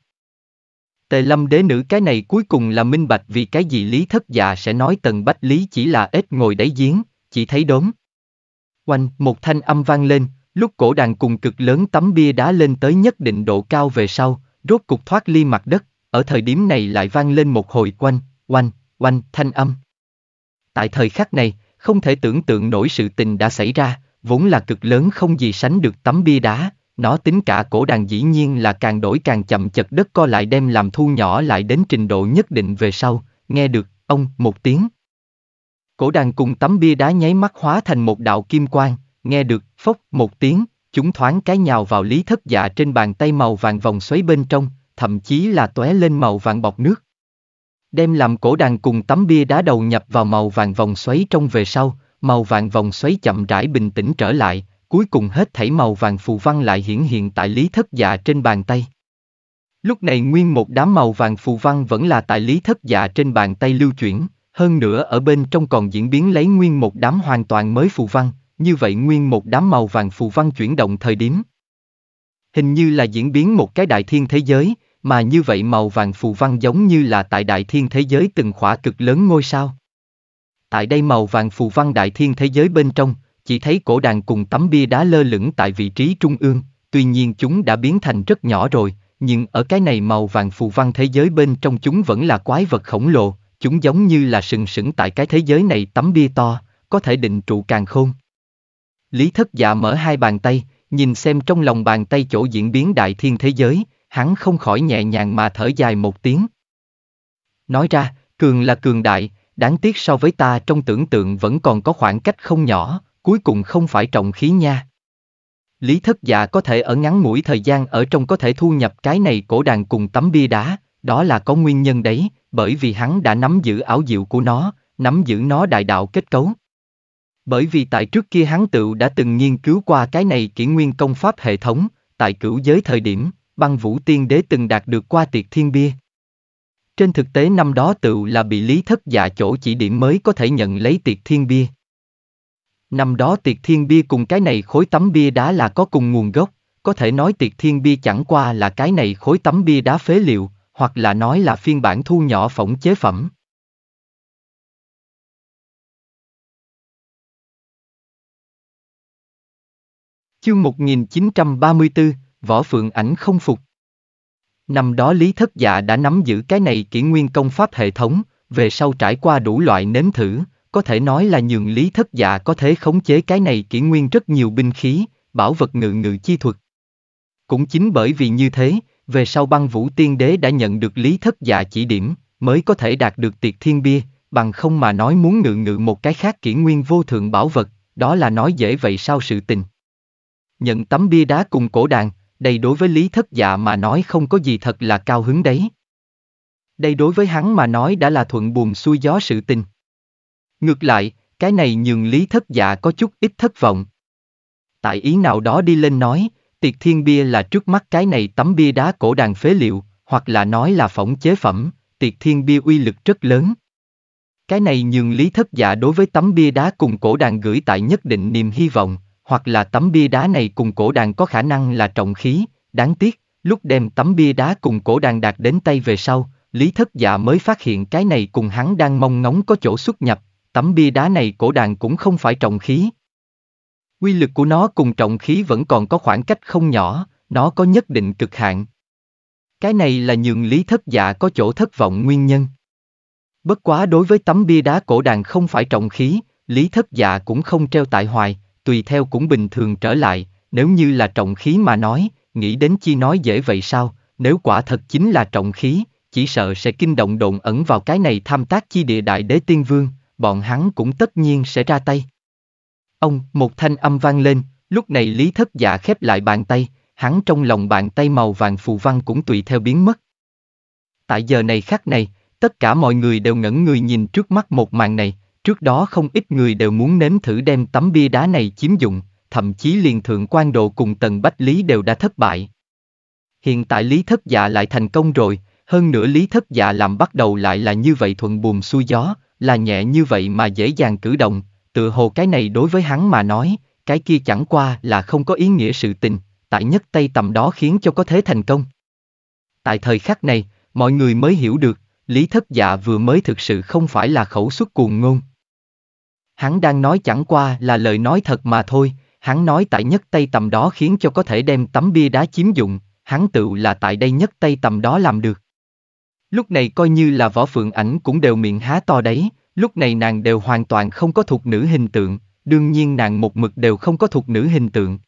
Tề lâm đế nữ cái này cuối cùng là minh bạch vì cái gì lý thất già dạ sẽ nói tần bách lý chỉ là ếch ngồi đáy giếng, chỉ thấy đốm. Oanh, một thanh âm vang lên, lúc cổ đàn cùng cực lớn tấm bia đá lên tới nhất định độ cao về sau, rốt cục thoát ly mặt đất, ở thời điểm này lại vang lên một hồi quanh, oanh, oanh, thanh âm. Tại thời khắc này, không thể tưởng tượng nổi sự tình đã xảy ra, vốn là cực lớn không gì sánh được tấm bia đá, nó tính cả cổ đàn dĩ nhiên là càng đổi càng chậm chật đất co lại đem làm thu nhỏ lại đến trình độ nhất định về sau, nghe được, ông, một tiếng. Cổ đàn cùng tấm bia đá nháy mắt hóa thành một đạo kim quang, nghe được, phốc, một tiếng, chúng thoáng cái nhào vào lý thất dạ trên bàn tay màu vàng vòng xoáy bên trong, thậm chí là tóe lên màu vàng bọc nước. Đem làm cổ đàn cùng tấm bia đá đầu nhập vào màu vàng vòng xoáy trong về sau, màu vàng vòng xoáy chậm rãi bình tĩnh trở lại, cuối cùng hết thảy màu vàng phù văn lại hiển hiện tại lý thất dạ trên bàn tay. Lúc này nguyên một đám màu vàng phù văn vẫn là tại lý thất dạ trên bàn tay lưu chuyển, hơn nữa ở bên trong còn diễn biến lấy nguyên một đám hoàn toàn mới phù văn, như vậy nguyên một đám màu vàng phù văn chuyển động thời điểm. Hình như là diễn biến một cái đại thiên thế giới, mà như vậy màu vàng phù văn giống như là tại đại thiên thế giới từng khỏa cực lớn ngôi sao. Tại đây màu vàng phù văn đại thiên thế giới bên trong, chỉ thấy cổ đàn cùng tấm bia đá lơ lửng tại vị trí trung ương, tuy nhiên chúng đã biến thành rất nhỏ rồi, nhưng ở cái này màu vàng phù văn thế giới bên trong chúng vẫn là quái vật khổng lồ, chúng giống như là sừng sững tại cái thế giới này tấm bia to, có thể định trụ càng khôn. Lý thất dạ mở hai bàn tay, nhìn xem trong lòng bàn tay chỗ diễn biến đại thiên thế giới, hắn không khỏi nhẹ nhàng mà thở dài một tiếng. Nói ra, cường là cường đại, đáng tiếc so với ta trong tưởng tượng vẫn còn có khoảng cách không nhỏ, cuối cùng không phải trọng khí nha. Lý thất dạ có thể ở ngắn ngủi thời gian ở trong có thể thu nhập cái này cổ đàn cùng tấm bia đá, đó là có nguyên nhân đấy, bởi vì hắn đã nắm giữ ảo diệu của nó, nắm giữ nó đại đạo kết cấu. Bởi vì tại trước kia hắn tựu đã từng nghiên cứu qua cái này kỷ nguyên công pháp hệ thống, tại cửu giới thời điểm, băng vũ tiên đế từng đạt được qua tiệc thiên bia. Trên thực tế năm đó tựu là bị lý thất dạ chỗ chỉ điểm mới có thể nhận lấy tiệc thiên bia. Năm đó tiệc thiên bia cùng cái này khối tấm bia đá là có cùng nguồn gốc, có thể nói tiệc thiên bia chẳng qua là cái này khối tấm bia đá phế liệu, hoặc là nói là phiên bản thu nhỏ phỏng chế phẩm. Chương 1934, Võ Phượng Ảnh không phục. Năm đó Lý Thất Dạ đã nắm giữ cái này kỷ nguyên công pháp hệ thống, về sau trải qua đủ loại nếm thử, có thể nói là nhường lý thất dạ có thể khống chế cái này kỷ nguyên rất nhiều binh khí, bảo vật ngự ngự chi thuật. Cũng chính bởi vì như thế, về sau băng vũ tiên đế đã nhận được lý thất dạ chỉ điểm, mới có thể đạt được tiệt thiên bia, bằng không mà nói muốn ngự ngự một cái khác kỷ nguyên vô thượng bảo vật, đó là nói dễ vậy sao sự tình. Nhận tấm bia đá cùng cổ đàn, đây đối với lý thất dạ mà nói không có gì thật là cao hứng đấy. Đây đối với hắn mà nói đã là thuận buồm xuôi gió sự tình. Ngược lại, cái này nhường lý thất dạ có chút ít thất vọng. Tại ý nào đó đi lên nói, tiệc thiên bia là trước mắt cái này tấm bia đá cổ đàn phế liệu, hoặc là nói là phỏng chế phẩm, tiệc thiên bia uy lực rất lớn. Cái này nhường lý thất dạ đối với tấm bia đá cùng cổ đàn gửi tại nhất định niềm hy vọng, hoặc là tấm bia đá này cùng cổ đàn có khả năng là trọng khí, đáng tiếc, lúc đem tấm bia đá cùng cổ đàn đạt đến tay về sau, lý thất dạ mới phát hiện cái này cùng hắn đang mong ngóng có chỗ xuất nhập, tấm bia đá này cổ đàn cũng không phải trọng khí. Quy lực của nó cùng trọng khí vẫn còn có khoảng cách không nhỏ, nó có nhất định cực hạn. Cái này là nhường lý thất dạ có chỗ thất vọng nguyên nhân. Bất quá đối với tấm bia đá cổ đàn không phải trọng khí, lý thất dạ cũng không treo tại hoài, tùy theo cũng bình thường trở lại, nếu như là trọng khí mà nói, nghĩ đến chi nói dễ vậy sao, nếu quả thật chính là trọng khí, chỉ sợ sẽ kinh động đồn ẩn vào cái này tham tác chi địa đại đế tiên vương, bọn hắn cũng tất nhiên sẽ ra tay. Ông, một thanh âm vang lên, lúc này Lý Thất Dạ khép lại bàn tay, hắn trong lòng bàn tay màu vàng phù văn cũng tùy theo biến mất. Tại giờ này khác này, tất cả mọi người đều ngẩn người nhìn trước mắt một màn này, trước đó không ít người đều muốn nếm thử đem tấm bia đá này chiếm dụng, thậm chí liền thượng quan độ cùng tần bách lý đều đã thất bại. Hiện tại Lý Thất Dạ lại thành công rồi, hơn nữa Lý Thất Dạ làm bắt đầu lại là như vậy thuận buồm xuôi gió, là nhẹ như vậy mà dễ dàng cử động, tự hồ cái này đối với hắn mà nói, cái kia chẳng qua là không có ý nghĩa sự tình, tại nhất tay tầm đó khiến cho có thế thành công. Tại thời khắc này, mọi người mới hiểu được, Lý Thất Dạ vừa mới thực sự không phải là khẩu xuất cuồng ngôn. Hắn đang nói chẳng qua là lời nói thật mà thôi, hắn nói tại nhất tay tầm đó khiến cho có thể đem tấm bia đá chiếm dụng, hắn tự là tại đây nhất tay tầm đó làm được. Lúc này coi như là võ phượng ảnh cũng đều miệng há to đấy, lúc này nàng đều hoàn toàn không có thuộc nữ hình tượng, đương nhiên nàng một mực đều không có thuộc nữ hình tượng.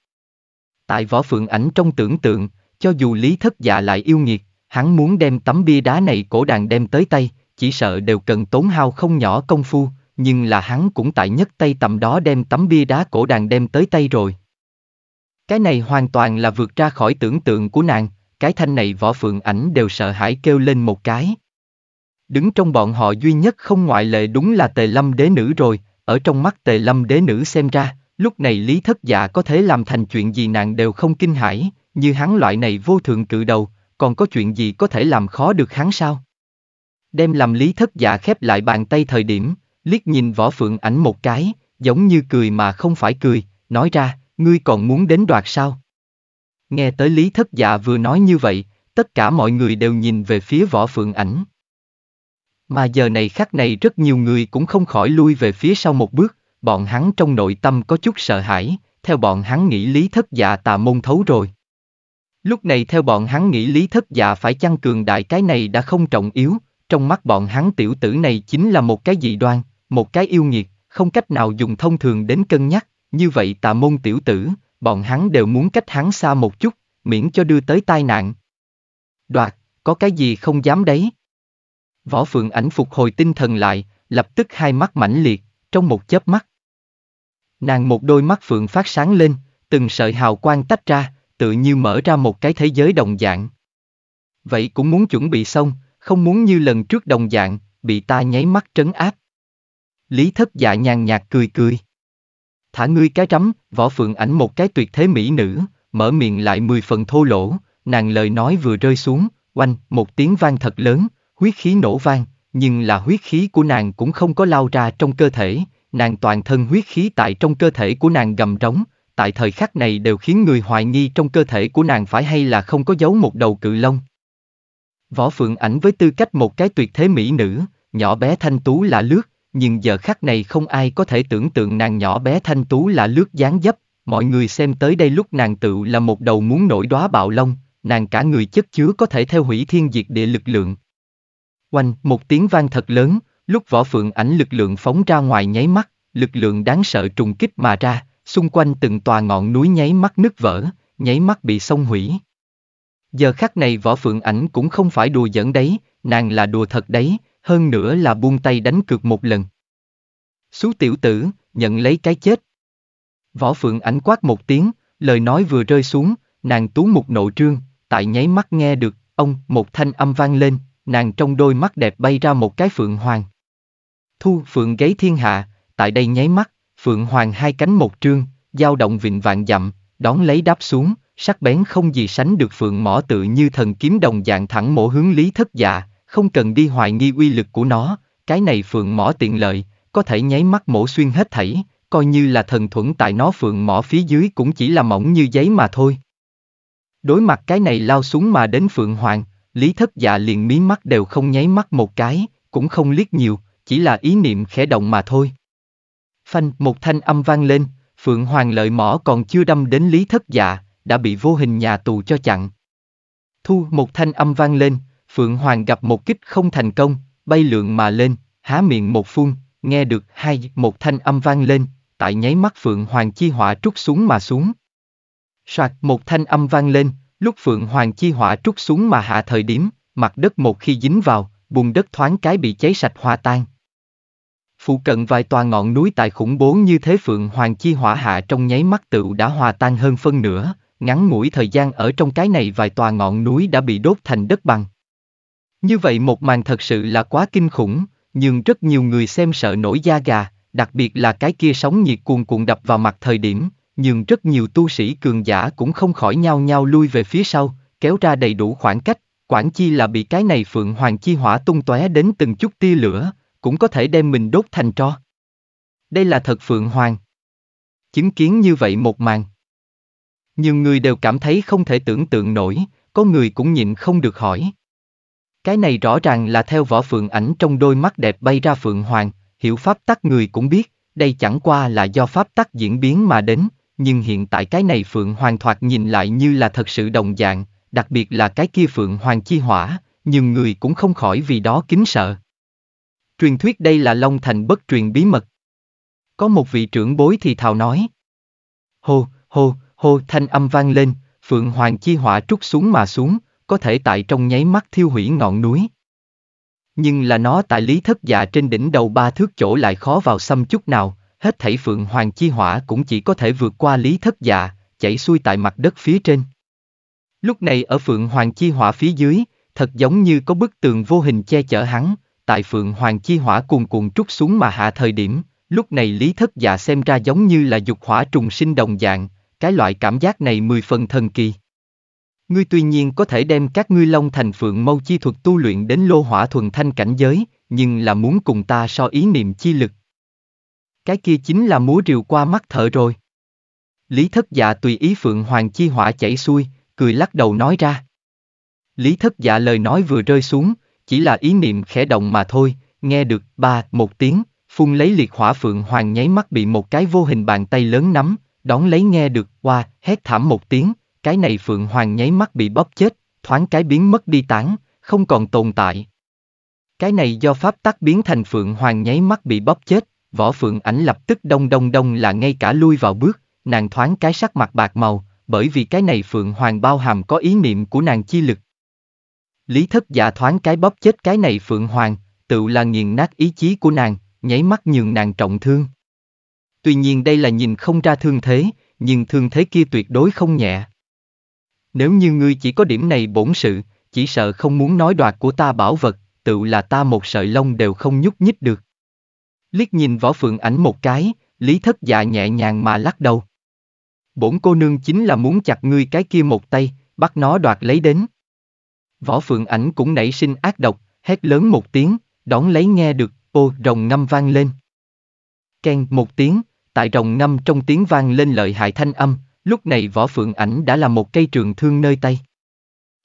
Tại võ phượng ảnh trong tưởng tượng, cho dù lý thất dạ lại yêu nghiệt, hắn muốn đem tấm bia đá này cổ đàn đem tới tay, chỉ sợ đều cần tốn hao không nhỏ công phu, nhưng là hắn cũng tại nhất tay tầm đó đem tấm bia đá cổ đàn đem tới tay rồi. Cái này hoàn toàn là vượt ra khỏi tưởng tượng của nàng, cái thanh này võ phượng ảnh đều sợ hãi kêu lên một cái. Đứng trong bọn họ duy nhất không ngoại lệ đúng là tề lâm đế nữ rồi, ở trong mắt tề lâm đế nữ xem ra, lúc này lý thất dạ có thể làm thành chuyện gì nàng đều không kinh hãi, như hắn loại này vô thượng cự đầu, còn có chuyện gì có thể làm khó được hắn sao? Đem làm lý thất dạ khép lại bàn tay thời điểm, liếc nhìn võ phượng ảnh một cái, giống như cười mà không phải cười, nói ra, ngươi còn muốn đến đoạt sao? Nghe tới Lý Thất Dạ vừa nói như vậy, tất cả mọi người đều nhìn về phía võ phượng ảnh. Mà giờ này khắc này rất nhiều người cũng không khỏi lui về phía sau một bước, bọn hắn trong nội tâm có chút sợ hãi, theo bọn hắn nghĩ Lý Thất Dạ tà môn thấu rồi. Lúc này theo bọn hắn nghĩ Lý Thất Dạ phải chăng cường đại cái này đã không trọng yếu, trong mắt bọn hắn tiểu tử này chính là một cái dị đoan, một cái yêu nghiệt, không cách nào dùng thông thường đến cân nhắc, như vậy tà môn tiểu tử, bọn hắn đều muốn cách hắn xa một chút, miễn cho đưa tới tai nạn. Đoạt, có cái gì không dám đấy? Võ Phượng ảnh phục hồi tinh thần lại, lập tức hai mắt mãnh liệt, trong một chớp mắt. Nàng một đôi mắt phượng phát sáng lên, từng sợi hào quang tách ra, tự như mở ra một cái thế giới đồng dạng. Vậy cũng muốn chuẩn bị xong, không muốn như lần trước đồng dạng, bị ta nháy mắt trấn áp. Lý thất dạ nhàn nhạt cười cười thả ngươi cái rắm, võ phượng ảnh một cái tuyệt thế mỹ nữ, mở miệng lại mười phần thô lỗ, nàng lời nói vừa rơi xuống, oanh, một tiếng vang thật lớn, huyết khí nổ vang, nhưng là huyết khí của nàng cũng không có lao ra trong cơ thể, nàng toàn thân huyết khí tại trong cơ thể của nàng gầm rống, tại thời khắc này đều khiến người hoài nghi trong cơ thể của nàng phải hay là không có giấu một đầu cự lông. Võ Phượng Ảnh với tư cách một cái tuyệt thế mỹ nữ, nhỏ bé thanh tú là lướt, nhưng giờ khắc này không ai có thể tưởng tượng nàng nhỏ bé thanh tú là lướt dáng dấp, mọi người xem tới đây lúc nàng tự là một đầu muốn nổi đóa bạo lông, nàng cả người chất chứa có thể theo hủy thiên diệt địa lực lượng. Oanh, một tiếng vang thật lớn, lúc võ phượng ảnh lực lượng phóng ra ngoài nháy mắt, lực lượng đáng sợ trùng kích mà ra, xung quanh từng tòa ngọn núi nháy mắt nứt vỡ, nháy mắt bị xông hủy. Giờ khắc này võ phượng ảnh cũng không phải đùa giỡn đấy, nàng là đùa thật đấy, hơn nữa là buông tay đánh cược một lần. Xú tiểu tử, nhận lấy cái chết. Võ Phượng ảnh quát một tiếng, lời nói vừa rơi xuống, nàng tú một nộ trương, tại nháy mắt nghe được, ông, một thanh âm vang lên, nàng trong đôi mắt đẹp bay ra một cái phượng hoàng. Thu phượng gáy thiên hạ, tại đây nháy mắt, phượng hoàng hai cánh một trương, dao động vịnh vạn dặm, đón lấy đáp xuống, sắc bén không gì sánh được phượng mỏ tự như thần kiếm đồng dạng thẳng mổ hướng lý thất dạ, không cần đi hoài nghi uy lực của nó, cái này phượng mỏ tiện lợi, có thể nháy mắt mổ xuyên hết thảy, coi như là thần thuẫn tại nó phượng mỏ phía dưới cũng chỉ là mỏng như giấy mà thôi. Đối mặt cái này lao xuống mà đến phượng hoàng, lý thất dạ liền mí mắt đều không nháy mắt một cái, cũng không liếc nhiều, chỉ là ý niệm khẽ động mà thôi. Phanh, một thanh âm vang lên, phượng hoàng lợi mỏ còn chưa đâm đến lý thất dạ, đã bị vô hình nhà tù cho chặn. Thu, một thanh âm vang lên, Phượng Hoàng gặp một kích không thành công, bay lượn mà lên, há miệng một phun, nghe được hai một thanh âm vang lên, tại nháy mắt Phượng Hoàng chi hỏa trút xuống mà xuống. Soạt một thanh âm vang lên, lúc Phượng Hoàng chi hỏa trút xuống mà hạ thời điểm, mặt đất một khi dính vào, bùn đất thoáng cái bị cháy sạch hòa tan. Phụ cận vài tòa ngọn núi tại khủng bố như thế Phượng Hoàng chi hỏa hạ trong nháy mắt tựu đã hòa tan hơn phân nửa, ngắn ngủi thời gian ở trong cái này vài tòa ngọn núi đã bị đốt thành đất bằng. Như vậy một màn thật sự là quá kinh khủng, nhưng rất nhiều người xem sợ nổi da gà, đặc biệt là cái kia sóng nhiệt cuồn cuộn đập vào mặt thời điểm, nhưng rất nhiều tu sĩ cường giả cũng không khỏi nhau nhau lui về phía sau, kéo ra đầy đủ khoảng cách, quản chi là bị cái này phượng hoàng chi hỏa tung tóe đến từng chút tia lửa, cũng có thể đem mình đốt thành tro. Đây là thật phượng hoàng. Chứng kiến như vậy một màn. Nhiều người đều cảm thấy không thể tưởng tượng nổi, có người cũng nhịn không được hỏi. Cái này rõ ràng là theo võ phượng ảnh trong đôi mắt đẹp bay ra phượng hoàng, hiểu pháp tắc người cũng biết, đây chẳng qua là do pháp tắc diễn biến mà đến, nhưng hiện tại cái này phượng hoàng thoạt nhìn lại như là thật sự đồng dạng, đặc biệt là cái kia phượng hoàng chi hỏa, nhưng người cũng không khỏi vì đó kính sợ. Truyền thuyết đây là Long Thành bất truyền bí mật. Có một vị trưởng bối thì thào nói. Hô, hô, hô thanh âm vang lên, phượng hoàng chi hỏa trút xuống mà xuống, có thể tại trong nháy mắt thiêu hủy ngọn núi. Nhưng là nó tại lý thất già dạ trên đỉnh đầu ba thước chỗ lại khó vào xâm chút nào, hết thảy phượng hoàng chi hỏa cũng chỉ có thể vượt qua lý thất già, dạ, chảy xuôi tại mặt đất phía trên. Lúc này ở phượng hoàng chi hỏa phía dưới, thật giống như có bức tường vô hình che chở hắn, tại phượng hoàng chi hỏa cuồn cuộn trút xuống mà hạ thời điểm, lúc này lý thất già dạ xem ra giống như là dục hỏa trùng sinh đồng dạng, cái loại cảm giác này mười phần thần kỳ ngươi tuy nhiên có thể đem các ngươi long thành phượng mâu chi thuật tu luyện đến lô hỏa thuần thanh cảnh giới, nhưng là muốn cùng ta so ý niệm chi lực. Cái kia chính là múa rìu qua mắt thở rồi. Lý thất dạ tùy ý phượng hoàng chi hỏa chảy xuôi, cười lắc đầu nói ra. Lý thất dạ lời nói vừa rơi xuống, chỉ là ý niệm khẽ động mà thôi, nghe được ba, một tiếng, phun lấy liệt hỏa phượng hoàng nháy mắt bị một cái vô hình bàn tay lớn nắm, đón lấy nghe được qua, hét thảm một tiếng, cái này Phượng Hoàng nháy mắt bị bóp chết, thoáng cái biến mất đi tán, không còn tồn tại. Cái này do pháp tắc biến thành Phượng Hoàng nháy mắt bị bóp chết, võ Phượng ảnh lập tức đông đông đông là ngay cả lui vào bước, nàng thoáng cái sắc mặt bạc màu, bởi vì cái này Phượng Hoàng bao hàm có ý niệm của nàng chi lực. Lý thất giả thoáng cái bóp chết cái này Phượng Hoàng, tự là nghiền nát ý chí của nàng, nháy mắt nhường nàng trọng thương. Tuy nhiên đây là nhìn không ra thương thế, nhưng thương thế kia tuyệt đối không nhẹ. Nếu như ngươi chỉ có điểm này bổn sự, chỉ sợ không muốn nói đoạt của ta bảo vật, tự là ta một sợi lông đều không nhúc nhích được. Liếc nhìn võ phượng ảnh một cái, lý thất dạ nhẹ nhàng mà lắc đầu. Bổn cô nương chính là muốn chặt ngươi cái kia một tay, bắt nó đoạt lấy đến. Võ phượng ảnh cũng nảy sinh ác độc, hét lớn một tiếng, đón lấy nghe được, ô rồng ngâm vang lên. Ken một tiếng, tại rồng ngâm trong tiếng vang lên lợi hại thanh âm, Lúc này võ phượng ảnh đã là một cây trường thương nơi tay.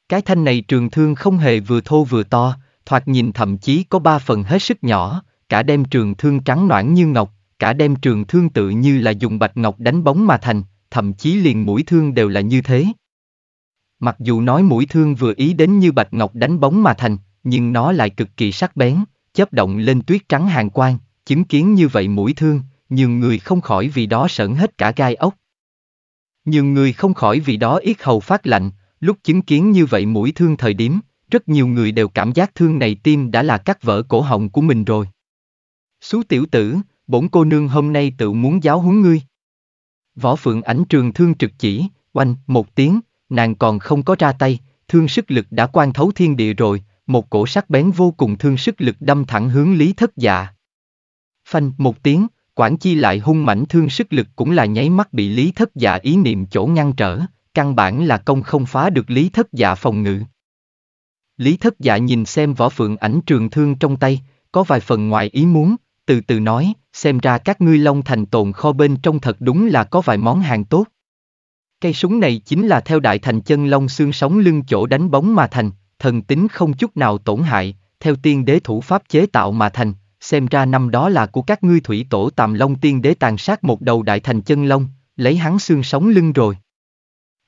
Cái thanh này trường thương không hề vừa thô vừa to, thoạt nhìn thậm chí có ba phần hết sức nhỏ, cả đem trường thương trắng noãn như ngọc, cả đem trường thương tự như là dùng bạch ngọc đánh bóng mà thành, thậm chí liền mũi thương đều là như thế. Mặc dù nói mũi thương vừa ý đến như bạch ngọc đánh bóng mà thành, nhưng nó lại cực kỳ sắc bén, chớp động lên tuyết trắng hàng quang, chứng kiến như vậy mũi thương, nhiều người không khỏi vì đó sởn hết cả gai ốc nhưng người không khỏi vì đó yết hầu phát lạnh, lúc chứng kiến như vậy mũi thương thời điểm, rất nhiều người đều cảm giác thương này tim đã là cắt vỡ cổ họng của mình rồi. Xú tiểu tử, bổn cô nương hôm nay tự muốn giáo huấn ngươi. Võ phượng ảnh trường thương trực chỉ, oanh, một tiếng, nàng còn không có ra tay, thương sức lực đã quan thấu thiên địa rồi, một cổ sắc bén vô cùng thương sức lực đâm thẳng hướng lý thất dạ. Phanh, một tiếng, quản Chi lại hung mảnh thương sức lực cũng là nháy mắt bị Lý Thất Dạ ý niệm chỗ ngăn trở, căn bản là công không phá được Lý Thất Dạ phòng ngự. Lý Thất Dạ nhìn xem võ phượng ảnh trường thương trong tay, có vài phần ngoài ý muốn, từ từ nói, xem ra các ngươi long thành tồn kho bên trong thật đúng là có vài món hàng tốt. Cây súng này chính là theo đại thành chân long xương sống lưng chỗ đánh bóng mà thành, thần tính không chút nào tổn hại, theo tiên đế thủ pháp chế tạo mà thành, xem ra năm đó là của các ngươi thủy tổ tàm long tiên đế tàn sát một đầu đại thành chân long, lấy hắn xương sống lưng rồi.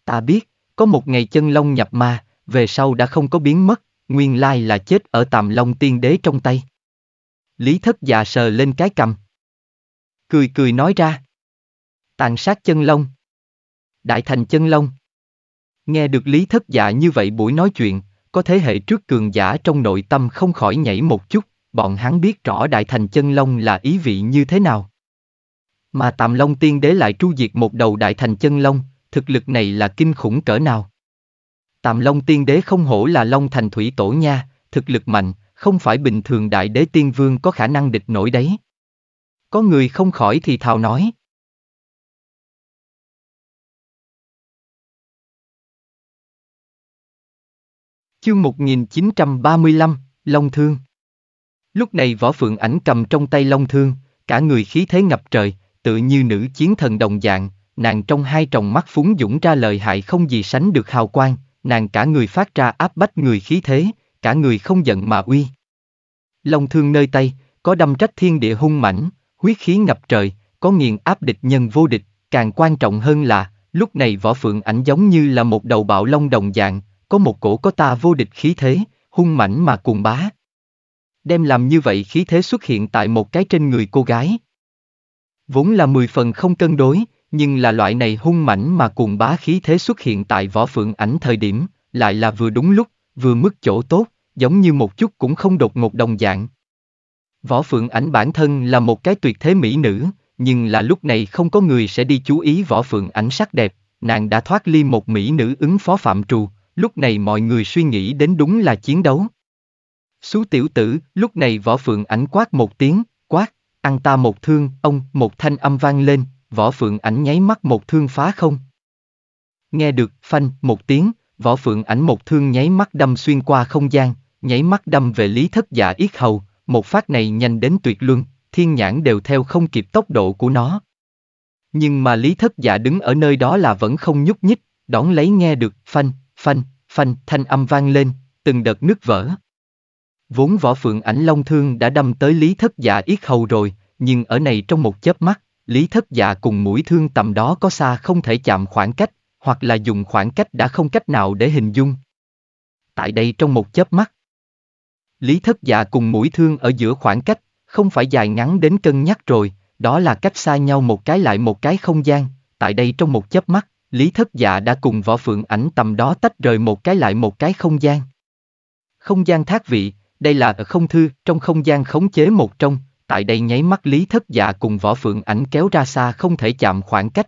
Ta biết, có một ngày chân long nhập ma, về sau đã không có biến mất, nguyên lai là chết ở tàm long tiên đế trong tay. Lý thất già sờ lên cái cầm. Cười cười nói ra. Tàn sát chân long. Đại thành chân long. Nghe được lý thất dạ như vậy buổi nói chuyện, có thế hệ trước cường giả trong nội tâm không khỏi nhảy một chút, bọn hắn biết rõ đại thành chân long là ý vị như thế nào. Mà tàm long tiên đế lại tru diệt một đầu đại thành chân long, thực lực này là kinh khủng cỡ nào. Tàm long tiên đế không hổ là long thành thủy tổ nha, thực lực mạnh, không phải bình thường đại đế tiên vương có khả năng địch nổi đấy. Có người không khỏi thì thào nói. Chương 1935, Long Thương Lúc này võ phượng ảnh cầm trong tay long thương, cả người khí thế ngập trời, tự như nữ chiến thần đồng dạng, nàng trong hai tròng mắt phúng dũng ra lời hại không gì sánh được hào quang, nàng cả người phát ra áp bách người khí thế, cả người không giận mà uy. Long thương nơi tay, có đâm trách thiên địa hung mãnh, huyết khí ngập trời, có nghiền áp địch nhân vô địch, càng quan trọng hơn là, lúc này võ phượng ảnh giống như là một đầu bạo long đồng dạng, có một cổ có ta vô địch khí thế, hung mãnh mà cuồng bá, đem làm như vậy khí thế xuất hiện tại một cái trên người cô gái. Vốn là mười phần không cân đối, nhưng là loại này hung mảnh mà cùng bá khí thế xuất hiện tại võ phượng ảnh thời điểm, lại là vừa đúng lúc, vừa mức chỗ tốt, giống như một chút cũng không đột ngột đồng dạng. Võ phượng ảnh bản thân là một cái tuyệt thế mỹ nữ, nhưng là lúc này không có người sẽ đi chú ý võ phượng ảnh sắc đẹp, nàng đã thoát ly một mỹ nữ ứng phó phạm trù, lúc này mọi người suy nghĩ đến đúng là chiến đấu. Xú tiểu tử, lúc này võ phượng ảnh quát một tiếng, quát, ăn ta một thương, ông, một thanh âm vang lên, võ phượng ảnh nháy mắt một thương phá không. Nghe được, phanh, một tiếng, võ phượng ảnh một thương nháy mắt đâm xuyên qua không gian, nháy mắt đâm về lý thất giả dạ yết hầu, một phát này nhanh đến tuyệt luân, thiên nhãn đều theo không kịp tốc độ của nó. Nhưng mà lý thất giả dạ đứng ở nơi đó là vẫn không nhúc nhích, đón lấy nghe được, phanh, phanh, phanh, thanh âm vang lên, từng đợt nứt vỡ. Vốn võ phượng ảnh long thương đã đâm tới Lý Thất Dạ yết hầu rồi, nhưng ở này trong một chớp mắt, Lý Thất Dạ cùng mũi thương tầm đó có xa không thể chạm khoảng cách, hoặc là dùng khoảng cách đã không cách nào để hình dung. Tại đây trong một chớp mắt, Lý Thất Dạ cùng mũi thương ở giữa khoảng cách, không phải dài ngắn đến cân nhắc rồi, đó là cách xa nhau một cái lại một cái không gian, tại đây trong một chớp mắt, Lý Thất Dạ đã cùng võ phượng ảnh tầm đó tách rời một cái lại một cái không gian. Không gian thác vị, đây là ở không thư, trong không gian khống chế một trong, tại đây nháy mắt Lý Thất Dạ cùng Võ Phượng Ảnh kéo ra xa không thể chạm khoảng cách.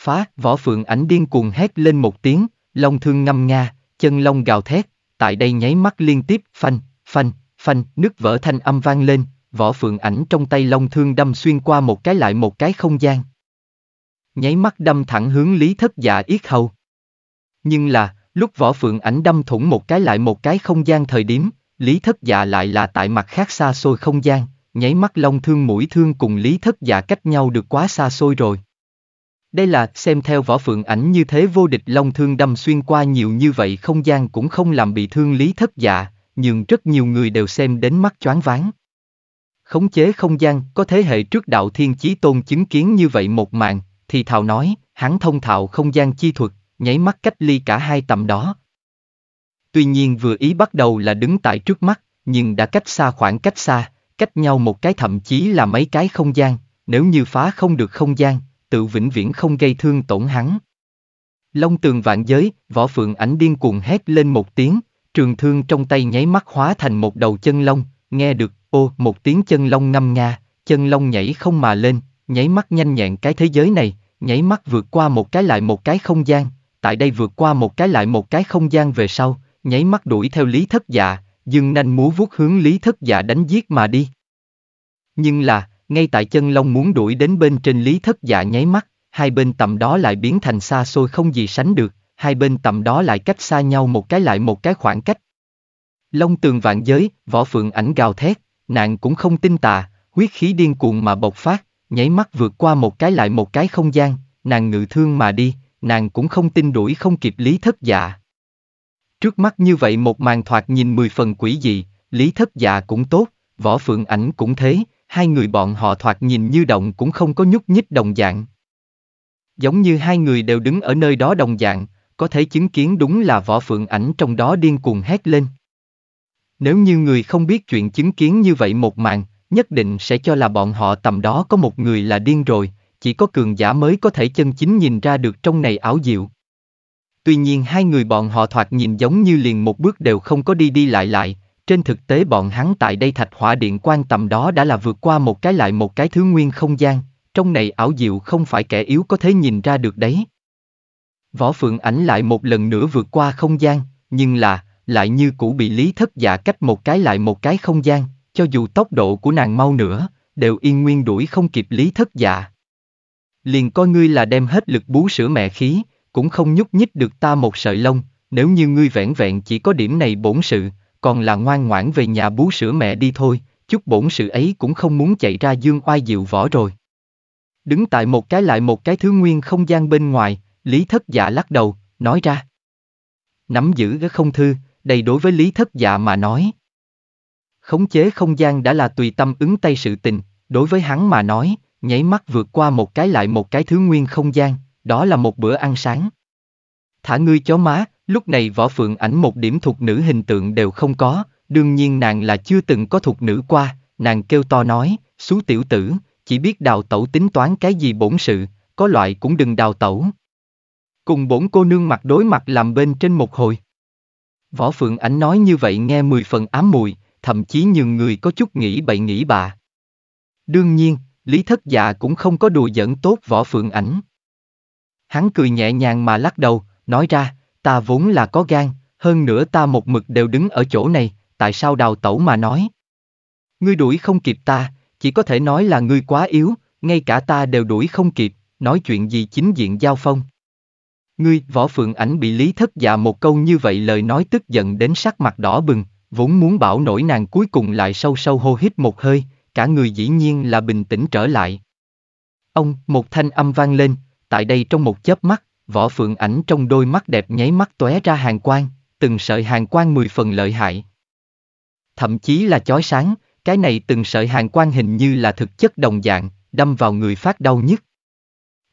Phá, Võ Phượng Ảnh điên cuồng hét lên một tiếng, long thương ngâm nga, chân long gào thét, tại đây nháy mắt liên tiếp, phanh, phanh, phanh, nước vỡ thanh âm vang lên, Võ Phượng Ảnh trong tay long thương đâm xuyên qua một cái lại một cái không gian. Nháy mắt đâm thẳng hướng Lý Thất Dạ yết hầu. Nhưng là, lúc Võ Phượng Ảnh đâm thủng một cái lại một cái không gian thời điểm, Lý thất dạ lại là tại mặt khác xa xôi không gian, nháy mắt long thương mũi thương cùng lý thất dạ cách nhau được quá xa xôi rồi. Đây là xem theo võ phượng ảnh như thế vô địch long thương đâm xuyên qua nhiều như vậy không gian cũng không làm bị thương lý thất dạ, nhưng rất nhiều người đều xem đến mắt choáng váng. Khống chế không gian có thế hệ trước đạo thiên chí tôn chứng kiến như vậy một màn, thì thào nói, hắn thông thạo không gian chi thuật, nháy mắt cách ly cả hai tầm đó, Tuy nhiên vừa ý bắt đầu là đứng tại trước mắt, nhưng đã cách xa khoảng cách xa, cách nhau một cái thậm chí là mấy cái không gian, nếu như phá không được không gian, tự vĩnh viễn không gây thương tổn hắn. Long tường vạn giới, võ phượng ảnh điên cuồng hét lên một tiếng, trường thương trong tay nháy mắt hóa thành một đầu chân long, nghe được, ô, một tiếng chân long ngâm nga, chân long nhảy không mà lên, nháy mắt nhanh nhẹn cái thế giới này, nháy mắt vượt qua một cái lại một cái không gian, tại đây vượt qua một cái lại một cái không gian về sau, nháy mắt đuổi theo Lý Thất Dạ, dừng nanh múa vuốt hướng Lý Thất Dạ đánh giết mà đi. Nhưng là, ngay tại chân long muốn đuổi đến bên trên Lý Thất Dạ nháy mắt, hai bên tầm đó lại biến thành xa xôi không gì sánh được, hai bên tầm đó lại cách xa nhau một cái lại một cái khoảng cách. Long tường vạn giới, võ phượng ảnh gào thét, nạn cũng không tin tà, huyết khí điên cuồng mà bộc phát, nháy mắt vượt qua một cái lại một cái không gian, nàng ngự thương mà đi, nàng cũng không tin đuổi không kịp lý thất dạ. Trước mắt như vậy một màn thoạt nhìn mười phần quỷ dị, Lý Thất Dạ cũng tốt, Võ Phượng Ảnh cũng thế, hai người bọn họ thoạt nhìn như động cũng không có nhúc nhích đồng dạng. Giống như hai người đều đứng ở nơi đó đồng dạng, có thể chứng kiến đúng là Võ Phượng Ảnh trong đó điên cuồng hét lên. Nếu như người không biết chuyện chứng kiến như vậy một màn, nhất định sẽ cho là bọn họ tầm đó có một người là điên rồi, chỉ có cường giả mới có thể chân chính nhìn ra được trong này ảo diệu. Tuy nhiên hai người bọn họ thoạt nhìn giống như liền một bước đều không có đi đi lại lại, trên thực tế bọn hắn tại đây thạch hỏa điện quan tầm đó đã là vượt qua một cái lại một cái thứ nguyên không gian, trong này ảo diệu không phải kẻ yếu có thể nhìn ra được đấy. Võ Phượng ảnh lại một lần nữa vượt qua không gian, nhưng là, lại như cũ bị lý thất giả dạ cách một cái lại một cái không gian, cho dù tốc độ của nàng mau nữa, đều yên nguyên đuổi không kịp lý thất giả. Dạ. Liền coi ngươi là đem hết lực bú sữa mẹ khí, cũng không nhúc nhích được ta một sợi lông, nếu như ngươi vẻn vẹn chỉ có điểm này bổn sự, còn là ngoan ngoãn về nhà bú sữa mẹ đi thôi, chút bổn sự ấy cũng không muốn chạy ra dương oai diệu võ rồi. Đứng tại một cái lại một cái thứ nguyên không gian bên ngoài, Lý Thất Dạ lắc đầu, nói ra. Nắm giữ cái không thư, đây đối với Lý Thất Dạ mà nói. Khống chế không gian đã là tùy tâm ứng tay sự tình, đối với hắn mà nói, nháy mắt vượt qua một cái lại một cái thứ nguyên không gian, đó là một bữa ăn sáng. Thả ngươi chó má, lúc này võ phượng ảnh một điểm thuộc nữ hình tượng đều không có, đương nhiên nàng là chưa từng có thuộc nữ qua, nàng kêu to nói, xú tiểu tử, chỉ biết đào tẩu tính toán cái gì bổn sự, có loại cũng đừng đào tẩu. Cùng bổn cô nương mặt đối mặt làm bên trên một hồi. Võ Phượng Ảnh nói như vậy nghe mười phần ám mùi, thậm chí nhường người có chút nghĩ bậy nghĩ bạ. Đương nhiên, Lý Thất Dạ cũng không có đùa giỡn tốt Võ Phượng Ảnh. Hắn cười nhẹ nhàng mà lắc đầu, nói ra, ta vốn là có gan, hơn nữa ta một mực đều đứng ở chỗ này, tại sao đào tẩu mà nói. Ngươi đuổi không kịp ta, chỉ có thể nói là ngươi quá yếu, ngay cả ta đều đuổi không kịp, nói chuyện gì chính diện giao phong. Ngươi, võ phượng ảnh bị lý thất dạ một câu như vậy lời nói tức giận đến sắc mặt đỏ bừng, vốn muốn bảo nổi nàng cuối cùng lại sâu sâu hô hít một hơi, cả người dĩ nhiên là bình tĩnh trở lại. Ông, một thanh âm vang lên, tại đây trong một chớp mắt, võ phượng ảnh trong đôi mắt đẹp nháy mắt tóe ra hàng quang, từng sợi hàng quang mười phần lợi hại. Thậm chí là chói sáng, cái này từng sợi hàng quang hình như là thực chất đồng dạng, đâm vào người phát đau nhất.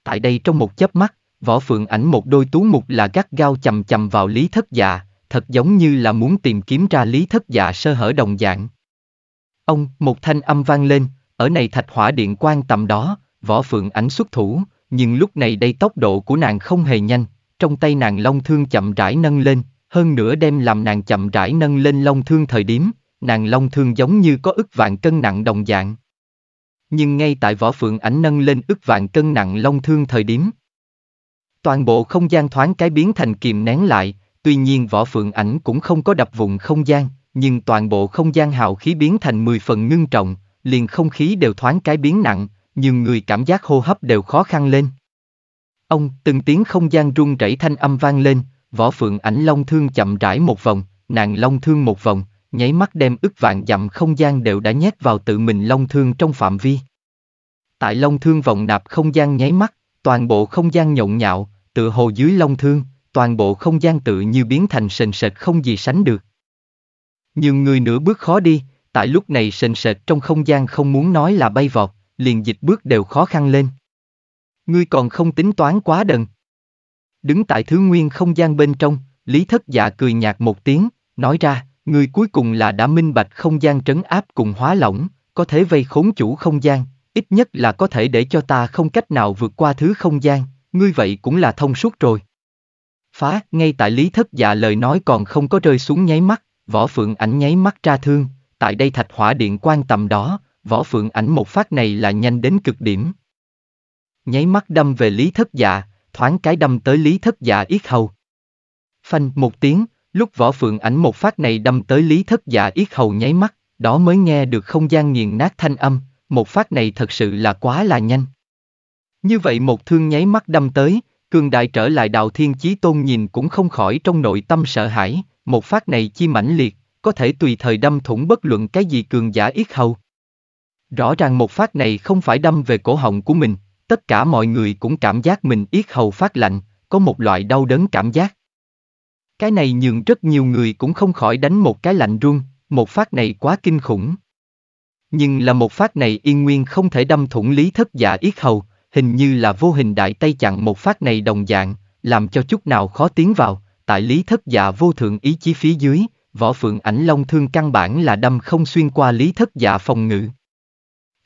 Tại đây trong một chớp mắt, võ phượng ảnh một đôi tú mục là gắt gao chầm chầm vào lý thất dạ, thật giống như là muốn tìm kiếm ra lý thất dạ sơ hở đồng dạng. Ông, một thanh âm vang lên, ở này thạch hỏa điện quan tầm đó, võ phượng ảnh xuất thủ, nhưng lúc này đây tốc độ của nàng không hề nhanh, trong tay nàng long thương chậm rãi nâng lên, hơn nữa đem làm nàng chậm rãi nâng lên long thương thời điểm, nàng long thương giống như có ức vạn cân nặng đồng dạng. Nhưng ngay tại võ phượng ảnh nâng lên ức vạn cân nặng long thương thời điểm, toàn bộ không gian thoáng cái biến thành kìm nén lại, tuy nhiên võ phượng ảnh cũng không có đập vùng không gian, nhưng toàn bộ không gian hào khí biến thành 10 phần ngưng trọng, liền không khí đều thoáng cái biến nặng, nhưng người cảm giác hô hấp đều khó khăn lên. Ông, từng tiếng không gian rung rẩy thanh âm vang lên, võ phượng ảnh long thương chậm rãi một vòng, nàng long thương một vòng, nháy mắt đem ức vạn dặm không gian đều đã nhét vào tự mình long thương trong phạm vi. Tại long thương vòng nạp không gian nháy mắt, toàn bộ không gian nhộn nhạo, tựa hồ dưới long thương, toàn bộ không gian tự như biến thành sền sệt không gì sánh được. nhưng người nửa bước khó đi, tại lúc này sền sệt trong không gian không muốn nói là bay vọt, liền dịch bước đều khó khăn lên. Ngươi còn không tính toán quá đần. Đứng tại thứ nguyên không gian bên trong, Lý Thất Dạ cười nhạt một tiếng, nói ra, ngươi cuối cùng là đã minh bạch không gian trấn áp cùng hóa lỏng, có thể vây khốn chủ không gian, ít nhất là có thể để cho ta không cách nào vượt qua thứ không gian, ngươi vậy cũng là thông suốt rồi. Phá, ngay tại Lý Thất Dạ lời nói còn không có rơi xuống nháy mắt, võ phượng ảnh nháy mắt ra thương, tại đây thạch hỏa điện quan tầm đó, võ phượng ảnh một phát này là nhanh đến cực điểm. Nháy mắt đâm về lý thất dạ, thoáng cái đâm tới lý thất dạ yết hầu. Phanh một tiếng, lúc võ phượng ảnh một phát này đâm tới lý thất dạ yết hầu nháy mắt, đó mới nghe được không gian nghiền nát thanh âm, một phát này thật sự là quá là nhanh. Như vậy một thương nháy mắt đâm tới, cường đại trở lại đạo thiên chí tôn nhìn cũng không khỏi trong nội tâm sợ hãi, một phát này chi mãnh liệt, có thể tùy thời đâm thủng bất luận cái gì cường giả yết hầu, Rõ ràng một phát này không phải đâm về cổ họng của mình, tất cả mọi người cũng cảm giác mình yết hầu phát lạnh, có một loại đau đớn cảm giác. Cái này nhường rất nhiều người cũng không khỏi đánh một cái lạnh run, một phát này quá kinh khủng. Nhưng là một phát này yên nguyên không thể đâm thủng lý thất giả yết hầu, hình như là vô hình đại tay chặn một phát này đồng dạng, làm cho chút nào khó tiến vào, tại lý thất giả vô thượng ý chí phía dưới, võ phượng ảnh long thương căn bản là đâm không xuyên qua lý thất giả phòng ngự.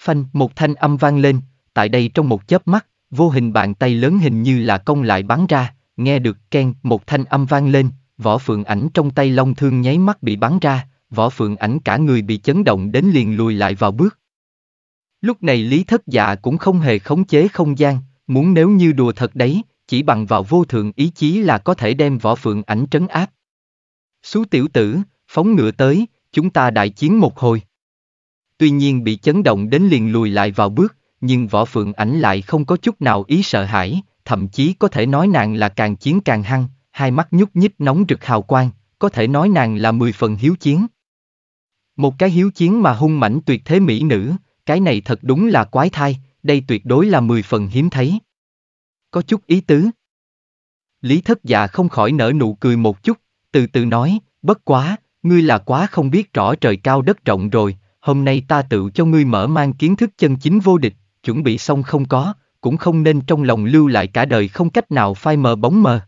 Phanh, một thanh âm vang lên, tại đây trong một chớp mắt, vô hình bàn tay lớn hình như là công lại bắn ra, nghe được ken, một thanh âm vang lên, võ phượng ảnh trong tay long thương nháy mắt bị bắn ra, võ phượng ảnh cả người bị chấn động đến liền lùi lại vào bước. Lúc này Lý Thất Dạ cũng không hề khống chế không gian, muốn nếu như đùa thật đấy, chỉ bằng vào vô thượng ý chí là có thể đem võ phượng ảnh trấn áp. Xú tiểu tử, phóng ngựa tới, chúng ta đại chiến một hồi tuy nhiên bị chấn động đến liền lùi lại vào bước, nhưng võ phượng ảnh lại không có chút nào ý sợ hãi, thậm chí có thể nói nàng là càng chiến càng hăng, hai mắt nhúc nhích nóng rực hào quang, có thể nói nàng là mười phần hiếu chiến. Một cái hiếu chiến mà hung mãnh tuyệt thế mỹ nữ, cái này thật đúng là quái thai, đây tuyệt đối là mười phần hiếm thấy. Có chút ý tứ. Lý thất dạ không khỏi nở nụ cười một chút, từ từ nói, bất quá, ngươi là quá không biết rõ trời cao đất rộng rồi, hôm nay ta tự cho ngươi mở mang kiến thức chân chính vô địch, chuẩn bị xong không có, cũng không nên trong lòng lưu lại cả đời không cách nào phai mờ bóng mờ.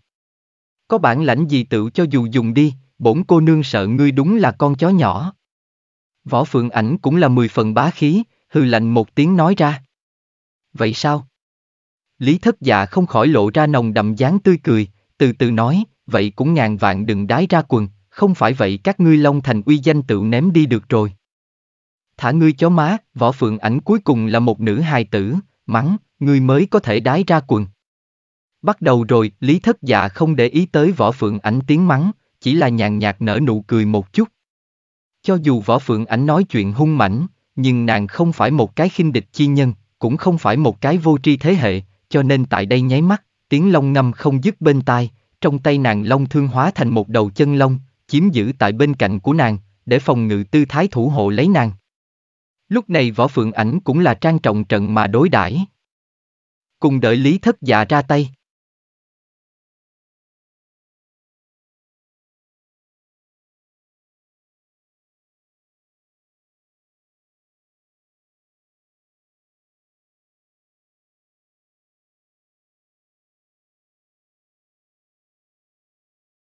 Có bản lãnh gì tự cho dù dùng đi, bổn cô nương sợ ngươi đúng là con chó nhỏ. Võ Phượng Ảnh cũng là mười phần bá khí, hư lạnh một tiếng nói ra. Vậy sao? Lý thất dạ không khỏi lộ ra nồng đậm dáng tươi cười, từ từ nói, vậy cũng ngàn vạn đừng đái ra quần, không phải vậy các ngươi long thành uy danh tự ném đi được rồi thả ngươi chó má, võ phượng ảnh cuối cùng là một nữ hài tử, mắng, ngươi mới có thể đái ra quần. Bắt đầu rồi, Lý Thất Dạ không để ý tới võ phượng ảnh tiếng mắng, chỉ là nhàn nhạt nở nụ cười một chút. Cho dù võ phượng ảnh nói chuyện hung mảnh, nhưng nàng không phải một cái khinh địch chi nhân, cũng không phải một cái vô tri thế hệ, cho nên tại đây nháy mắt, tiếng long ngâm không dứt bên tai, trong tay nàng long thương hóa thành một đầu chân long, chiếm giữ tại bên cạnh của nàng, để phòng ngự tư thái thủ hộ lấy nàng. Lúc này võ phượng ảnh cũng là trang trọng trận mà đối đãi Cùng đợi Lý Thất Dạ ra tay.